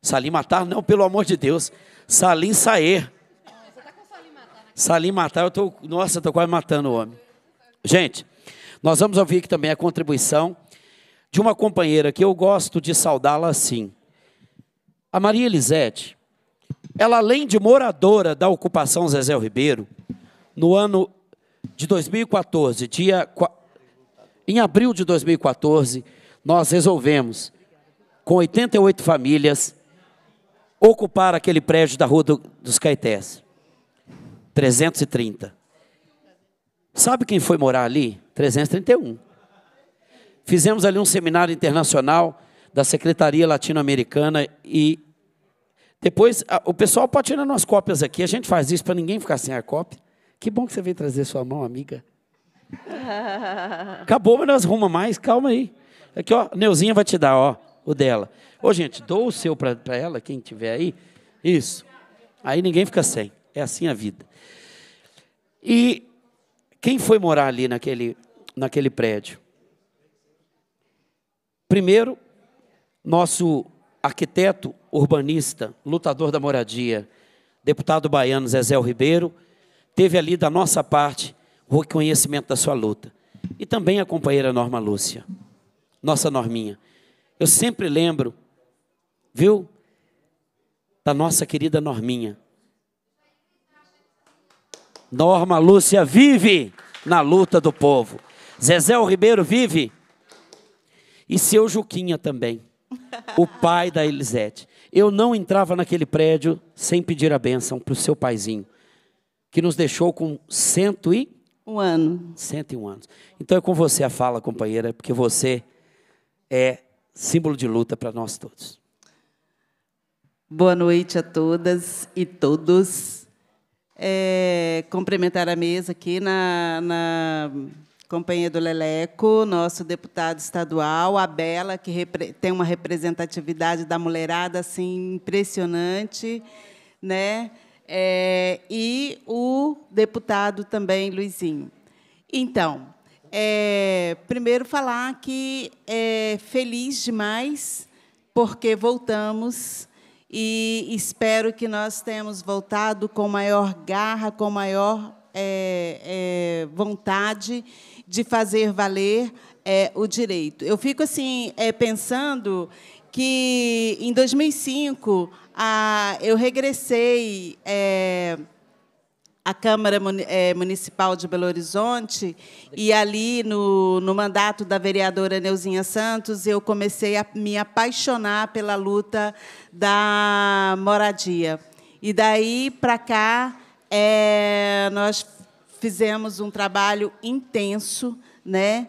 [SPEAKER 1] Salim Matar, não, pelo amor de Deus. Salim Saer. Salim Matar, eu tô, nossa, estou quase matando o homem. Gente, nós vamos ouvir aqui também a contribuição de uma companheira que eu gosto de saudá-la assim. A Maria Elisete, ela além de moradora da ocupação Zezé Ribeiro, no ano de 2014, dia em abril de 2014, nós resolvemos com 88 famílias ocupar aquele prédio da Rua do, dos Caetés. 330. Sabe quem foi morar ali? 331. Fizemos ali um seminário internacional da Secretaria Latino-Americana e depois a, o pessoal pode tirar umas cópias aqui. A gente faz isso para ninguém ficar sem a cópia. Que bom que você veio trazer sua mão, amiga.
[SPEAKER 12] [LAUGHS]
[SPEAKER 1] Acabou, mas nós arruma mais. Calma aí. Aqui, ó, Neuzinha vai te dar, ó, o dela. Ô, gente, dou o seu para ela, quem tiver aí. Isso. Aí ninguém fica sem. É assim a vida. E quem foi morar ali naquele, naquele prédio? Primeiro, nosso arquiteto urbanista, lutador da moradia, deputado baiano Zezé Ribeiro, teve ali da nossa parte o reconhecimento da sua luta. E também a companheira Norma Lúcia, nossa Norminha. Eu sempre lembro, viu, da nossa querida Norminha. Norma Lúcia vive na luta do povo. Zezé Ribeiro vive e seu Juquinha também, o pai da Elisete. Eu não entrava naquele prédio sem pedir a bênção para o seu paizinho, que nos deixou com cento e... Um ano. 101 anos. Então é com você a fala, companheira, porque
[SPEAKER 12] você é símbolo de luta para nós todos. Boa noite a todas e todos. É, cumprimentar a mesa aqui na, na companheiro Leleco, nosso deputado estadual, a Bela, que tem uma representatividade da mulherada assim impressionante, né? É, e o deputado também Luizinho. Então, é, primeiro falar que é feliz demais porque voltamos e espero que nós tenhamos voltado com maior garra, com maior é, é, vontade de fazer valer é, o direito. Eu fico assim é, pensando que em 2005 a, eu regressei é, à Câmara é, Municipal de Belo Horizonte e ali no, no mandato da vereadora Neuzinha Santos eu comecei a me apaixonar pela luta da moradia. E daí para cá é, nós fizemos um trabalho intenso, né?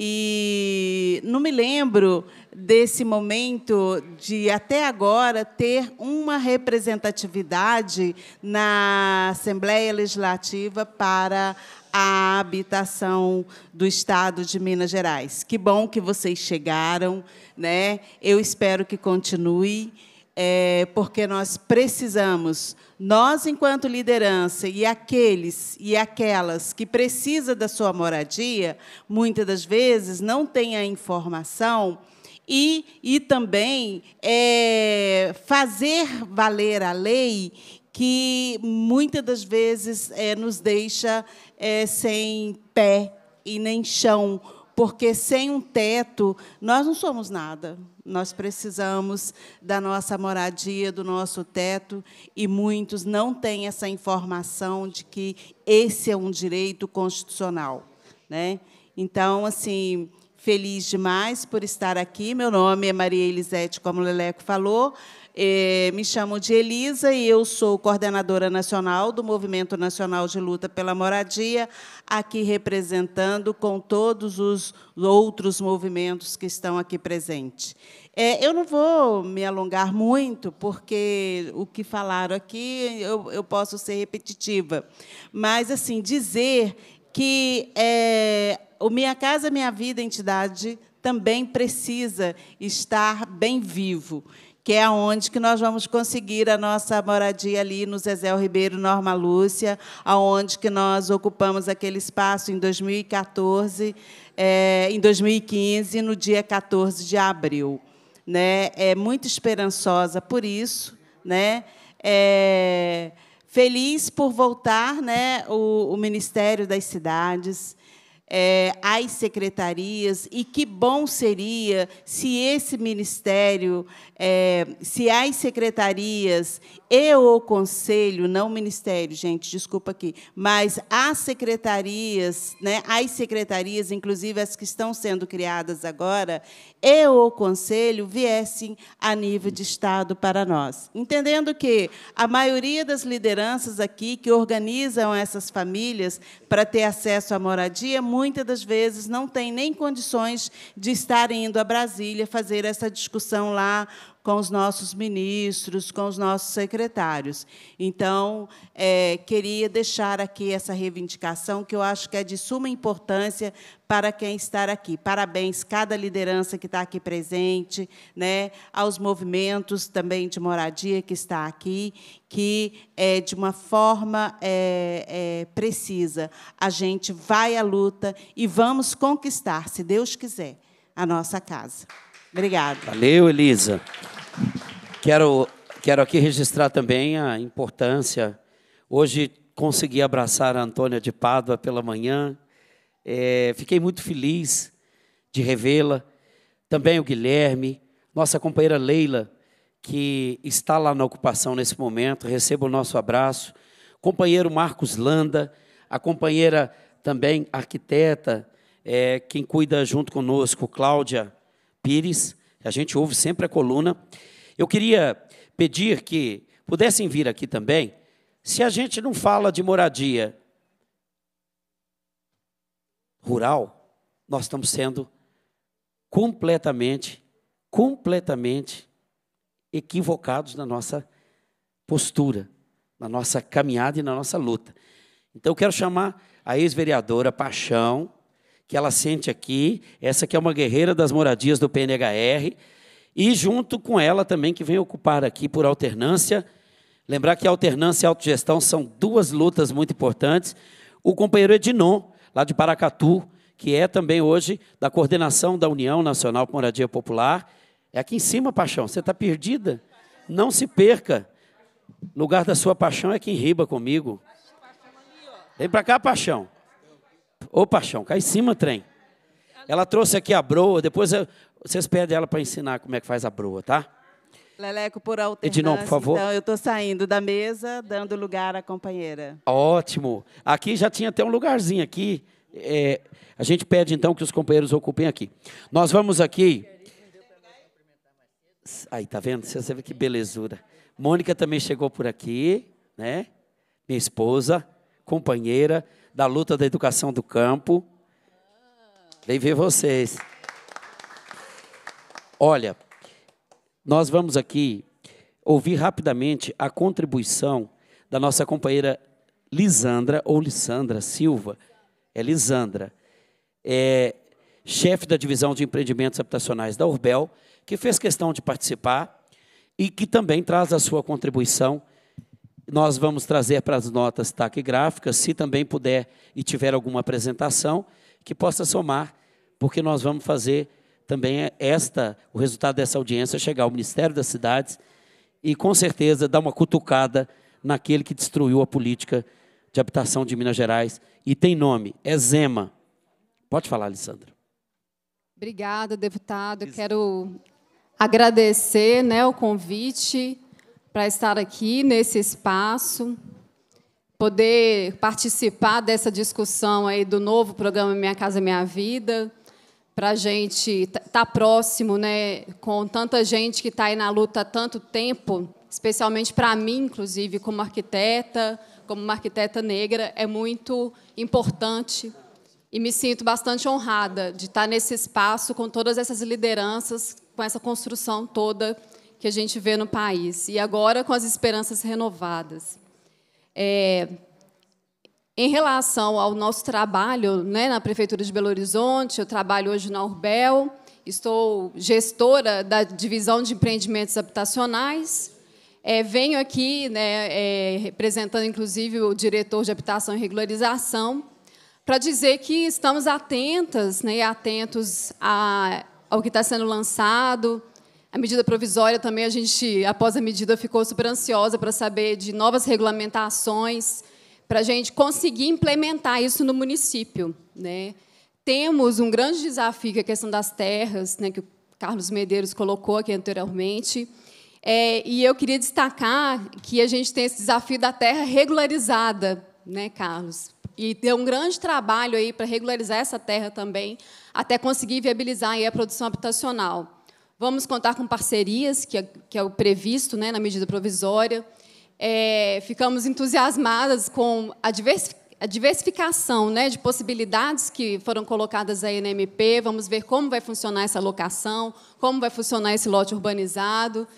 [SPEAKER 12] E não me lembro desse momento de até agora ter uma representatividade na Assembleia Legislativa para a habitação do Estado de Minas Gerais. Que bom que vocês chegaram, né? Eu espero que continue é, porque nós precisamos, nós enquanto liderança e aqueles e aquelas que precisa da sua moradia, muitas das vezes não tem a informação e, e também é, fazer valer a lei que muitas das vezes é, nos deixa é, sem pé e nem chão, porque sem um teto nós não somos nada. Nós precisamos da nossa moradia, do nosso teto, e muitos não têm essa informação de que esse é um direito constitucional. Né? Então, assim, feliz demais por estar aqui. Meu nome é Maria Elisete, como o Leleco falou. Eh, me chamo de Elisa e eu sou coordenadora nacional do Movimento Nacional de Luta pela Moradia, aqui representando com todos os outros movimentos que estão aqui presentes. Eh, eu não vou me alongar muito, porque o que falaram aqui eu, posso ser repetitiva, mas assim dizer que é, o Minha Casa Minha Vida entidade também precisa estar bem vivo que é aonde que nós vamos conseguir a nossa moradia ali no Zezé Ribeiro, Norma Lúcia, aonde que nós ocupamos aquele espaço em 2014, é, eh, em 2015, no dia 14 de abril. Né? É muito esperançosa por isso, né? É, feliz por voltar, né? O, o Ministério das Cidades, é, às secretarias e que bom seria se esse ministério, é, se as secretarias e o conselho, não o ministério, gente, desculpa aqui, mas as secretarias, né, as secretarias, inclusive as que estão sendo criadas agora, e o conselho viessem a nível de estado para nós, entendendo que a maioria das lideranças aqui que organizam essas famílias para ter acesso à moradia é muitas das vezes não tem nem condições de estar indo a Brasília fazer essa discussão lá com os nossos ministros, com os nossos secretários. Então, é, queria deixar aqui essa reivindicação, que eu acho que é de suma importância para quem está aqui. Parabéns cada liderança que está aqui presente, né, aos movimentos também de moradia que está aqui, que é, de uma forma é, é, precisa a gente vai à luta e vamos conquistar, se Deus quiser, a nossa casa. Obrigada.
[SPEAKER 1] Valeu, Elisa. Quero, quero aqui registrar também a importância. Hoje consegui abraçar a Antônia de Pádua pela manhã. É, fiquei muito feliz de revê-la. Também o Guilherme, nossa companheira Leila, que está lá na ocupação nesse momento. Receba o nosso abraço. Companheiro Marcos Landa, a companheira também arquiteta, é, quem cuida junto conosco, Cláudia Pires. A gente ouve sempre a coluna. Eu queria pedir que pudessem vir aqui também. Se a gente não fala de moradia rural, nós estamos sendo completamente, completamente equivocados na nossa postura, na nossa caminhada e na nossa luta. Então, eu quero chamar a ex-vereadora Paixão, que ela sente aqui, essa que é uma guerreira das moradias do PNHR, e junto com ela também que vem ocupar aqui por alternância. Lembrar que alternância e autogestão são duas lutas muito importantes. O companheiro Edinon, lá de Paracatu, que é também hoje da coordenação da União Nacional por Moradia Popular. É aqui em cima, Paixão, você está perdida. Não se perca. Lugar da sua paixão é aqui em Riba comigo. Vem para cá, Paixão. Ô paixão, cai em cima, trem. Ela trouxe aqui a broa, depois eu, vocês pedem ela para ensinar como é que faz a broa, tá?
[SPEAKER 12] Leleco, por alternância. Edinão, por favor. Então, eu estou saindo da mesa, dando lugar à companheira.
[SPEAKER 1] Ótimo. Aqui já tinha até um lugarzinho aqui. É, a gente pede, então, que os companheiros ocupem aqui. Nós vamos aqui... Aí, tá vendo? Você vê que belezura. Mônica também chegou por aqui, né? Minha esposa, companheira da luta da educação do campo. Vem ver vocês. Olha, nós vamos aqui ouvir rapidamente a contribuição da nossa companheira Lisandra, ou Lisandra Silva, é Lisandra, é chefe da divisão de empreendimentos habitacionais da Urbel, que fez questão de participar e que também traz a sua contribuição nós vamos trazer para as notas taquigráficas, se também puder e tiver alguma apresentação, que possa somar, porque nós vamos fazer também esta, o resultado dessa audiência chegar ao Ministério das Cidades e, com certeza, dar uma cutucada naquele que destruiu a política de habitação de Minas Gerais e tem nome, é Zema. Pode falar, Alessandra.
[SPEAKER 13] Obrigada, deputado. Quero agradecer né, o convite para estar aqui nesse espaço, poder participar dessa discussão aí do novo programa Minha Casa Minha Vida, para a gente estar tá, tá próximo, né, com tanta gente que está aí na luta há tanto tempo, especialmente para mim, inclusive, como arquiteta, como uma arquiteta negra, é muito importante e me sinto bastante honrada de estar tá nesse espaço com todas essas lideranças, com essa construção toda que a gente vê no país, e agora com as esperanças renovadas. É, em relação ao nosso trabalho né, na Prefeitura de Belo Horizonte, eu trabalho hoje na Urbel, estou gestora da divisão de empreendimentos habitacionais. É, venho aqui, né, é, representando inclusive o diretor de habitação e regularização, para dizer que estamos atentas, né, atentos a, ao que está sendo lançado, a medida provisória também, a gente, após a medida, ficou super ansiosa para saber de novas regulamentações, para a gente conseguir implementar isso no município. Né? Temos um grande desafio, que é a questão das terras, né, que o Carlos Medeiros colocou aqui anteriormente. É, e eu queria destacar que a gente tem esse desafio da terra regularizada, né, Carlos? E tem um grande trabalho aí para regularizar essa terra também, até conseguir viabilizar a produção habitacional. Vamos contar com parcerias, que é, que é o previsto né, na medida provisória. É, ficamos entusiasmadas com a, diversi a diversificação né, de possibilidades que foram colocadas aí na MP. Vamos ver como vai funcionar essa locação, como vai funcionar esse lote urbanizado.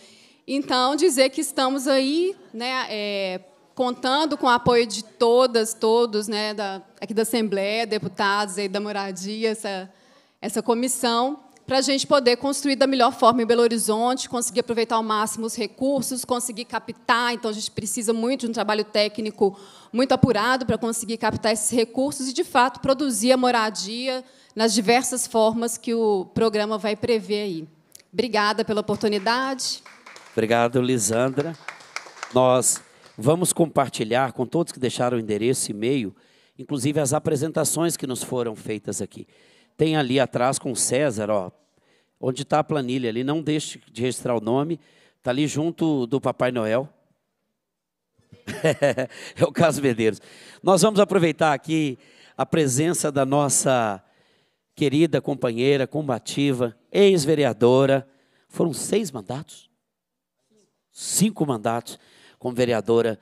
[SPEAKER 13] Então, dizer que estamos aí né, é, contando com o apoio de todas, todos, né, da, aqui da Assembleia, deputados, aí da moradia, essa, essa comissão para a gente poder construir da melhor forma em Belo Horizonte, conseguir aproveitar ao máximo os recursos, conseguir captar. Então, a gente precisa muito de um trabalho técnico muito apurado para conseguir captar esses recursos e, de fato, produzir a moradia nas diversas formas que o programa vai prever aí. Obrigada pela oportunidade.
[SPEAKER 1] Obrigado, Lisandra. Nós vamos compartilhar com todos que deixaram o endereço e e-mail, inclusive as apresentações que nos foram feitas aqui. Tem ali atrás com o César, ó, onde está a planilha ali, não deixe de registrar o nome, está ali junto do Papai Noel. [LAUGHS] é o caso Medeiros. Nós vamos aproveitar aqui a presença da nossa querida companheira, combativa, ex-vereadora. Foram seis mandatos? Cinco mandatos como vereadora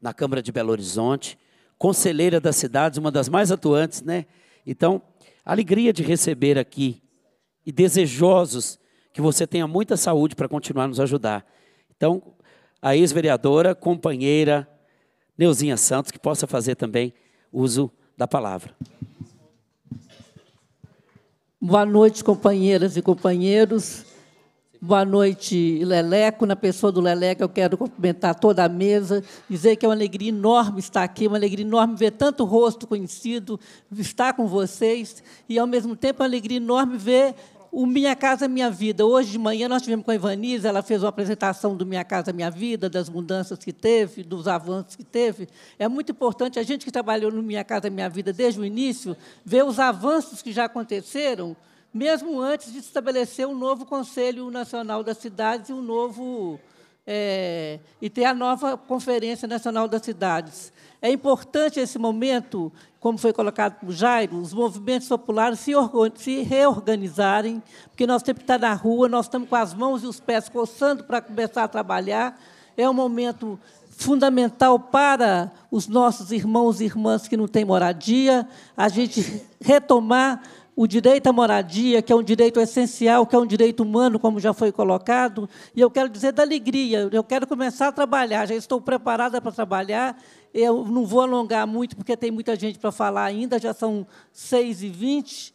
[SPEAKER 1] na Câmara de Belo Horizonte, conselheira das cidades, uma das mais atuantes, né? Então, alegria de receber aqui e desejosos que você tenha muita saúde para continuar nos ajudar. Então, a ex-vereadora, companheira Neuzinha Santos, que possa fazer também uso da palavra.
[SPEAKER 14] Boa noite, companheiras e companheiros. Boa noite, Leleco. Na pessoa do Leleco, eu quero cumprimentar toda a mesa, dizer que é uma alegria enorme estar aqui, uma alegria enorme ver tanto rosto conhecido, estar com vocês, e, ao mesmo tempo, é uma alegria enorme ver o Minha Casa Minha Vida. Hoje de manhã nós tivemos com a Ivanise, ela fez uma apresentação do Minha Casa Minha Vida, das mudanças que teve, dos avanços que teve. É muito importante, a gente que trabalhou no Minha Casa Minha Vida desde o início, ver os avanços que já aconteceram mesmo antes de estabelecer um novo Conselho Nacional das Cidades e um novo é, e ter a nova Conferência Nacional das Cidades. É importante esse momento, como foi colocado por Jairo, os movimentos populares se, se reorganizarem, porque nós temos que estar na rua, nós estamos com as mãos e os pés coçando para começar a trabalhar. É um momento fundamental para os nossos irmãos e irmãs que não têm moradia, a gente retomar o direito à moradia, que é um direito essencial, que é um direito humano, como já foi colocado, e eu quero dizer da alegria, eu quero começar a trabalhar, já estou preparada para trabalhar, eu não vou alongar muito, porque tem muita gente para falar ainda, já são 6h20,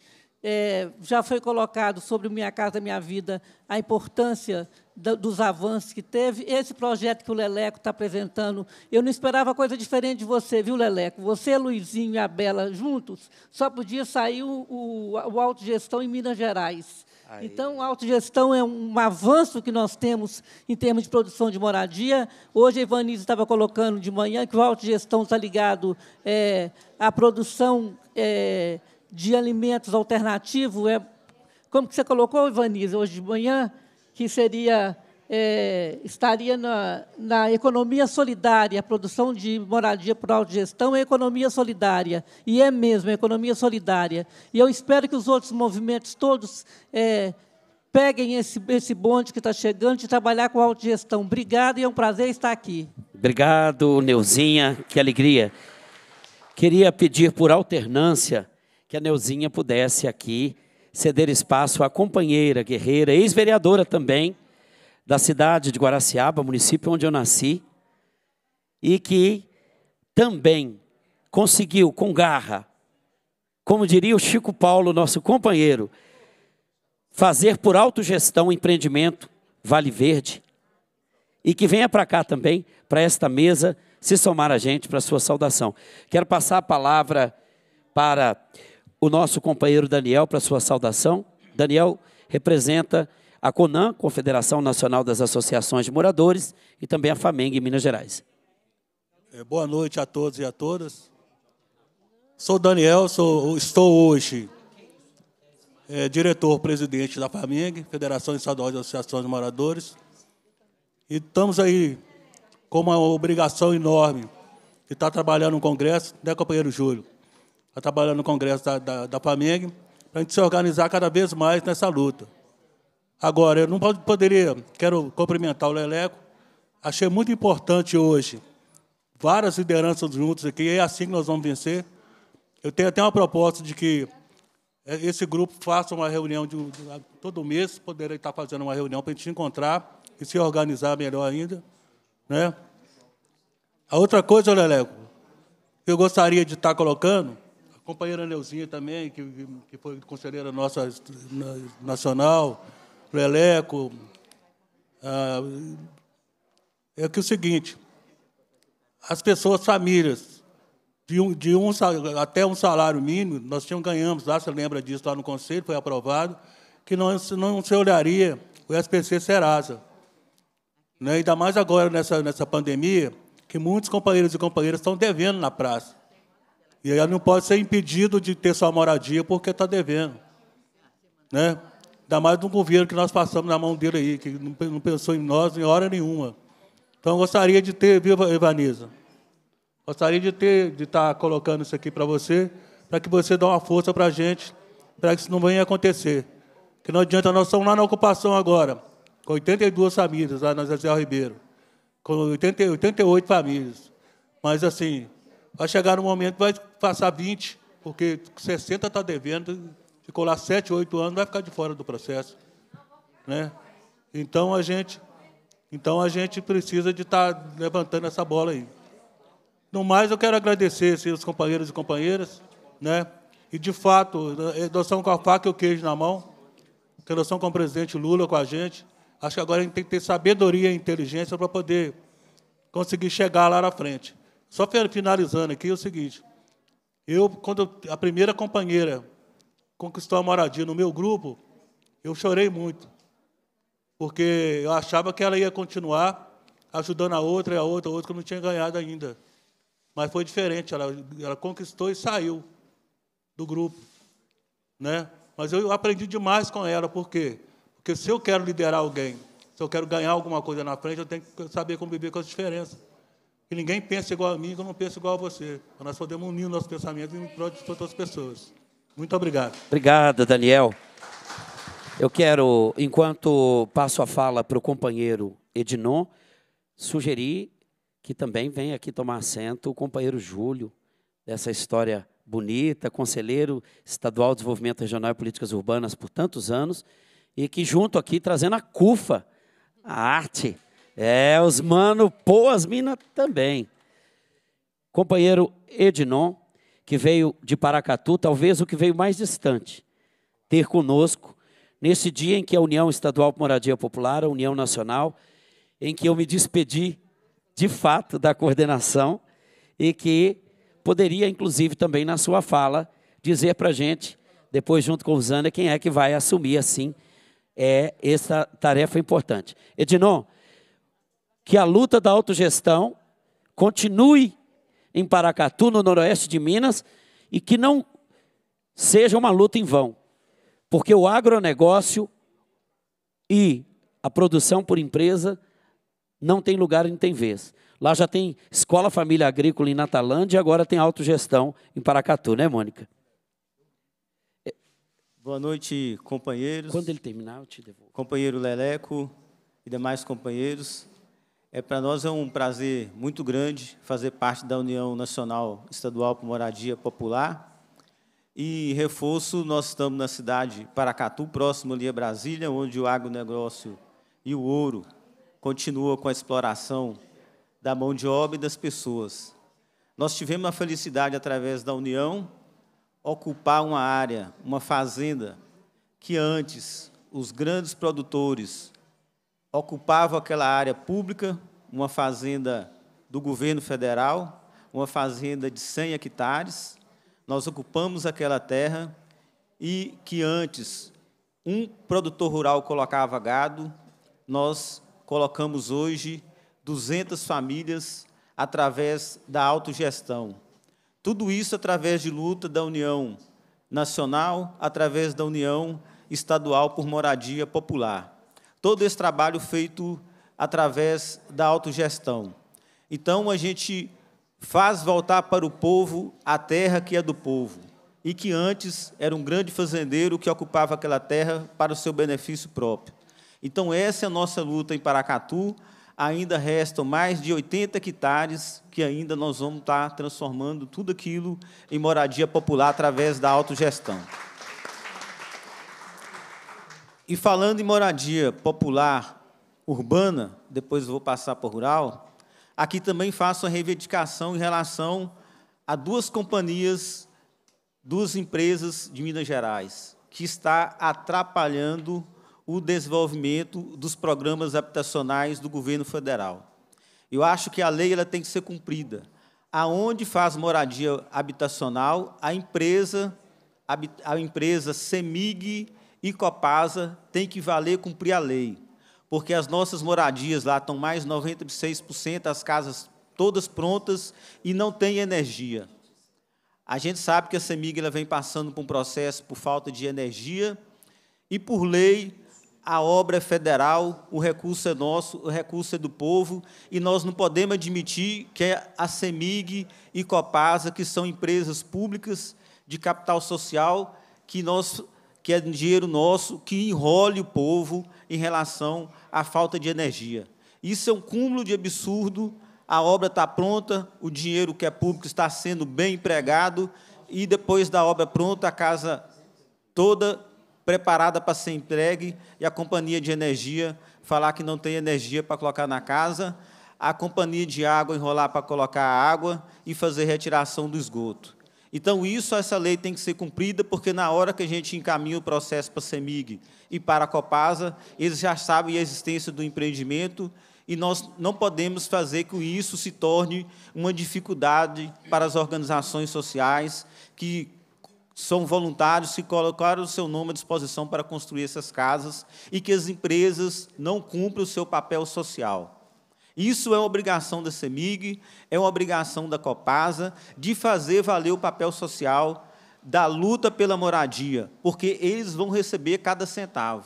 [SPEAKER 14] é, já foi colocado sobre Minha Casa Minha Vida a importância da, dos avanços que teve. Esse projeto que o Leleco está apresentando, eu não esperava coisa diferente de você, viu, Leleco? Você, Luizinho e a Bela juntos, só podia sair o, o, o autogestão em Minas Gerais. Aí. Então, a autogestão é um avanço que nós temos em termos de produção de moradia. Hoje, a Ivanise estava colocando de manhã que o autogestão está ligado é, à produção é, de alimentos alternativos é, como que você colocou, Ivanisa, hoje de manhã, que seria é, estaria na, na, economia solidária, a produção de moradia por autogestão é economia solidária, e é mesmo, é economia solidária. E eu espero que os outros movimentos todos é, peguem esse, esse bonde que está chegando de trabalhar com autogestão. Obrigado e é um prazer estar aqui.
[SPEAKER 1] Obrigado, Neuzinha, que alegria. Queria pedir por alternância que a Neuzinha pudesse aqui ceder espaço à companheira, guerreira, ex-vereadora também da cidade de Guaraciaba, município onde eu nasci, e que também conseguiu com garra, como diria o Chico Paulo, nosso companheiro, fazer por autogestão o empreendimento Vale Verde. E que venha para cá também, para esta mesa, se somar a gente para a sua saudação. Quero passar a palavra para o nosso companheiro Daniel para sua saudação. Daniel representa a CONAM, Confederação Nacional das Associações de Moradores, e também a
[SPEAKER 5] FAMENG em Minas Gerais. É, boa noite a todos e a todas. Sou Daniel, sou, estou hoje é, diretor-presidente da FAMENG, Federação Estadual de Associações de Moradores, e estamos aí com uma obrigação enorme de estar trabalhando no Congresso, né, companheiro Júlio? para tá trabalhar no Congresso da, da, da FAMENG, para a gente se organizar cada vez mais nessa luta. Agora, eu não poderia, quero cumprimentar o Leleco, achei muito importante hoje, várias lideranças juntas aqui, é assim que nós vamos vencer. Eu tenho até uma proposta de que é, esse grupo faça uma reunião de, todo mês, poderia estar fazendo uma reunião para a gente encontrar e se organizar melhor ainda. Né? A outra coisa, Leleco, que eu gostaria de estar colocando companheira Neuzinha também, que, que foi conselheira nossa nacional, Leleco. Ah, é que é o seguinte, as pessoas, famílias, de um, de um até um salário mínimo, nós tínhamos, ganhamos lá, você lembra disso lá no Conselho, foi aprovado, que não, não se olharia o SPC Serasa. Né? Ainda mais agora nessa, nessa pandemia, que muitos companheiros e companheiras estão devendo na praça. E ela não pode ser impedido de ter sua moradia porque está devendo. Né? Ainda mais do governo que nós passamos na mão dele aí, que não pensou em nós em hora nenhuma. Então, gostaria de ter, viu, Ivaniza? Gostaria de ter, de estar tá colocando isso aqui para você, para que você dê uma força para a gente, para que isso não venha acontecer. Que não adianta, nós estamos lá na ocupação agora, com 82 famílias, lá na Zé Ribeiro, com 80, 88 famílias. Mas, assim, Vai chegar um momento, vai passar 20, porque 60 está devendo, ficou lá 7, 8 anos, vai ficar de fora do processo. Né? Então a gente, então a gente precisa de estar tá levantando essa bola aí. No mais, eu quero agradecer assim, os companheiros e companheiras, né? E de fato, eh, eh, nós estamos com a faca e o queijo na mão, que com o presidente Lula com a gente. Acho que agora a gente tem que ter sabedoria e inteligência para poder conseguir chegar lá na frente. Só finalizando aqui é o seguinte: eu, quando a primeira companheira conquistou a moradia no meu grupo, eu chorei muito, porque eu achava que ela ia continuar ajudando a outra e a outra, a outra que eu não tinha ganhado ainda. Mas foi diferente, ela, ela conquistou e saiu do grupo. Né? Mas eu aprendi demais com ela, por quê? Porque se eu quero liderar alguém, se eu quero ganhar alguma coisa na frente, eu tenho que saber como viver com as diferenças. Que ninguém pense igual a mim, que eu não penso igual a você. Nós podemos unir o nosso pensamento em prol de todas as pessoas. Muito obrigado.
[SPEAKER 1] Obrigado, Daniel. Eu quero, enquanto passo a fala para o companheiro Edinon, sugerir que também venha aqui tomar assento o companheiro Júlio, dessa história bonita, conselheiro estadual de desenvolvimento regional e políticas urbanas por tantos anos, e que junto aqui trazendo a CUFA, a arte é, os mano, pô, as mina também. Companheiro Ednon, que veio de Paracatu, talvez o que veio mais distante, ter conosco, nesse dia em que a União Estadual Moradia Popular, a União Nacional, em que eu me despedi, de fato, da coordenação, e que poderia, inclusive, também na sua fala, dizer para a gente, depois junto com o Zana, quem é que vai assumir, assim, é essa tarefa importante. Ednon, que a luta da autogestão continue em Paracatu, no noroeste de Minas, e que não seja uma luta em vão, porque o agronegócio e a produção por empresa não tem lugar e não tem vez. Lá já tem Escola Família Agrícola em Natalândia e agora tem autogestão em Paracatu, né, Mônica?
[SPEAKER 15] É. Boa noite, companheiros. Quando ele terminar, eu te devolvo. Companheiro Leleco e demais companheiros. É para nós é um prazer muito grande fazer parte da União Nacional Estadual por Moradia Popular. E reforço, nós estamos na cidade Paracatu, próximo ali a Brasília, onde o agronegócio e o ouro continua com a exploração da mão de obra e das pessoas. Nós tivemos a felicidade, através da União, ocupar uma área, uma fazenda, que antes os grandes produtores ocupava aquela área pública, uma fazenda do governo federal, uma fazenda de 100 hectares. Nós ocupamos aquela terra e que antes um produtor rural colocava gado, nós colocamos hoje 200 famílias através da autogestão. Tudo isso através de luta da União Nacional, através da União Estadual por Moradia Popular todo esse trabalho feito através da autogestão. Então, a gente faz voltar para o povo a terra que é do povo e que antes era um grande fazendeiro que ocupava aquela terra para o seu benefício próprio. Então, essa é a nossa luta em Paracatu. Ainda restam mais de 80 hectares que ainda nós vamos estar transformando tudo aquilo em moradia popular através da autogestão. E falando em moradia popular urbana, depois vou passar para o rural, aqui também faço a reivindicação em relação a duas companhias, duas empresas de Minas Gerais, que está atrapalhando o desenvolvimento dos programas habitacionais do governo federal. Eu acho que a lei ela tem que ser cumprida. Aonde faz moradia habitacional, a empresa a empresa CEMIG e Copasa tem que valer cumprir a lei, porque as nossas moradias lá estão mais de 96% as casas todas prontas e não tem energia. A gente sabe que a Semig vem passando por um processo por falta de energia e por lei a obra é federal, o recurso é nosso, o recurso é do povo, e nós não podemos admitir que é a Semig e Copasa, que são empresas públicas de capital social, que nós que é dinheiro nosso, que enrole o povo em relação à falta de energia. Isso é um cúmulo de absurdo. A obra está pronta, o dinheiro que é público está sendo bem empregado, e depois da obra pronta, a casa toda preparada para ser entregue e a companhia de energia falar que não tem energia para colocar na casa, a companhia de água enrolar para colocar a água e fazer retiração do esgoto. Então, isso, essa lei tem que ser cumprida, porque na hora que a gente encaminha o processo para a CEMIG e para a Copasa, eles já sabem a existência do empreendimento e nós não podemos fazer que isso se torne uma dificuldade para as organizações sociais que são voluntários que colocaram o seu nome à disposição para construir essas casas e que as empresas não cumprem o seu papel social. Isso é obrigação da CEMIG, é uma obrigação da Copasa de fazer valer o papel social da luta pela moradia, porque eles vão receber cada centavo.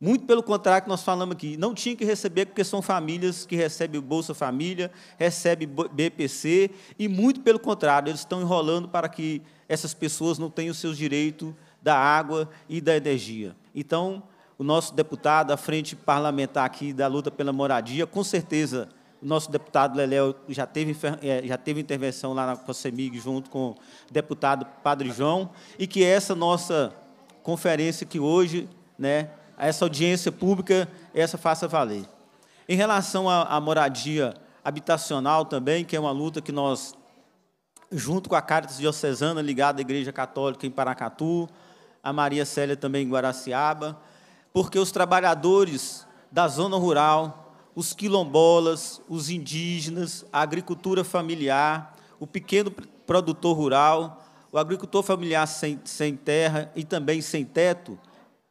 [SPEAKER 15] Muito pelo contrário que nós falamos aqui, não tinha que receber porque são famílias que recebem Bolsa Família, recebem BPC e muito pelo contrário, eles estão enrolando para que essas pessoas não tenham os seus direitos da água e da energia. Então, o nosso deputado, a frente parlamentar aqui da luta pela moradia, com certeza o nosso deputado Leléo já teve, é, já teve intervenção lá na COSEMIG junto com o deputado Padre João, e que essa nossa conferência que hoje, né, essa audiência pública, essa faça valer. Em relação à, à moradia habitacional também, que é uma luta que nós, junto com a Caritas Diocesana, ligada à Igreja Católica em Paracatu, a Maria Célia também em Guaraciaba, porque os trabalhadores da zona rural, os quilombolas, os indígenas, a agricultura familiar, o pequeno produtor rural, o agricultor familiar sem, sem terra e também sem teto,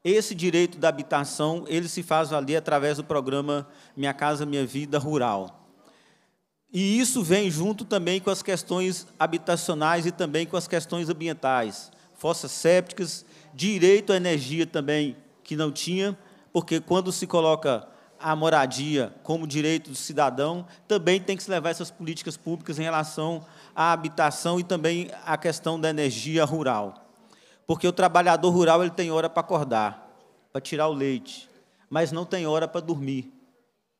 [SPEAKER 15] esse direito da habitação, ele se faz valer através do programa Minha Casa Minha Vida Rural. E isso vem junto também com as questões habitacionais e também com as questões ambientais, fossas sépticas, direito à energia também que não tinha, porque quando se coloca a moradia como direito do cidadão, também tem que se levar essas políticas públicas em relação à habitação e também à questão da energia rural. Porque o trabalhador rural ele tem hora para acordar, para tirar o leite, mas não tem hora para dormir.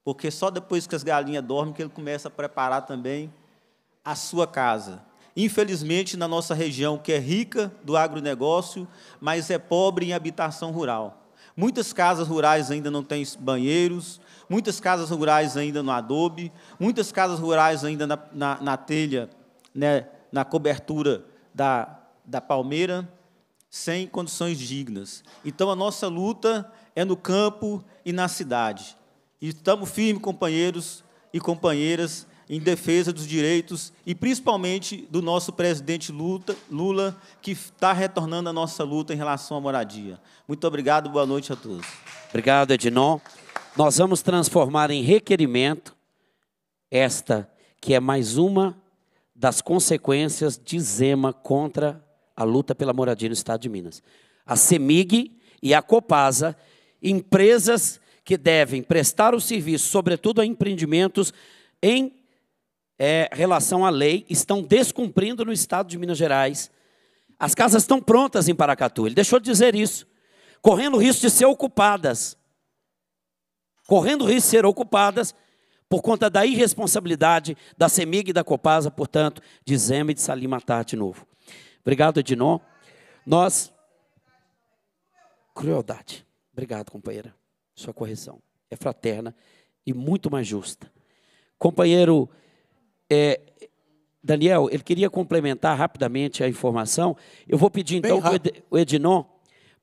[SPEAKER 15] Porque só depois que as galinhas dormem que ele começa a preparar também a sua casa. Infelizmente, na nossa região, que é rica do agronegócio, mas é pobre em habitação rural. Muitas casas rurais ainda não têm banheiros, muitas casas rurais ainda no adobe, muitas casas rurais ainda na, na, na telha, né, na cobertura da, da palmeira, sem condições dignas. Então a nossa luta é no campo e na cidade. E estamos firmes, companheiros e companheiras, em defesa dos direitos e principalmente do nosso presidente Lula, que está retornando à nossa luta em relação à moradia. Muito obrigado, boa noite a todos.
[SPEAKER 1] Obrigado, Ednon. Nós vamos transformar em requerimento esta, que é mais uma das consequências de Zema contra a luta pela moradia no Estado de Minas. A CEMIG e a Copasa, empresas que devem prestar o serviço, sobretudo a empreendimentos em é, relação à lei estão descumprindo no estado de Minas Gerais. As casas estão prontas em Paracatu, ele deixou de dizer isso. Correndo risco de ser ocupadas. Correndo risco de ser ocupadas por conta da irresponsabilidade da CEMIG e da Copasa, portanto, de Zema e de Salim Matar de novo. Obrigado, Ednon. Nós. Crueldade. Obrigado, companheira. Sua correção é fraterna e muito mais justa. Companheiro é, Daniel, ele queria complementar rapidamente a informação. Eu vou pedir então que o Edinon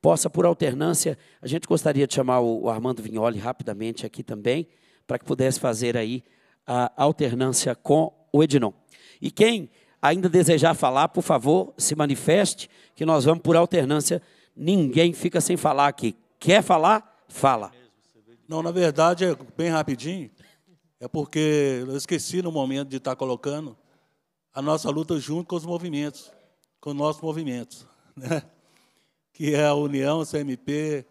[SPEAKER 1] possa, por alternância, a gente gostaria de chamar o Armando Vignoli rapidamente aqui também, para que pudesse fazer aí a alternância com o Edinon. E quem ainda desejar falar, por favor, se manifeste, que nós vamos por alternância. Ninguém fica sem falar aqui. Quer falar?
[SPEAKER 5] Fala. Não, na verdade, é bem rapidinho. É porque eu esqueci no momento de estar colocando a nossa luta junto com os movimentos, com os nossos movimentos, [LAUGHS] né? que é a União, o CMP,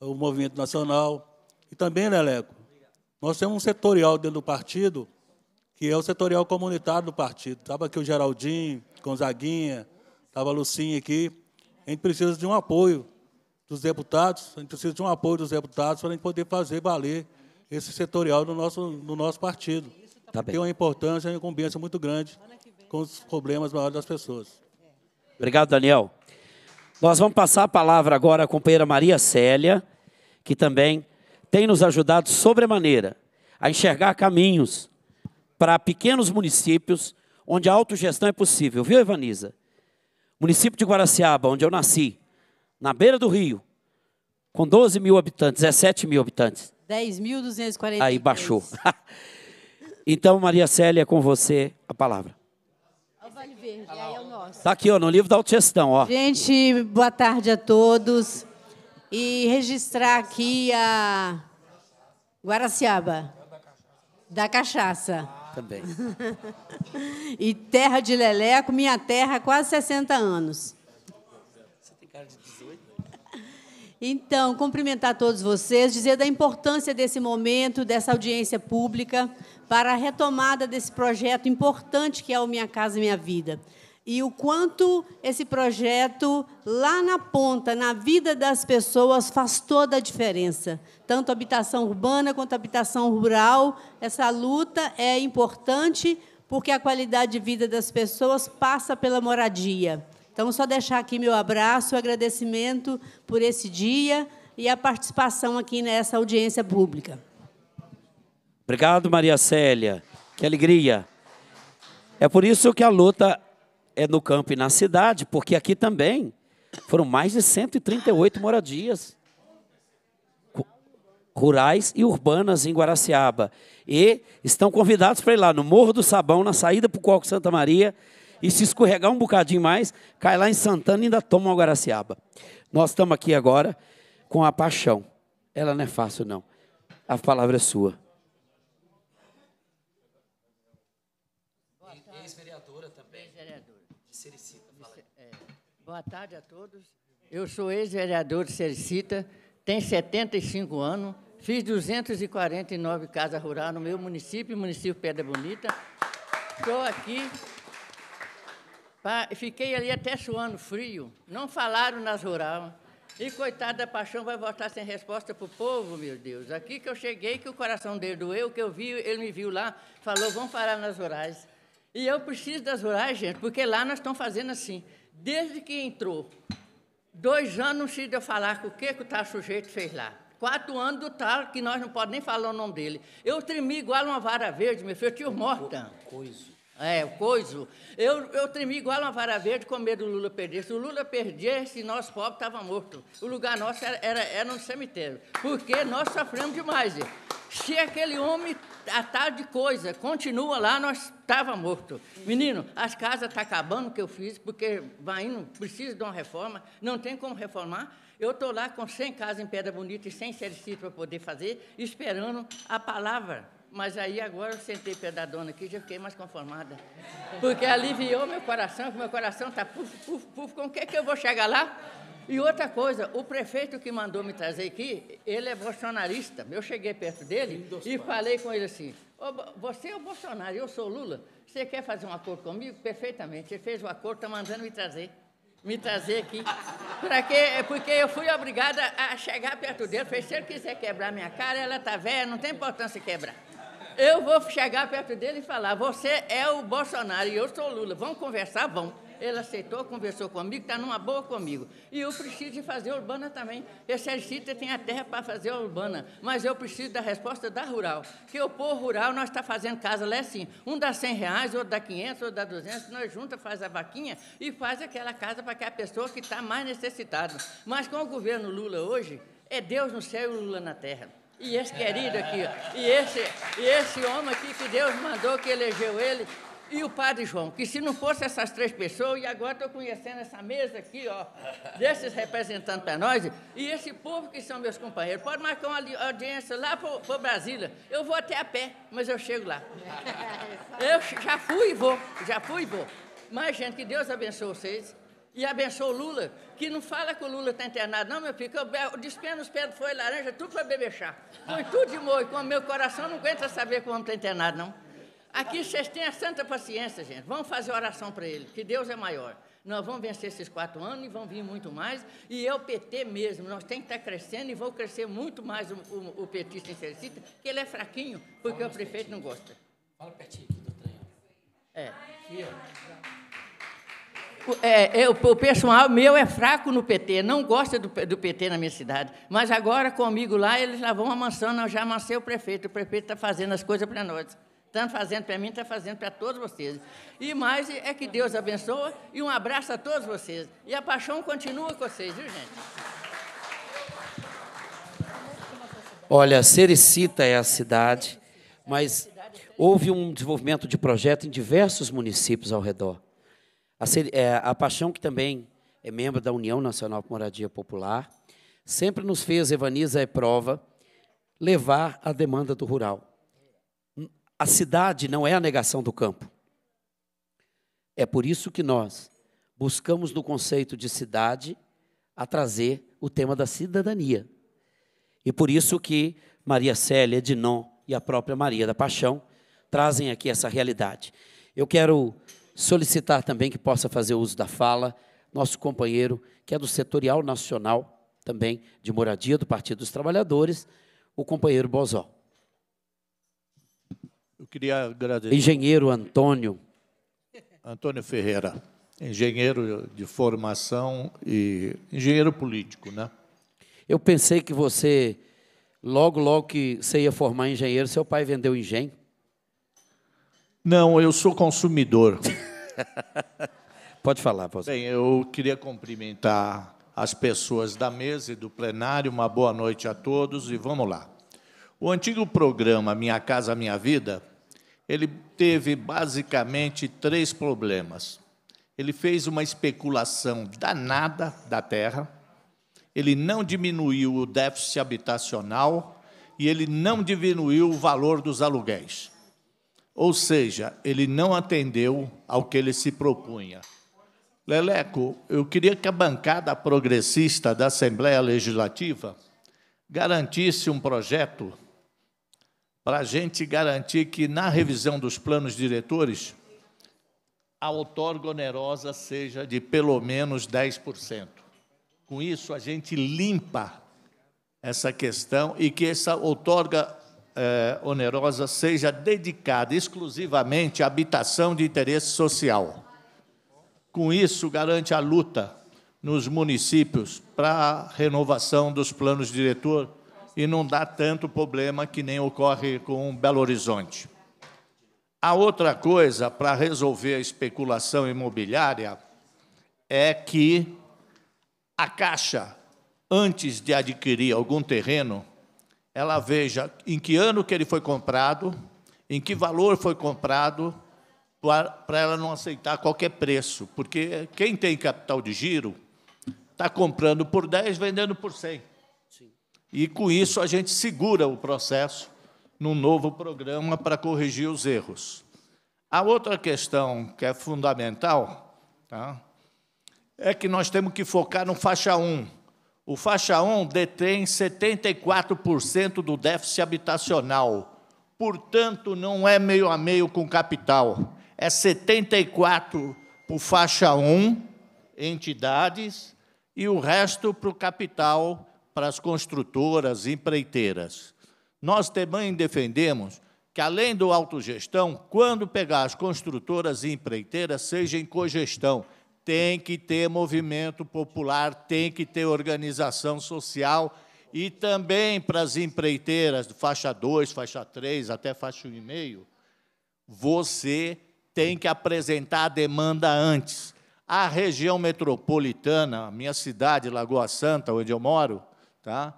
[SPEAKER 5] o Movimento Nacional. E também, né, Leco, nós temos um setorial dentro do partido, que é o setorial comunitário do partido. Estava aqui o Geraldinho, Gonzaguinha, estava a Lucinha aqui. A gente precisa de um apoio dos deputados, a gente precisa de um apoio dos deputados para a gente poder fazer valer esse setorial do nosso, do nosso partido. Tá tem uma importância e uma incumbência muito grande com os problemas maiores das pessoas.
[SPEAKER 1] Obrigado, Daniel. Nós vamos passar a palavra agora à companheira Maria Célia, que também tem nos ajudado sobremaneira a enxergar caminhos para pequenos municípios onde a autogestão é possível, viu, Evaniza? Município de Guaraciaba, onde eu nasci, na beira do rio, com 12 mil habitantes, 17 mil habitantes.
[SPEAKER 16] 10.243. Aí
[SPEAKER 1] baixou. [LAUGHS] então, Maria Célia, é com você a palavra. O Vale Verde, aí é o nosso. Está aqui, ó, no livro
[SPEAKER 16] da autogestão. Ó. Gente, boa tarde a todos. E registrar aqui a Guaraciaba, da cachaça. Também. [LAUGHS] e terra de Leleco, minha terra quase 60 anos. Então, cumprimentar todos vocês, dizer da importância desse momento, dessa audiência pública, para a retomada desse projeto importante que é o Minha Casa Minha Vida. E o quanto esse projeto, lá na ponta, na vida das pessoas, faz toda a diferença. Tanto habitação urbana quanto habitação rural, essa luta é importante porque a qualidade de vida das pessoas passa pela moradia. Então, só deixar aqui meu abraço, agradecimento por esse dia e a participação aqui nessa audiência pública.
[SPEAKER 1] Obrigado, Maria Célia. Que alegria. É por isso que a luta é no campo e na cidade, porque aqui também foram mais de 138 moradias rurais e urbanas em Guaraciaba. E estão convidados para ir lá no Morro do Sabão, na saída para o Coco Santa Maria, e se escorregar um bocadinho mais, cai lá em Santana e ainda toma uma Guaraciaba. Nós estamos aqui agora com a paixão. Ela não é fácil, não. A palavra é sua.
[SPEAKER 17] Ex-vereadora também. Ex-vereadora. De Sericita, é. Boa tarde a todos. Eu sou ex-vereador de Sericita, tenho 75 anos, fiz 249 casas rurais no meu município, município Pedra Bonita. Estou aqui Fiquei ali até suando frio, não falaram nas rural. E coitada da paixão vai voltar sem resposta para o povo, meu Deus. Aqui que eu cheguei, que o coração dele doeu, que eu vi, ele me viu lá, falou, vamos falar nas rurais. E eu preciso das rurais, gente, porque lá nós estamos fazendo assim. Desde que entrou, dois anos não se deu falar com o que, que o tal sujeito fez lá. Quatro anos do tal, que nós não podemos nem falar o nome dele. Eu tremi igual uma vara verde, meu filho, eu tinha morta. Coisa. É, coisa. Eu, eu tremi igual uma vara verde com medo do Lula perder. Se o Lula perdesse, nós pobres estava morto. O lugar nosso era, era, era um cemitério. Porque nós sofremos demais. Se aquele homem a tal de coisa continua lá, nós estava morto. Menino, as casas estão tá acabando que eu fiz, porque vai indo, precisa de uma reforma, não tem como reformar. Eu estou lá com 100 casas em Pedra Bonita e sem sericídio para poder fazer, esperando a palavra mas aí agora eu sentei pé da dona aqui e já fiquei mais conformada. Porque aliviou meu coração, que meu coração está puf, puf, puf, com o que, é que eu vou chegar lá? E outra coisa, o prefeito que mandou me trazer aqui, ele é bolsonarista. Eu cheguei perto dele e falei com ele assim: você é o Bolsonaro, eu sou o Lula. Você quer fazer um acordo comigo? Perfeitamente. Ele fez o acordo, está mandando me trazer. Me trazer aqui. para quê? É porque eu fui obrigada a chegar perto dele. Falei, se ele quiser quebrar minha cara, ela está velha, não tem importância quebrar. Eu vou chegar perto dele e falar: você é o Bolsonaro e eu sou o Lula. Vamos conversar? Vamos. Ele aceitou, conversou comigo, está numa boa comigo. E eu preciso de fazer urbana também. Esse Egito tem a terra para fazer urbana, mas eu preciso da resposta da rural. Que o povo rural, nós está fazendo casa lá assim. Um dá 100 reais, outro dá 500, outro dá 200. Nós junta, faz a vaquinha e faz aquela casa para aquela pessoa que está mais necessitada. Mas com o governo Lula hoje, é Deus no céu e Lula na terra. E esse querido aqui, e esse, e esse homem aqui que Deus mandou, que elegeu ele, e o padre João, que se não fosse essas três pessoas, e agora estou conhecendo essa mesa aqui, ó, desses representantes para nós, e esse povo que são meus companheiros, pode marcar uma audiência lá para Brasília. Eu vou até a pé, mas eu chego lá. [LAUGHS] Eu já fui e vou, já fui e vou. Mas, gente, que Deus abençoe vocês e o Lula, que não fala que o Lula está internado, não, meu filho, que eu, despeno os pés de folha laranja, tudo para beber chá. Põe [LAUGHS] tudo de molho, o meu coração não aguenta saber que o homem está internado, não. Aqui vocês têm a santa paciência, gente. Vamos fazer oração para ele, que Deus é maior. Nós vamos vencer esses quatro anos e vão vir muito mais. E é o PT mesmo, nós temos que estar tá crescendo e vou crescer muito mais o, o, o petista insericista, que ele é fraquinho, porque Fala o prefeito não gosta. Fala pertinho aqui do trem. É. Aqui, ó é, eu, é, o pessoal meu é fraco no PT, não gosta do, do, PT na minha cidade. Mas agora, comigo lá, eles já vão amansando, eu já amassei o prefeito. O prefeito está fazendo as coisas para nós. Está fazendo para mim, está fazendo para todos vocês. E mais é que Deus abençoe e um abraço a todos vocês. E a paixão continua com vocês, viu, gente?
[SPEAKER 1] Olha, Sericita é a cidade, mas houve um desenvolvimento de projeto em diversos municípios ao redor. A, é, a Paixão, que também é membro da União Nacional Moradia Popular, sempre nos fez, Evaniza é prova, levar a demanda do rural. A cidade não é a negação do campo. É por isso que nós buscamos no conceito de cidade a trazer o tema da cidadania. E por isso que Maria Célia, Dinon e a própria Maria da Paixão trazem aqui essa realidade. Eu quero Solicitar também que possa fazer uso da fala nosso companheiro, que é do Setorial Nacional, também de moradia do Partido dos Trabalhadores, o companheiro Bozó.
[SPEAKER 18] Eu queria agradecer.
[SPEAKER 1] Engenheiro Antônio.
[SPEAKER 18] Antônio Ferreira, engenheiro de formação e engenheiro político, né?
[SPEAKER 1] Eu pensei que você, logo, logo que você ia formar engenheiro, seu pai vendeu engenho.
[SPEAKER 18] Não, eu sou consumidor. [LAUGHS] Pode falar, pastor. Bem, eu queria cumprimentar as pessoas da mesa e do plenário. Uma boa noite a todos e vamos lá. O antigo programa Minha Casa Minha Vida, ele teve basicamente três problemas. Ele fez uma especulação danada da terra, ele não diminuiu o déficit habitacional e ele não diminuiu o valor dos aluguéis. Ou seja, ele não atendeu ao que ele se propunha. Leleco, eu queria que a bancada progressista da Assembleia Legislativa garantisse um projeto para a gente garantir que, na revisão dos planos diretores, a outorga onerosa seja de pelo menos 10%. Com isso, a gente limpa essa questão e que essa outorga eh, onerosa seja dedicada exclusivamente à habitação de interesse social. Com isso, garante a luta nos municípios para a renovação dos planos diretor e não dá tanto problema que nem ocorre com Belo Horizonte. A outra coisa para resolver a especulação imobiliária é que a Caixa, antes de adquirir algum terreno, ela veja em que ano que ele foi comprado, em que valor foi comprado, para ela não aceitar qualquer preço. Porque quem tem capital de giro está comprando por 10, vendendo por 100. Sim. E com isso a gente segura o processo num novo programa para corrigir os erros. A outra questão que é fundamental tá, é que nós temos que focar no faixa 1. O faixa 1 detém 74% do déficit habitacional, portanto, não é meio a meio com capital. É 74% para o faixa 1, entidades, e o resto para o capital, para as construtoras, empreiteiras. Nós também defendemos que, além do autogestão, quando pegar as construtoras e empreiteiras, seja em cogestão tem que ter movimento popular, tem que ter organização social e também para as empreiteiras, faixa 2, faixa 3, até faixa 1,5, você tem que apresentar a demanda antes. A região metropolitana, a minha cidade, Lagoa Santa, onde eu moro, tá?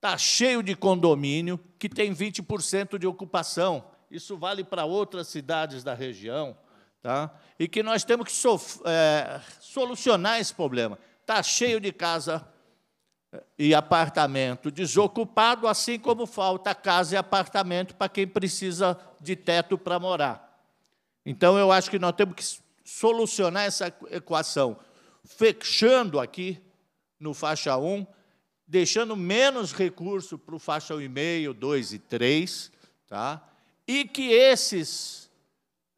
[SPEAKER 18] Tá cheio de condomínio que tem 20% de ocupação. Isso vale para outras cidades da região tá? e que nós temos que é, solucionar esse problema. Está cheio de casa é, e apartamento desocupado, assim como falta casa e apartamento para quem precisa de teto para morar. Então, eu acho que nós temos que solucionar essa equação, fechando aqui no faixa 1, deixando menos recurso para o faixa 1,5, 2 e 3, tá? e que esses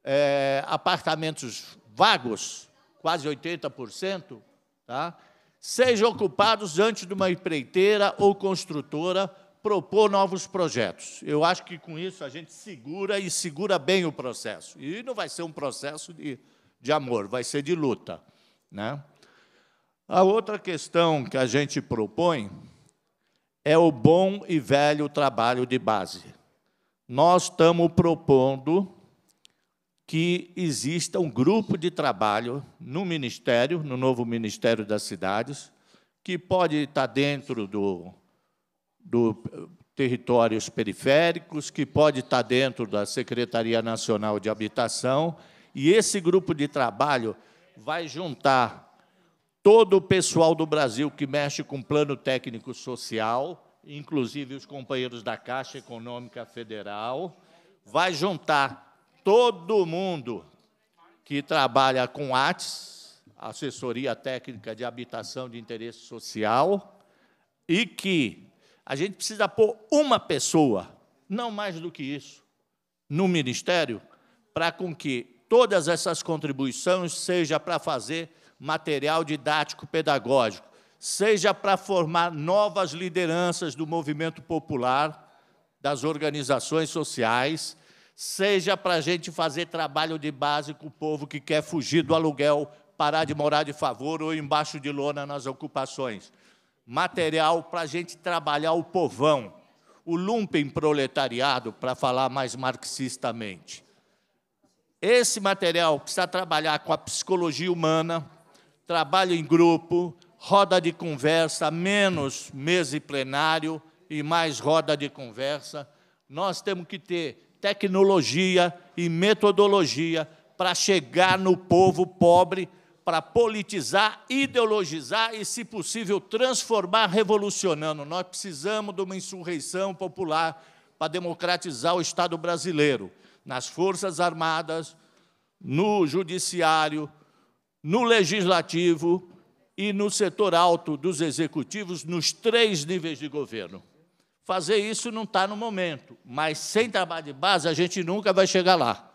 [SPEAKER 18] é, apartamentos vagos, quase 80%, tá? sejam ocupados antes de uma empreiteira ou construtora propor novos projetos. Eu acho que com isso a gente segura e segura bem o processo. E não vai ser um processo de, de amor, vai ser de luta. Né? A outra questão que a gente propõe é o bom e velho trabalho de base. Nós estamos propondo que exista um grupo de trabalho no Ministério, no novo Ministério das Cidades, que pode estar dentro do, do eh, territórios periféricos, que pode estar dentro da Secretaria Nacional de Habitação, e esse grupo de trabalho vai juntar todo o pessoal do Brasil que mexe com plano técnico social, inclusive os companheiros da Caixa Econômica Federal, vai juntar todo mundo que trabalha com ATS, assessoria técnica de habitação de interesse social, e que a gente precisa pôr uma pessoa, não mais do que isso, no ministério, para com que todas essas contribuições seja para fazer material didático pedagógico, seja para formar novas lideranças do movimento popular, das organizações sociais, seja para a gente fazer trabalho de base com o povo que quer fugir do aluguel, parar de morar de favor ou embaixo de lona nas ocupações. Material para a gente trabalhar o povão, o lumpen proletariado, para falar mais marxistamente. Esse material precisa trabalhar com a psicologia humana, trabalho em grupo, roda de conversa, menos mesa e plenário e mais roda de conversa. Nós temos que ter tecnologia e metodologia para chegar no povo pobre, para politizar, ideologizar e, se possível, transformar revolucionando. Nós precisamos de uma insurreição popular para democratizar o Estado brasileiro, nas Forças Armadas, no Judiciário, no Legislativo e no setor alto dos executivos, nos três níveis de governo. Fazer isso não está no momento, mas sem trabalho de base a gente nunca vai chegar lá.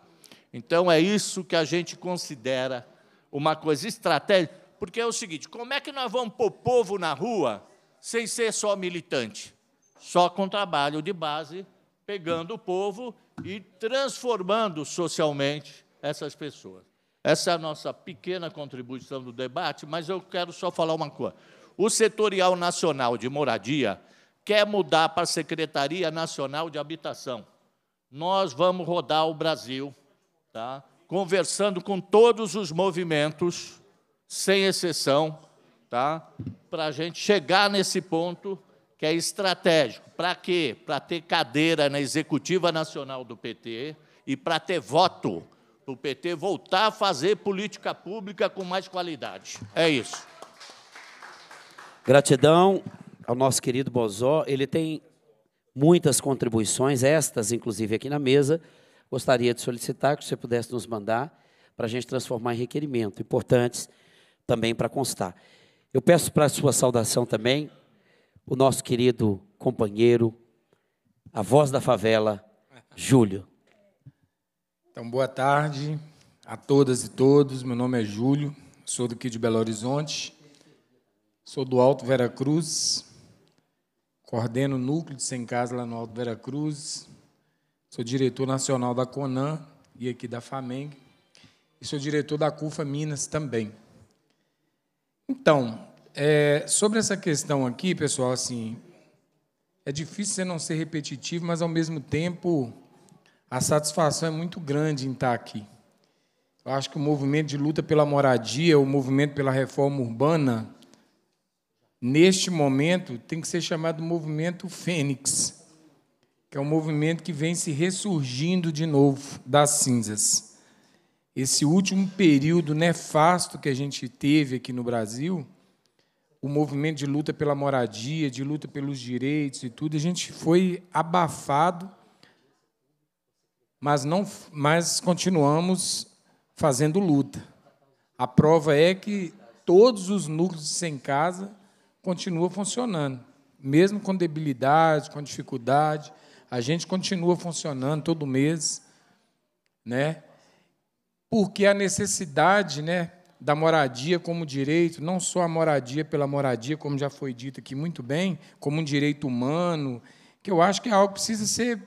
[SPEAKER 18] Então é isso que a gente considera uma coisa estratégica, porque é o seguinte: como é que nós vamos pôr povo na rua sem ser só militante? Só com trabalho de base, pegando o povo e transformando socialmente essas pessoas. Essa é a nossa pequena contribuição do debate, mas eu quero só falar uma coisa. O setorial nacional de moradia quer mudar para a Secretaria Nacional de Habitação. Nós vamos rodar o Brasil, tá? conversando com todos os movimentos, sem exceção, tá? para a gente chegar nesse ponto que é estratégico. Para quê? Para ter cadeira na Executiva Nacional do PT e para ter voto para o PT voltar a fazer política pública com mais qualidade. É isso.
[SPEAKER 1] Gratidão ao nosso querido Bozó. Ele tem muitas contribuições, estas inclusive aqui na mesa. Gostaria de solicitar que você pudesse nos mandar para a gente transformar em requerimento, importantes também para constar. Eu peço para a sua saudação também o nosso querido companheiro,
[SPEAKER 10] a voz da favela, Júlio. Então, boa tarde a todas e todos. Meu nome é Júlio, sou daqui de Belo Horizonte, sou do Alto Veracruz, coordeno o núcleo de Sem Casa lá no Alto Vera Cruz, sou diretor nacional da CONAN e aqui da FAMENG, e sou diretor da CUFA Minas também. Então, é, sobre essa questão aqui, pessoal, assim, é difícil você não ser repetitivo, mas ao mesmo tempo a satisfação é muito grande em estar aqui. Eu acho que o movimento de luta pela moradia, o movimento pela reforma urbana, neste momento, tem que ser chamado movimento Fênix, que é um movimento que vem se ressurgindo de novo das cinzas. Esse último período nefasto que a gente teve aqui no Brasil, o movimento de luta pela moradia, de luta pelos direitos e tudo, a gente foi abafado, mas não, mas continuamos fazendo luta. A prova é que todos os núcleos de sem casa continua funcionando, mesmo com debilidade, com dificuldade, a gente continua funcionando todo mês, né? Porque a necessidade, né, da moradia como direito, não só a moradia pela moradia, como já foi dito aqui muito bem, como um direito humano, que eu acho que é algo que precisa ser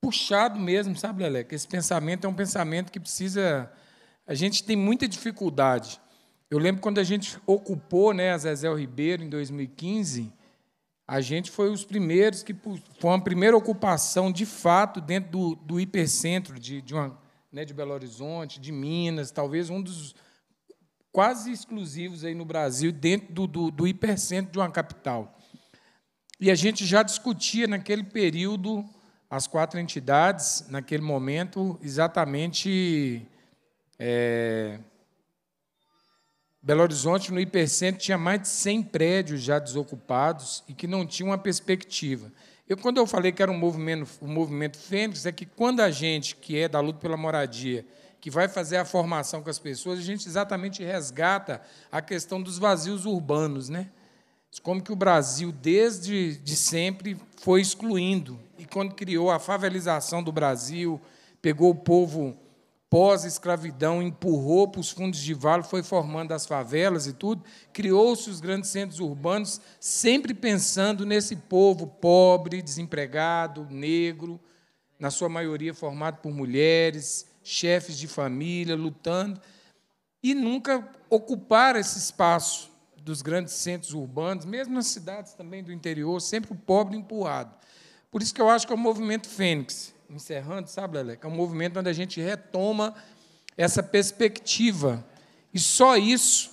[SPEAKER 10] puxado mesmo, sabe, Leleca? Esse pensamento é um pensamento que precisa. A gente tem muita dificuldade eu lembro quando a gente ocupou né, a Zezel Ribeiro em 2015, a gente foi os primeiros que. Foi uma primeira ocupação, de fato, dentro do, do hipercentro de, de, uma, né, de Belo Horizonte, de Minas, talvez um dos quase exclusivos aí no Brasil, dentro do, do, do hipercentro de uma capital. E a gente já discutia naquele período, as quatro entidades, naquele momento, exatamente. É, Belo Horizonte, no hipercentro, tinha mais de 100 prédios já desocupados e que não tinham uma perspectiva. Eu, quando eu falei que era um movimento, um movimento fênix, é que quando a gente, que é da luta pela moradia, que vai fazer a formação com as pessoas, a gente exatamente resgata a questão dos vazios urbanos. Né? Como que o Brasil, desde de sempre, foi excluindo. E quando criou a favelização do Brasil, pegou o povo pós-escravidão empurrou para os fundos de vale, foi formando as favelas e tudo, criou-se os grandes centros urbanos, sempre pensando nesse povo pobre, desempregado, negro, na sua maioria formado por mulheres, chefes de família, lutando, e nunca ocupar esse espaço dos grandes centros urbanos, mesmo nas cidades também do interior, sempre o pobre empurrado. Por isso que eu acho que é o movimento Fênix encerrando, sabe, Leleca? É um movimento onde a gente retoma essa perspectiva. E só isso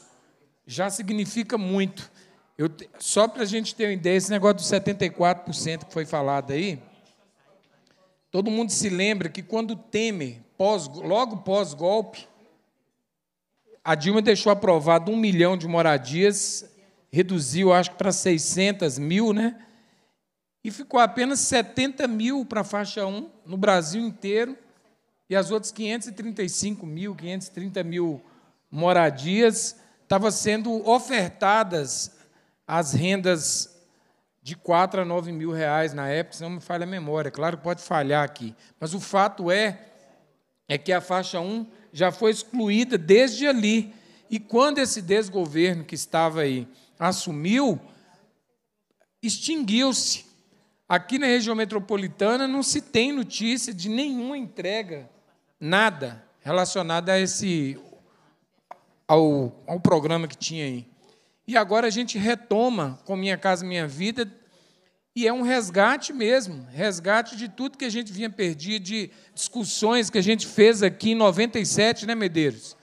[SPEAKER 10] já significa muito. Eu, só para a gente ter uma ideia, esse negócio dos 74% que foi falado aí, todo mundo se lembra que quando Temer, pós, logo pós-golpe, a Dilma deixou aprovado um milhão de moradias, reduziu, acho que para 600 mil, né? e ficou apenas 70 mil para a faixa 1 no Brasil inteiro, e as outras 535 mil, 530 mil moradias estavam sendo ofertadas as rendas de 4 a 9 mil reais na época, se não me falha a memória. Claro que pode falhar aqui. Mas o fato é, é que a faixa 1 já foi excluída desde ali. E quando esse desgoverno que estava aí assumiu, extinguiu-se Aqui na região metropolitana não se tem notícia de nenhuma entrega, nada relacionado a esse ao, ao programa que tinha aí. E agora a gente retoma com Minha Casa Minha Vida e é um resgate mesmo, resgate de tudo que a gente vinha perdido, de discussões que a gente fez aqui em 97, né, Medeiros?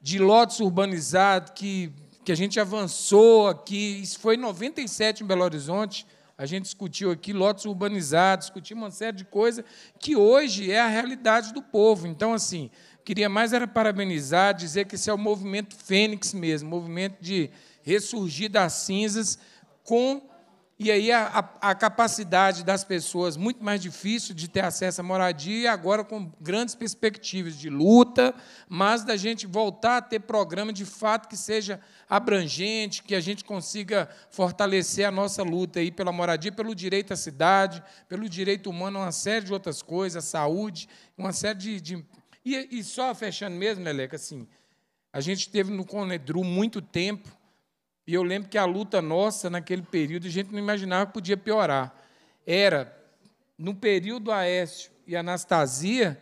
[SPEAKER 10] De lotes urbanizados, que, que a gente avançou aqui. Isso foi em 97 em Belo Horizonte a gente discutiu aqui lotes urbanizados, discutimos uma série de coisas que hoje é a realidade do povo. Então, assim, queria mais era parabenizar, dizer que esse é o movimento fênix mesmo, movimento de ressurgir das cinzas com e aí a, a, a, capacidade das pessoas muito mais difícil de ter acesso à moradia, agora com grandes perspectivas de luta, mas da gente voltar a ter programa de fato que seja abrangente, que a gente consiga fortalecer a nossa luta aí pela moradia, pelo direito à cidade, pelo direito humano, uma série de outras coisas, saúde, uma série de. de... E, e, só fechando mesmo, Leleca, assim, a gente teve no Conedru muito tempo e eu lembro que a luta nossa naquele período, a gente não imaginava que podia piorar. Era, no período Aécio e Anastasia,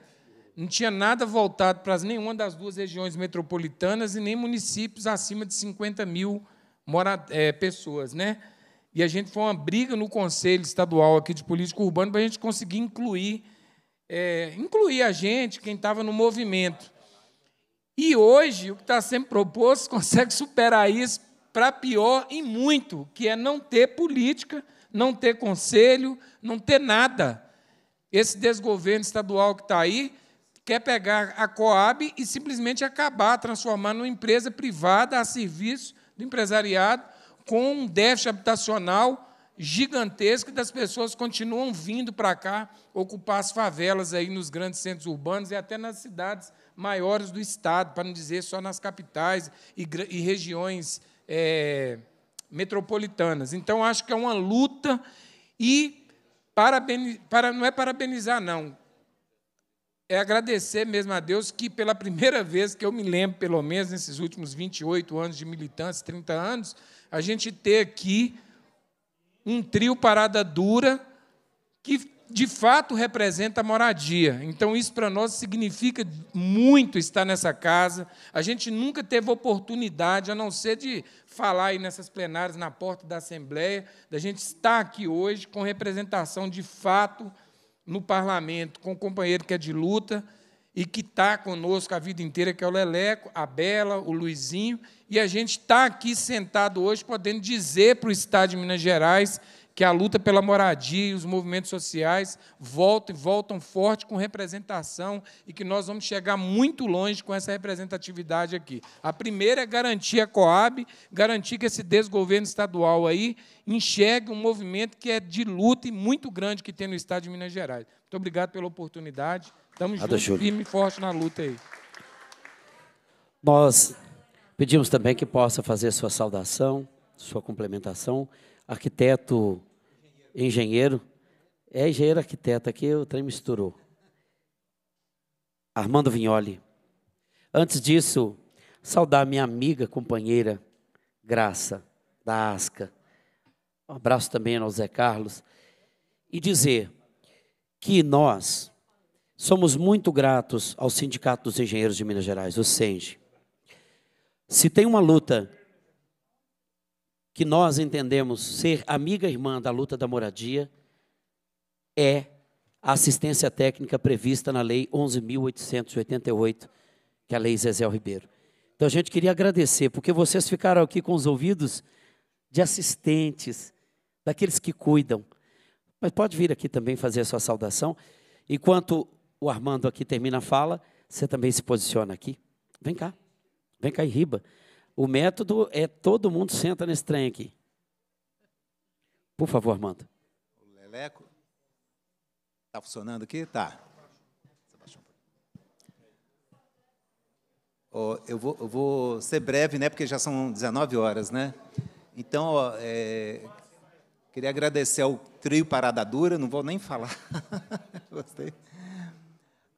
[SPEAKER 10] não tinha nada voltado para nenhuma das duas regiões metropolitanas e nem municípios acima de 50 mil mora, é, pessoas. Né? E a gente foi uma briga no Conselho Estadual aqui de Política Urbana para a gente conseguir incluir, é, incluir a gente, quem estava no movimento. E hoje, o que está sendo proposto [LAUGHS] consegue superar isso para pior em muito, que é não ter política, não ter conselho, não ter nada. Esse desgoverno estadual que está aí quer pegar a Coab e simplesmente acabar, transformar numa empresa privada a serviço do empresariado, com um déficit habitacional gigantesco, das pessoas continuam vindo para cá ocupar as favelas aí nos grandes centros urbanos e até nas cidades maiores do Estado, para não dizer só nas capitais e, e regiões é, metropolitanas. Então, acho que é uma luta e para, não é parabenizar, não. É agradecer mesmo a Deus que, pela primeira vez que eu me lembro, pelo menos nesses últimos 28 anos de militância, 30 anos, a gente ter aqui um trio parada dura que de fato representa a moradia. Então, isso para nós significa muito estar nessa casa. A gente nunca teve oportunidade, a não ser de falar aí nessas plenárias, na porta da Assembleia, da gente estar aqui hoje com representação de fato no parlamento, com um companheiro que é de luta e que está conosco a vida inteira, que é o Leleco, a Bela, o Luizinho, e a gente está aqui sentado hoje podendo dizer para o Estado de Minas Gerais que a luta pela moradia e os movimentos sociais voltam e voltam forte com representação e que nós vamos chegar muito longe com essa representatividade aqui. A primeira é garantir a Coab, garantir que esse desgoverno estadual aí enxergue um movimento que é de luta e muito grande que tem no estado de Minas Gerais. Muito obrigado pela oportunidade. Estamos juntos, firme e forte na luta aí.
[SPEAKER 1] Nós pedimos também que possa fazer sua saudação, sua complementação. Arquiteto engenheiro. É engenheiro arquiteto, aqui o trem misturou. Armando Vignoli. Antes disso, saudar minha amiga, companheira, Graça, da Asca. Um abraço também ao Zé Carlos. E dizer que nós somos muito gratos ao Sindicato dos Engenheiros de Minas Gerais, o SENGE. Se tem uma luta que nós entendemos ser amiga irmã da luta da moradia é a assistência técnica prevista na Lei 11.888, que é a Lei Zezel Ribeiro. Então, a gente queria agradecer, porque vocês ficaram aqui com os ouvidos de assistentes, daqueles que cuidam. Mas pode vir aqui também fazer a sua saudação. Enquanto o Armando aqui termina a fala, você também se posiciona aqui. Vem cá, vem cá e riba. O método é todo mundo senta nesse trem aqui. Por favor, Armando.
[SPEAKER 19] O Leleco. Está funcionando aqui? Tá. Oh, eu, vou, eu, vou, ser breve, né? Porque já são 19 horas, né? Então, é, queria agradecer ao trio Parada Dura, não vou nem falar. [LAUGHS] Gostei.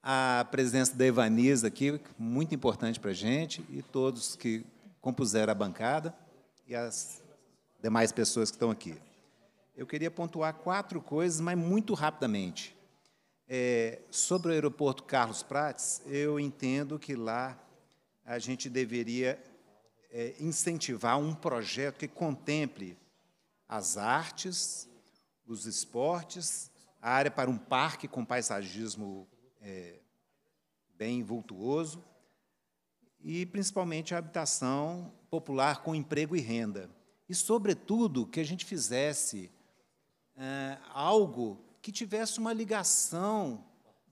[SPEAKER 19] A presença da Evaniza aqui, muito importante para a gente, e todos que compuseram a bancada e as demais pessoas que estão aqui. Eu queria pontuar quatro coisas, mas muito rapidamente. É, sobre o aeroporto Carlos Prates, eu entendo que lá a gente deveria é, incentivar um projeto que contemple as artes, os esportes, a área para um parque com paisagismo é, bem vultuoso, e principalmente a habitação popular com emprego e renda. E, sobretudo, que a gente fizesse é, algo que tivesse uma ligação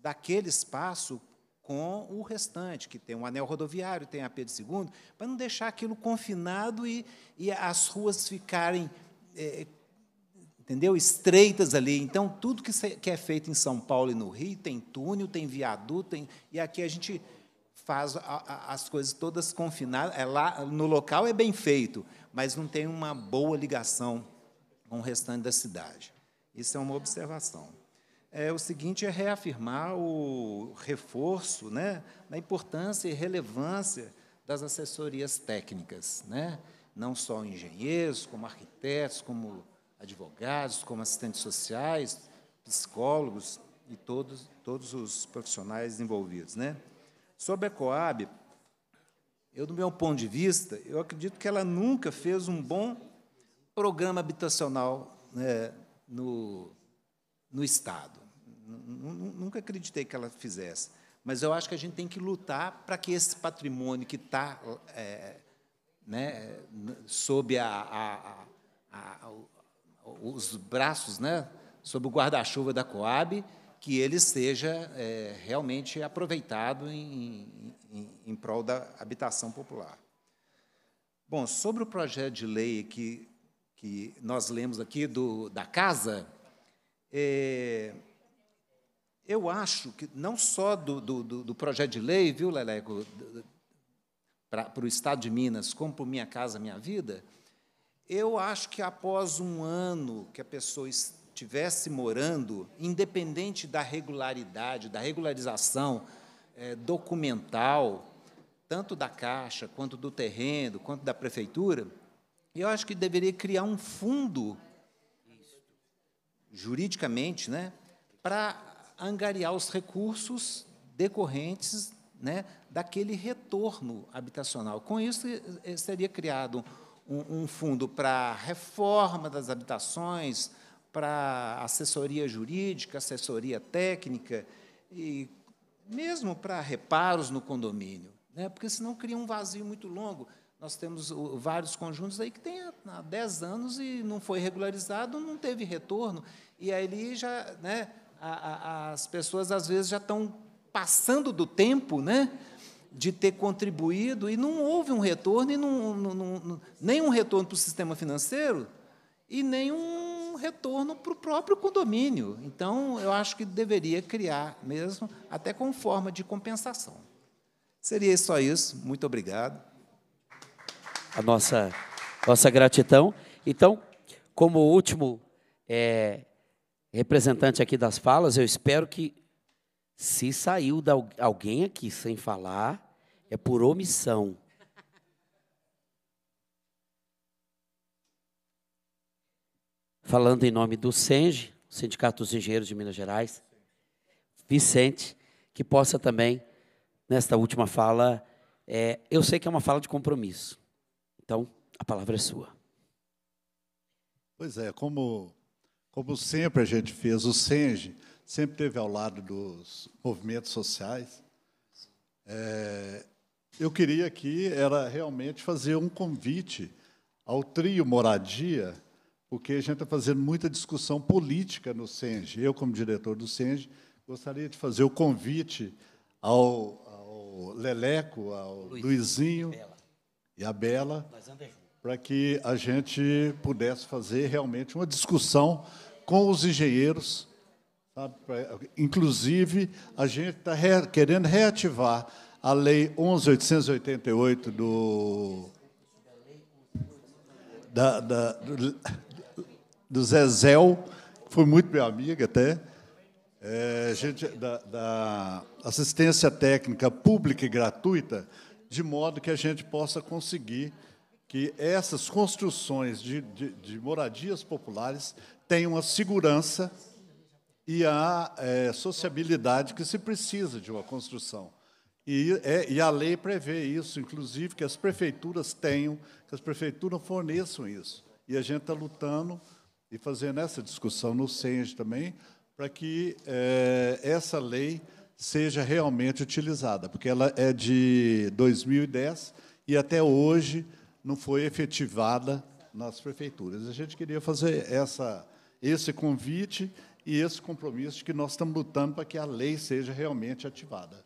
[SPEAKER 19] daquele espaço com o restante, que tem um anel rodoviário, tem a Pedro II, para não deixar aquilo confinado e, e as ruas ficarem é, entendeu? Estreitas ali. Então, tudo que, se, que, é feito em São Paulo e no Rio tem túnel, tem viaduto, tem, e aqui a gente faz a, a, as coisas todas confinadas. É lá, no local é bem feito, mas não tem uma boa ligação com o restante da cidade. Isso é uma observação. É, o seguinte é reafirmar o reforço né, da importância e relevância das assessorias técnicas, né? não só engenheiros, como arquitetos, como advogados, como assistentes sociais, psicólogos e todos, todos os profissionais envolvidos. Né? Sobre a Coab, eu, do meu ponto de vista, eu acredito que ela nunca fez um bom programa habitacional né, no, no Estado. Nunca acreditei que ela fizesse. Mas eu acho que a gente tem que lutar para que esse patrimônio que está é, né, sob a, a, a, os braços, né, sob o guarda-chuva da Coab, que ele seja é, realmente aproveitado em, em, em prol da habitação popular. Bom, sobre o projeto de lei que, que nós lemos aqui do, da casa, é, eu acho que não só do, do, do projeto de lei, viu, Leleco, para o Estado de Minas, como para Minha Casa Minha Vida, eu acho que após um ano que a pessoa estivesse morando, independente da regularidade, da regularização é, documental, tanto da Caixa, quanto do terreno, quanto da Prefeitura, eu acho que deveria criar um fundo, juridicamente, né, para angariar os recursos decorrentes né, daquele retorno habitacional. Com isso, eh, eh, seria criado um, um fundo para reforma das habitações, para assessoria jurídica, assessoria técnica, e mesmo para reparos no condomínio, né? porque senão cria um vazio muito longo. Nós temos vários conjuntos aí que tem há 10 anos e não foi regularizado, não teve retorno. E aí já, né, a, a, as pessoas às vezes já estão passando do tempo né, de ter contribuído e não houve um retorno, e não, não, não, nem um retorno para o sistema financeiro e nenhum retorno para o próprio condomínio. Então, eu acho que deveria criar mesmo, até como forma de compensação. Seria só isso. Muito obrigado. A nossa,
[SPEAKER 1] nossa gratidão. Então, como último é, representante aqui das falas, eu espero que, se saiu da, alguém aqui sem falar, é por omissão. falando em nome do SENGE, Sindicato dos Engenheiros de Minas Gerais, Vicente, que possa também, nesta última fala, é, eu sei que é uma fala de compromisso, então a palavra é sua. Pois
[SPEAKER 20] é, como, como sempre a gente fez, o SENGE sempre esteve ao lado dos movimentos sociais. É, eu queria aqui era realmente fazer um convite ao trio Moradia, porque a gente está fazendo muita discussão política no SENG. Eu, como diretor do SENG, gostaria de fazer o convite ao, ao Leleco, ao Luiz, Luizinho e à Bela, para que a gente pudesse fazer realmente uma discussão com os engenheiros. Sabe? Inclusive, a gente está re querendo reativar a Lei 11.888 do... Da, da, do do Zezel, que foi muito meu amigo até. É, gente da, da, assistência técnica pública e gratuita, de modo que a gente possa conseguir que essas construções de, de, de moradias populares tenham a segurança e a é, sociabilidade que se precisa de uma construção. E, é, e, a lei prevê isso, inclusive, que as prefeituras tenham, que as prefeituras forneçam isso. E a gente está lutando e fazendo essa discussão no CENG também, para que é, essa lei seja realmente utilizada, porque ela é de 2010 e até hoje não foi efetivada nas prefeituras. A gente queria fazer essa, esse convite e esse compromisso de que nós estamos lutando para que a lei seja realmente ativada.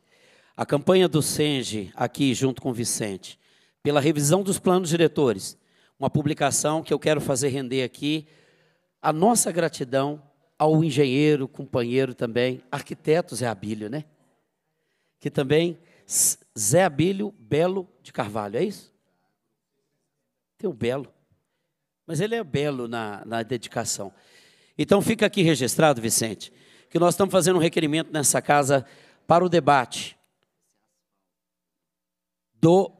[SPEAKER 1] A campanha do Senge, aqui junto com o Vicente, pela revisão dos planos diretores, uma publicação que eu quero fazer render aqui a nossa gratidão ao engenheiro, companheiro também, arquiteto Zé Abílio, né? Que também, Zé Abílio Belo de Carvalho, é isso? Tem o Belo. Mas ele é belo na, na dedicação. Então fica aqui registrado, Vicente, que nós estamos fazendo um requerimento nessa casa para o debate do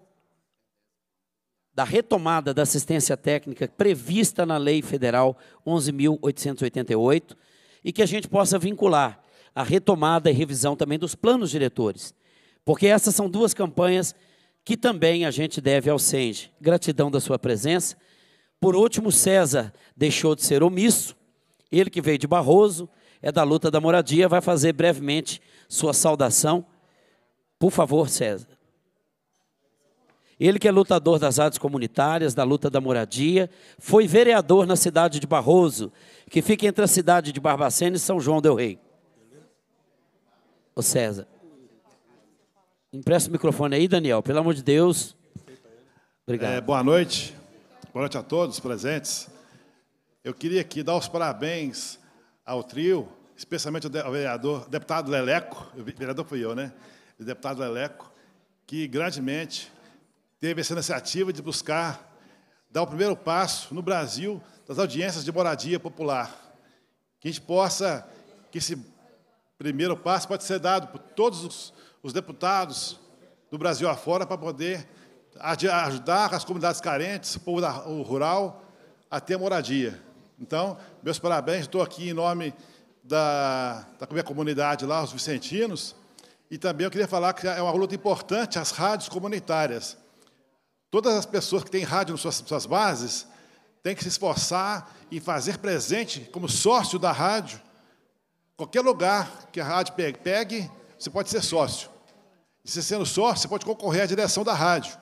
[SPEAKER 1] da retomada da assistência técnica prevista na Lei Federal 11.888 e que a gente possa vincular a retomada e revisão também dos planos diretores, porque essas são duas campanhas que também a gente deve ao SENGE. Gratidão da sua presença. Por último, César deixou de ser omisso, ele que veio de Barroso, é da luta da moradia, vai fazer brevemente sua saudação. Por favor, César. Ele que é lutador das artes comunitárias, da luta da moradia, foi vereador na cidade de Barroso, que fica entre a cidade de Barbacena e São João del Rei. Ô César,
[SPEAKER 21] empresta o microfone aí, Daniel, pelo amor de Deus. Obrigado. É, boa noite. Boa noite a todos presentes. Eu queria aqui dar os parabéns ao trio, especialmente ao vereador, deputado Leleco, o vereador fui eu, né? O deputado Leleco, que grandemente teve essa iniciativa de buscar dar o primeiro passo no Brasil das audiências de moradia popular. Que a gente possa, que esse primeiro passo pode ser dado por todos os, os deputados do Brasil afora para poder ajudar as comunidades carentes, o povo da, o rural, a ter moradia. Então, meus parabéns, estou aqui em nome da, da minha comunidade lá, os vicentinos, e também eu queria falar que é uma luta importante as rádios comunitárias Todas as pessoas que têm rádio nas suas, suas bases têm que se esforçar e fazer presente como sócio da rádio. Qualquer lugar que a rádio pegue, pegue você pode ser sócio. E se sendo sócio, você pode concorrer à direção da rádio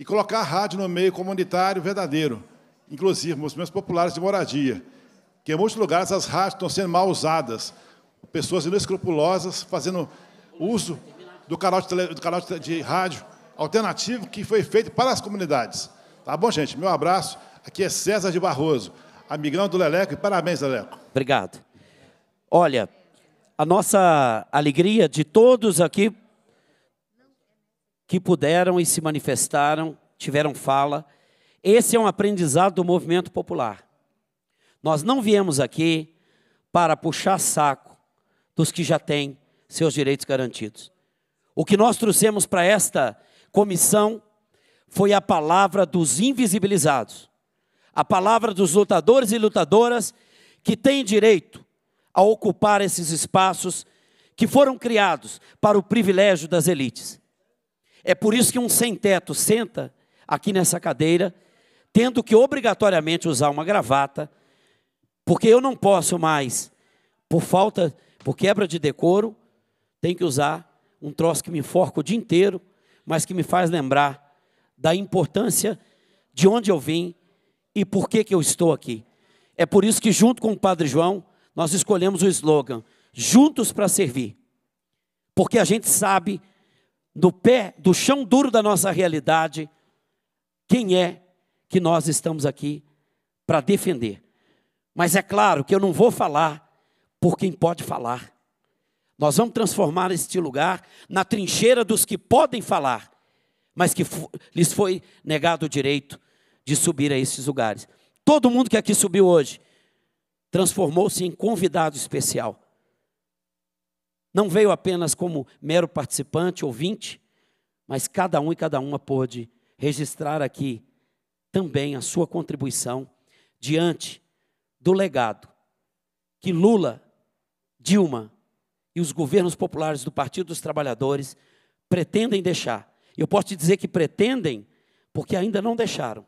[SPEAKER 21] e colocar a rádio no meio comunitário verdadeiro, inclusive nos meios populares de moradia, que em muitos lugares as rádios estão sendo mal usadas, pessoas inescrupulosas fazendo uso do canal de, tele, do canal de rádio alternativo que foi feito para as comunidades. Tá bom, gente? Meu abraço. Aqui é César de Barroso, amigão do Leleco, e parabéns, Leleco. Obrigado. Olha, a nossa alegria de todos aqui
[SPEAKER 1] que puderam e se manifestaram, tiveram fala. Esse é um aprendizado do movimento popular. Nós não viemos aqui para puxar saco dos que já têm seus direitos garantidos. O que nós trouxemos para esta comissão foi a palavra dos invisibilizados, a palavra dos lutadores e lutadoras que têm direito a ocupar esses espaços que foram criados para o privilégio das elites. É por isso que um sem-teto senta aqui nessa cadeira, tendo que obrigatoriamente usar uma gravata, porque eu não posso mais, por falta, por quebra de decoro, tem que usar um troço que me enforca o dia inteiro mas que me faz lembrar da importância de onde eu vim e por que, que eu estou aqui. É por isso que, junto com o Padre João, nós escolhemos o slogan: Juntos para Servir. Porque a gente sabe, do pé, do chão duro da nossa realidade, quem é que nós estamos aqui para defender. Mas é claro que eu não vou falar por quem pode falar. Nós vamos transformar este lugar na trincheira dos que podem falar, mas que lhes foi negado o direito de subir a esses lugares. Todo mundo que aqui subiu hoje transformou-se em convidado especial. Não veio apenas como mero participante, ouvinte, mas cada um e cada uma pôde registrar aqui também a sua contribuição diante do legado que Lula, Dilma e os governos populares do Partido dos Trabalhadores pretendem deixar. Eu posso te dizer que pretendem, porque ainda não deixaram.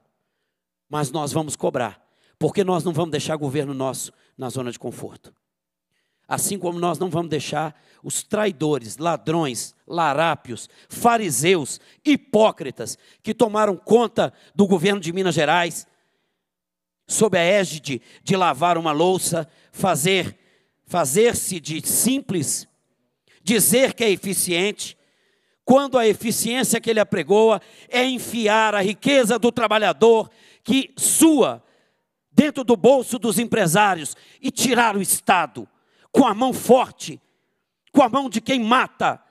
[SPEAKER 1] Mas nós vamos cobrar, porque nós não vamos deixar governo nosso na zona de conforto. Assim como nós não vamos deixar os traidores, ladrões, larápios, fariseus, hipócritas que tomaram conta do governo de Minas Gerais, sob a égide de lavar uma louça, fazer fazer-se de simples, dizer que é eficiente, quando a eficiência que ele apregoa é enfiar a riqueza do trabalhador que sua dentro do bolso dos empresários e tirar o Estado com a mão forte, com a mão de quem mata,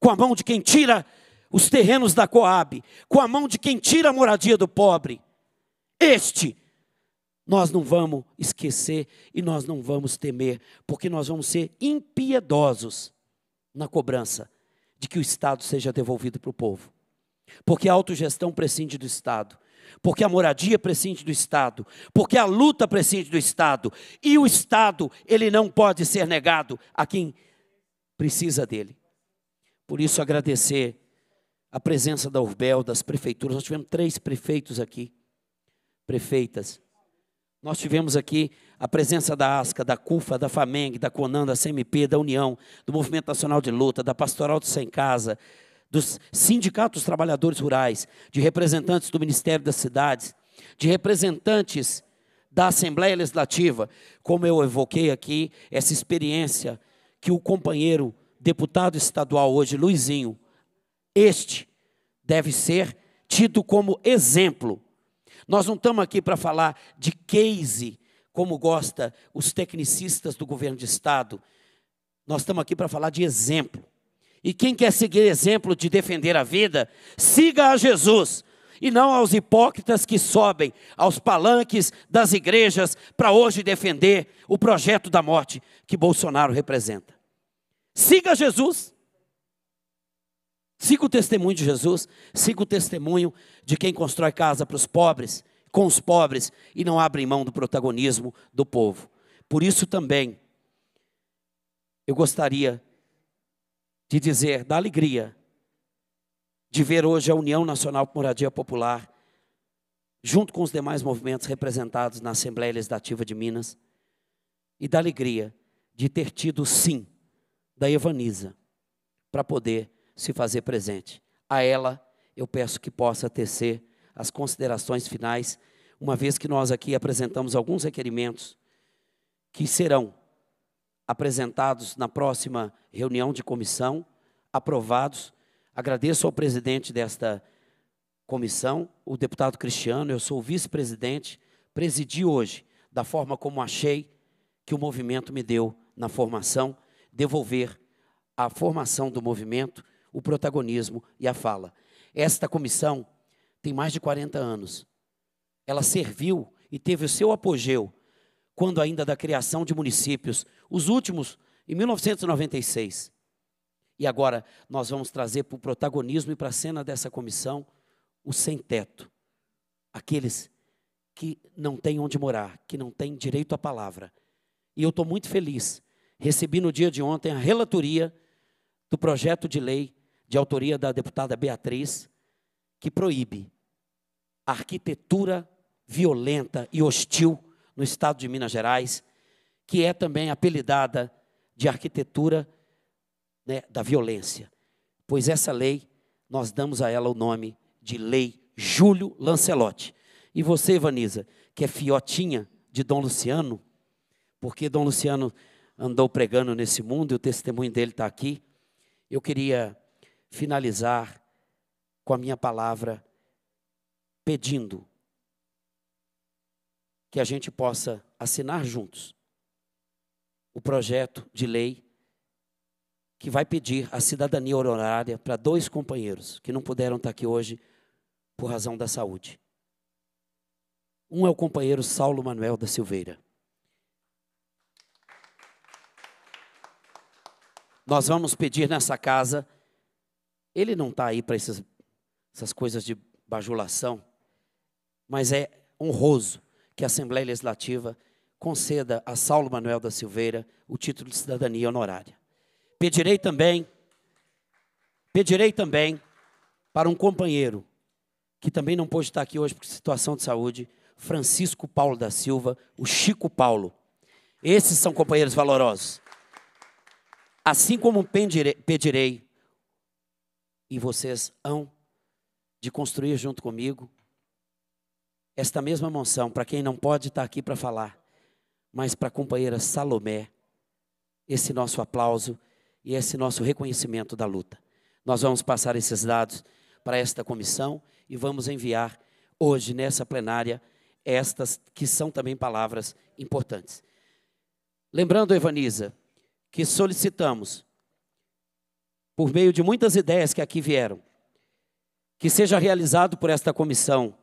[SPEAKER 1] com a mão de quem tira os terrenos da Coab, com a mão de quem tira a moradia do pobre. Este nós não vamos esquecer e nós não vamos temer, porque nós vamos ser impiedosos na cobrança de que o Estado seja devolvido para o povo. Porque a autogestão prescinde do Estado, porque a moradia prescinde do Estado, porque a luta prescinde do Estado, e o Estado, ele não pode ser negado a quem precisa dele. Por isso, agradecer a presença da URBEL, das prefeituras, nós tivemos três prefeitos aqui, prefeitas, nós tivemos aqui a presença da ASCA, da CUFA, da FAMENG, da CONAN, da CMP, da União, do Movimento Nacional de Luta, da Pastoral do Sem Casa, dos sindicatos trabalhadores rurais, de representantes do Ministério das Cidades, de representantes da Assembleia Legislativa, como eu evoquei aqui, essa experiência que o companheiro deputado estadual hoje, Luizinho, este deve ser tido como exemplo nós não estamos aqui para falar de case, como gosta os tecnicistas do governo de estado. Nós estamos aqui para falar de exemplo. E quem quer seguir exemplo de defender a vida, siga a Jesus e não aos hipócritas que sobem aos palanques das igrejas para hoje defender o projeto da morte que Bolsonaro representa. Siga Jesus. Siga o testemunho de Jesus, siga o testemunho de quem constrói casa para os pobres, com os pobres, e não abre mão do protagonismo do povo. Por isso também, eu gostaria de dizer da alegria de ver hoje a União Nacional por Moradia Popular, junto com os demais movimentos representados na Assembleia Legislativa de Minas, e da alegria de ter tido sim da Evanisa para poder se fazer presente. A ela eu peço que possa tecer as considerações finais, uma vez que nós aqui apresentamos alguns requerimentos que serão apresentados na próxima reunião de comissão, aprovados. Agradeço ao presidente desta comissão, o deputado Cristiano, eu sou vice-presidente, presidi hoje, da forma como achei que o movimento me deu na formação, devolver a formação do movimento o protagonismo e a fala. Esta comissão tem mais de 40 anos. Ela serviu e teve o seu apogeu quando ainda da criação de municípios, os últimos em 1996. E agora nós vamos trazer para o protagonismo e para a cena dessa comissão o sem-teto, aqueles que não têm onde morar, que não têm direito à palavra. E eu estou muito feliz. Recebi no dia de ontem a relatoria do projeto de lei de autoria da deputada Beatriz, que proíbe a arquitetura violenta e hostil no estado de Minas Gerais, que é também apelidada de arquitetura né, da violência. Pois essa lei, nós damos a ela o nome de Lei Júlio Lancelotti. E você, Vanisa, que é fiotinha de Dom Luciano, porque Dom Luciano andou pregando nesse mundo e o testemunho dele está aqui, eu queria finalizar com a minha palavra pedindo que a gente possa assinar juntos o projeto de lei que vai pedir a cidadania honorária para dois companheiros que não puderam estar aqui hoje por razão da saúde. Um é o companheiro Saulo Manuel da Silveira. Nós vamos pedir nessa casa ele não está aí para essas, essas coisas de bajulação, mas é honroso que a Assembleia Legislativa conceda a Saulo Manuel da Silveira o título de cidadania honorária. Pedirei também, pedirei também para um companheiro que também não pôde estar aqui hoje por situação de saúde, Francisco Paulo da Silva, o Chico Paulo. Esses são companheiros valorosos. Assim como pedirei, pedirei e vocês hão de construir junto comigo esta mesma mansão para quem não pode estar aqui para falar, mas para a companheira Salomé, esse nosso aplauso e esse nosso reconhecimento da luta. Nós vamos passar esses dados para esta comissão e vamos enviar hoje nessa plenária estas que são também palavras importantes. Lembrando, Evaniza, que solicitamos por meio de muitas ideias que aqui vieram, que seja realizado por esta comissão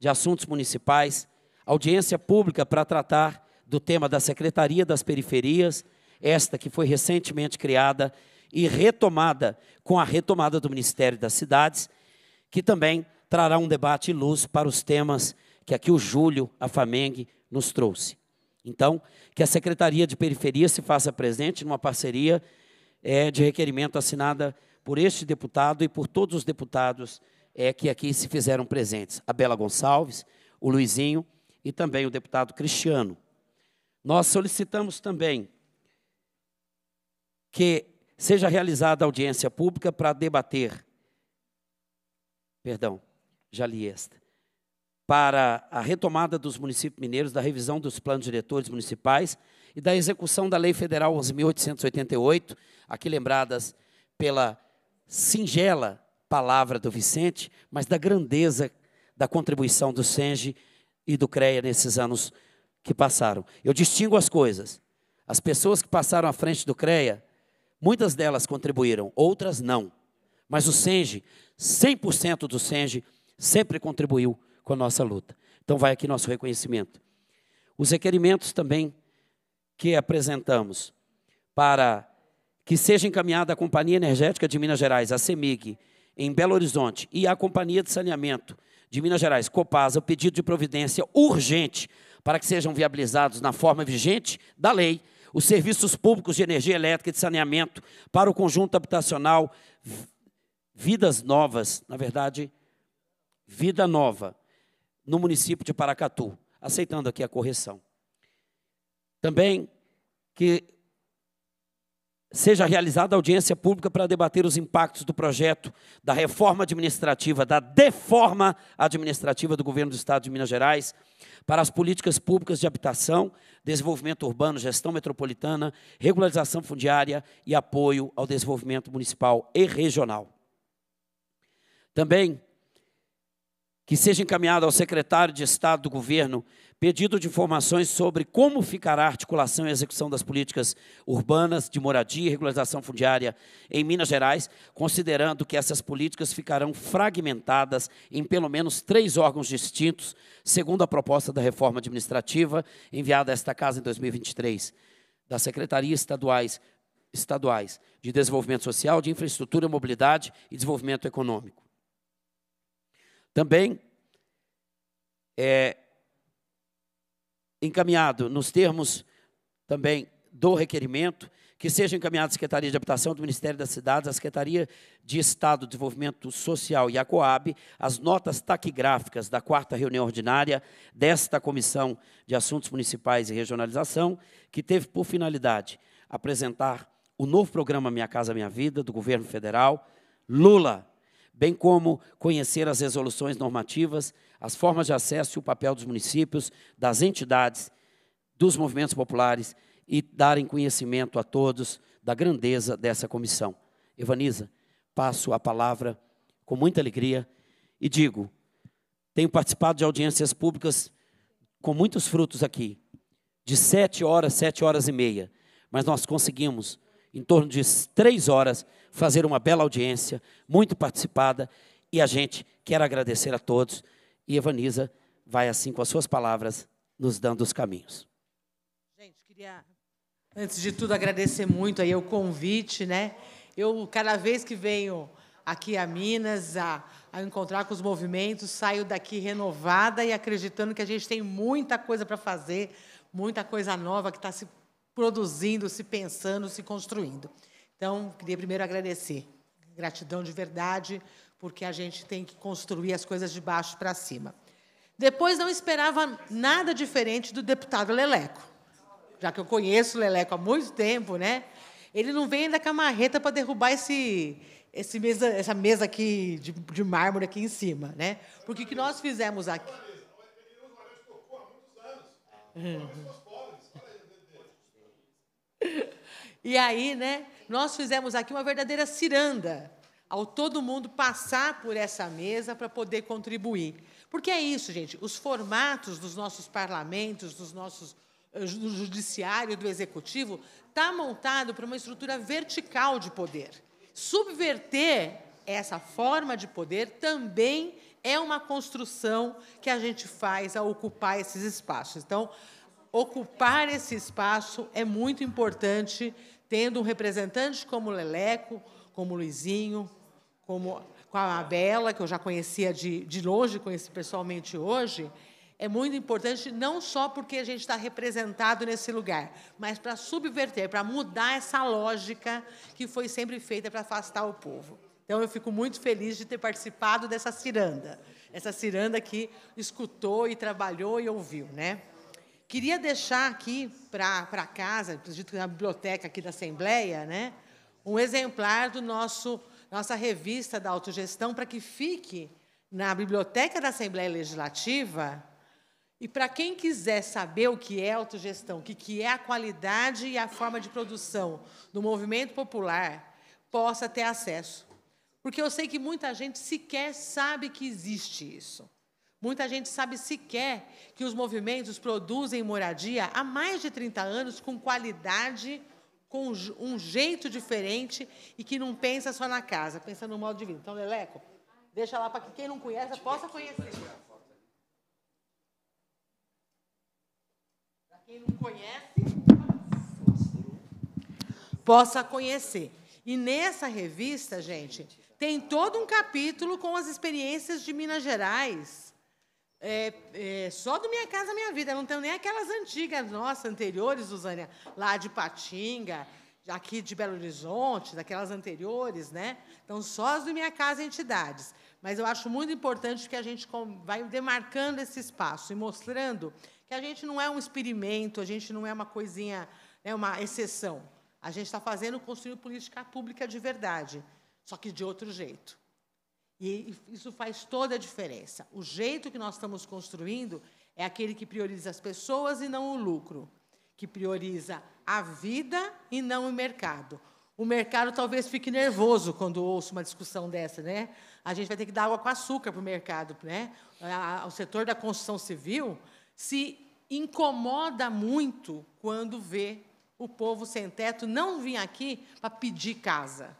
[SPEAKER 1] de assuntos municipais audiência pública para tratar do tema da Secretaria das Periferias, esta que foi recentemente criada e retomada com a retomada do Ministério das Cidades, que também trará um debate e luz para os temas que aqui o Júlio, a FAMENG, nos trouxe. Então, que a Secretaria de Periferia se faça presente numa parceria é, de requerimento assinada por este deputado e por todos os deputados é, que aqui se fizeram presentes: a Bela Gonçalves, o Luizinho e também o deputado Cristiano. Nós solicitamos também que seja realizada audiência pública para debater, perdão, já li esta, para a retomada dos municípios mineiros da revisão dos planos diretores municipais e da execução da Lei Federal 11.888, aqui lembradas pela singela palavra do Vicente, mas da grandeza da contribuição do Senge e do CREA nesses anos que passaram. Eu distingo as coisas. As pessoas que passaram à frente do CREA, muitas delas contribuíram, outras não. Mas o Senge, 100% do Senge, sempre contribuiu com a nossa luta. Então vai aqui nosso reconhecimento. Os requerimentos também que apresentamos para que seja encaminhada à Companhia Energética de Minas Gerais, a CEMIG, em Belo Horizonte, e à Companhia de Saneamento de Minas Gerais, Copasa, o pedido de providência urgente para que sejam viabilizados na forma vigente da lei os serviços públicos de energia elétrica e de saneamento para o conjunto habitacional Vidas Novas, na verdade, Vida Nova, no município de Paracatu, aceitando aqui a correção. Também que seja realizada audiência pública para debater os impactos do projeto da reforma administrativa, da deforma administrativa do governo do Estado de Minas Gerais, para as políticas públicas de habitação, desenvolvimento urbano, gestão metropolitana, regularização fundiária e apoio ao desenvolvimento municipal e regional. Também que seja encaminhado ao secretário de Estado do governo pedido de informações sobre como ficará a articulação e execução das políticas urbanas de moradia e regularização fundiária em Minas Gerais, considerando que essas políticas ficarão fragmentadas em pelo menos três órgãos distintos, segundo a proposta da reforma administrativa enviada a esta Casa em 2023, da secretaria estaduais, estaduais de desenvolvimento social, de infraestrutura, mobilidade e desenvolvimento econômico. Também é, encaminhado nos termos também do requerimento, que seja encaminhado à Secretaria de Habitação do Ministério das Cidades, à Secretaria de Estado do Desenvolvimento Social e à Coab, as notas taquigráficas da quarta reunião ordinária desta Comissão de Assuntos Municipais e Regionalização, que teve por finalidade apresentar o novo programa Minha Casa Minha Vida, do governo federal, Lula, bem como conhecer as resoluções normativas as formas de acesso e o papel dos municípios, das entidades, dos movimentos populares e darem conhecimento a todos da grandeza dessa comissão. Evaniza, passo a palavra com muita alegria e digo: tenho participado de audiências públicas com muitos frutos aqui, de sete horas, sete horas e meia, mas nós conseguimos, em torno de três horas, fazer uma bela audiência, muito participada, e a gente quer agradecer a todos e Evaniza vai assim com as suas palavras nos dando os caminhos.
[SPEAKER 6] Gente, queria antes de tudo agradecer muito aí o convite, né? Eu cada vez que venho aqui a Minas a, a encontrar com os movimentos, saio daqui renovada e acreditando que a gente tem muita coisa para fazer, muita coisa nova que está se produzindo, se pensando, se construindo. Então, queria primeiro agradecer. Gratidão de verdade porque a gente tem que construir as coisas de baixo para cima. Depois não esperava nada diferente do deputado Leleco. Já que eu conheço o Leleco há muito tempo, né? Ele não vem ainda com a marreta para derrubar esse, esse mesa, essa mesa aqui de, de mármore aqui em cima, né? Porque o que nós fizemos aqui. [LAUGHS] E aí, né? Nós fizemos aqui uma verdadeira ciranda ao todo mundo passar por essa mesa para poder contribuir. Porque é isso, gente, os formatos dos nossos parlamentos, dos nossos eh, do judiciário, do executivo, está montado para uma estrutura vertical de poder. Subverter essa forma de poder também é uma construção que a gente faz ao ocupar esses espaços. Então, ocupar esse espaço é muito importante, tendo um representante como Leleco, como Luizinho, como com a Bela, que eu já conhecia de, de longe, conheci pessoalmente hoje, é muito importante não só porque a gente está representado nesse lugar, mas para subverter, para mudar essa lógica que foi sempre feita para afastar o povo. Então eu fico muito feliz de ter participado dessa ciranda, essa ciranda que escutou e trabalhou e ouviu, né? Queria deixar aqui para casa, acredito que na biblioteca aqui da Assembleia, né, um exemplar do nosso nossa revista da autogestão, para que fique na biblioteca da Assembleia Legislativa. E para quem quiser saber o que é autogestão, o que é a qualidade e a forma de produção do movimento popular, possa ter acesso. Porque eu sei que muita gente sequer sabe que existe isso. Muita gente sabe sequer que os movimentos produzem moradia há mais de 30 anos com qualidade com um jeito diferente e que não pensa só na casa, pensa no modo de vida. Então, Leleco, deixa lá para que quem não conhece possa conhecer. Para quem não conhece, possa conhecer. E nessa revista, gente, tem todo um capítulo com as experiências de Minas Gerais é, é, só do Minha Casa Minha Vida, não tenho nem aquelas antigas nossas, anteriores, Suzânia, lá de Patinga, aqui de Belo Horizonte, daquelas anteriores, né? Então, só as do Minha Casa Entidades. Mas eu acho muito importante que a gente vai demarcando esse espaço e mostrando que a gente não é um experimento, a gente não é uma coisinha, né, uma exceção. A gente está fazendo construir política pública de verdade, só que de outro jeito. E isso faz toda a diferença. O jeito que nós estamos construindo é aquele que prioriza as pessoas e não o lucro, que prioriza a vida e não o mercado. O mercado talvez fique nervoso quando ouço uma discussão dessa, né? A gente vai ter que dar água com açúcar para o mercado, né? O setor da construção civil se incomoda muito quando vê o povo sem teto não vir aqui para pedir casa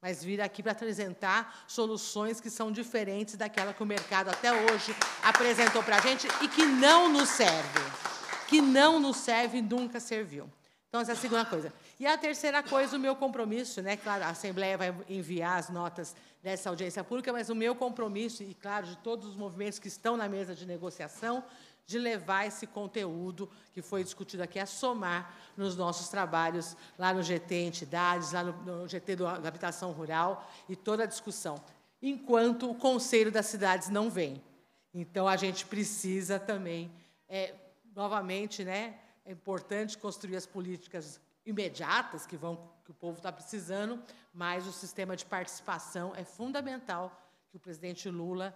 [SPEAKER 6] mas vir aqui para apresentar soluções que são diferentes daquela que o mercado até hoje apresentou para a gente e que não nos serve. Que não nos serve e nunca serviu. Então, essa é a segunda coisa. E a terceira coisa, o meu compromisso, né? Claro, a Assembleia vai enviar as notas dessa audiência pública, mas o meu compromisso, e claro, de todos os movimentos que estão na mesa de negociação, de levar esse conteúdo que foi discutido aqui a somar nos nossos trabalhos lá no GT Entidades, lá no, no GT da Habitação Rural e toda a discussão, enquanto o Conselho das Cidades não vem. Então, a gente precisa também, é, novamente, né, é importante construir as políticas imediatas que, vão, que o povo está precisando, mas o sistema de participação é fundamental que o presidente Lula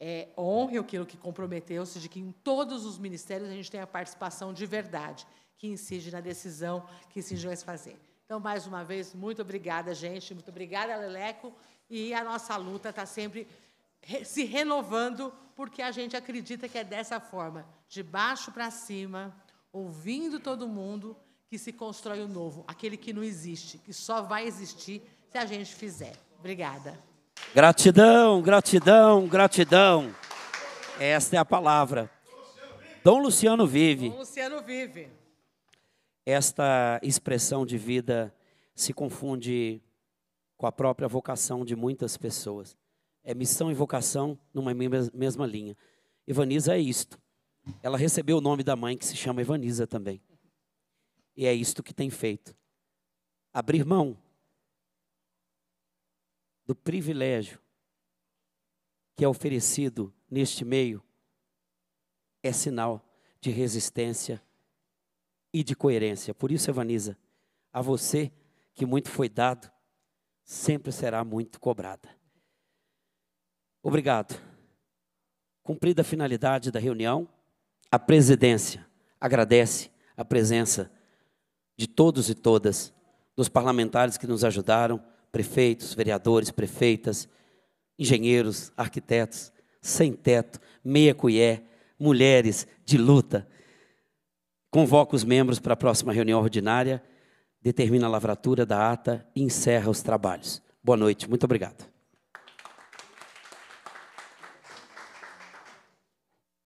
[SPEAKER 6] é, honre aquilo que comprometeu-se, de que em todos os ministérios a gente tenha participação de verdade, que incide na decisão, que incide no fazer. Então, mais uma vez, muito obrigada, gente, muito obrigada, Leleco, e a nossa luta está sempre se renovando, porque a gente acredita que é dessa forma, de baixo para cima, ouvindo todo mundo, que se constrói o novo, aquele que não existe, que só vai existir se a gente fizer. Obrigada.
[SPEAKER 1] Gratidão, gratidão, gratidão. Esta é a palavra. Dom Luciano vive. Dom
[SPEAKER 6] Luciano vive.
[SPEAKER 1] Esta expressão de vida se confunde com a própria vocação de muitas pessoas. É missão e vocação numa mesma linha. Ivaniza é isto. Ela recebeu o nome da mãe que se chama Ivaniza também. E é isto que tem feito. Abrir mão do privilégio que é oferecido neste meio é sinal de resistência e de coerência. Por isso, Evaniza, a você que muito foi dado, sempre será muito cobrada. Obrigado. Cumprida a finalidade da reunião, a presidência agradece a presença de todos e todas, dos parlamentares que nos ajudaram prefeitos, vereadores, prefeitas, engenheiros, arquitetos, sem teto, meia colher, mulheres de luta. Convoca os membros para a próxima reunião ordinária, determina a lavratura da ata e encerra os trabalhos. Boa noite, muito obrigado.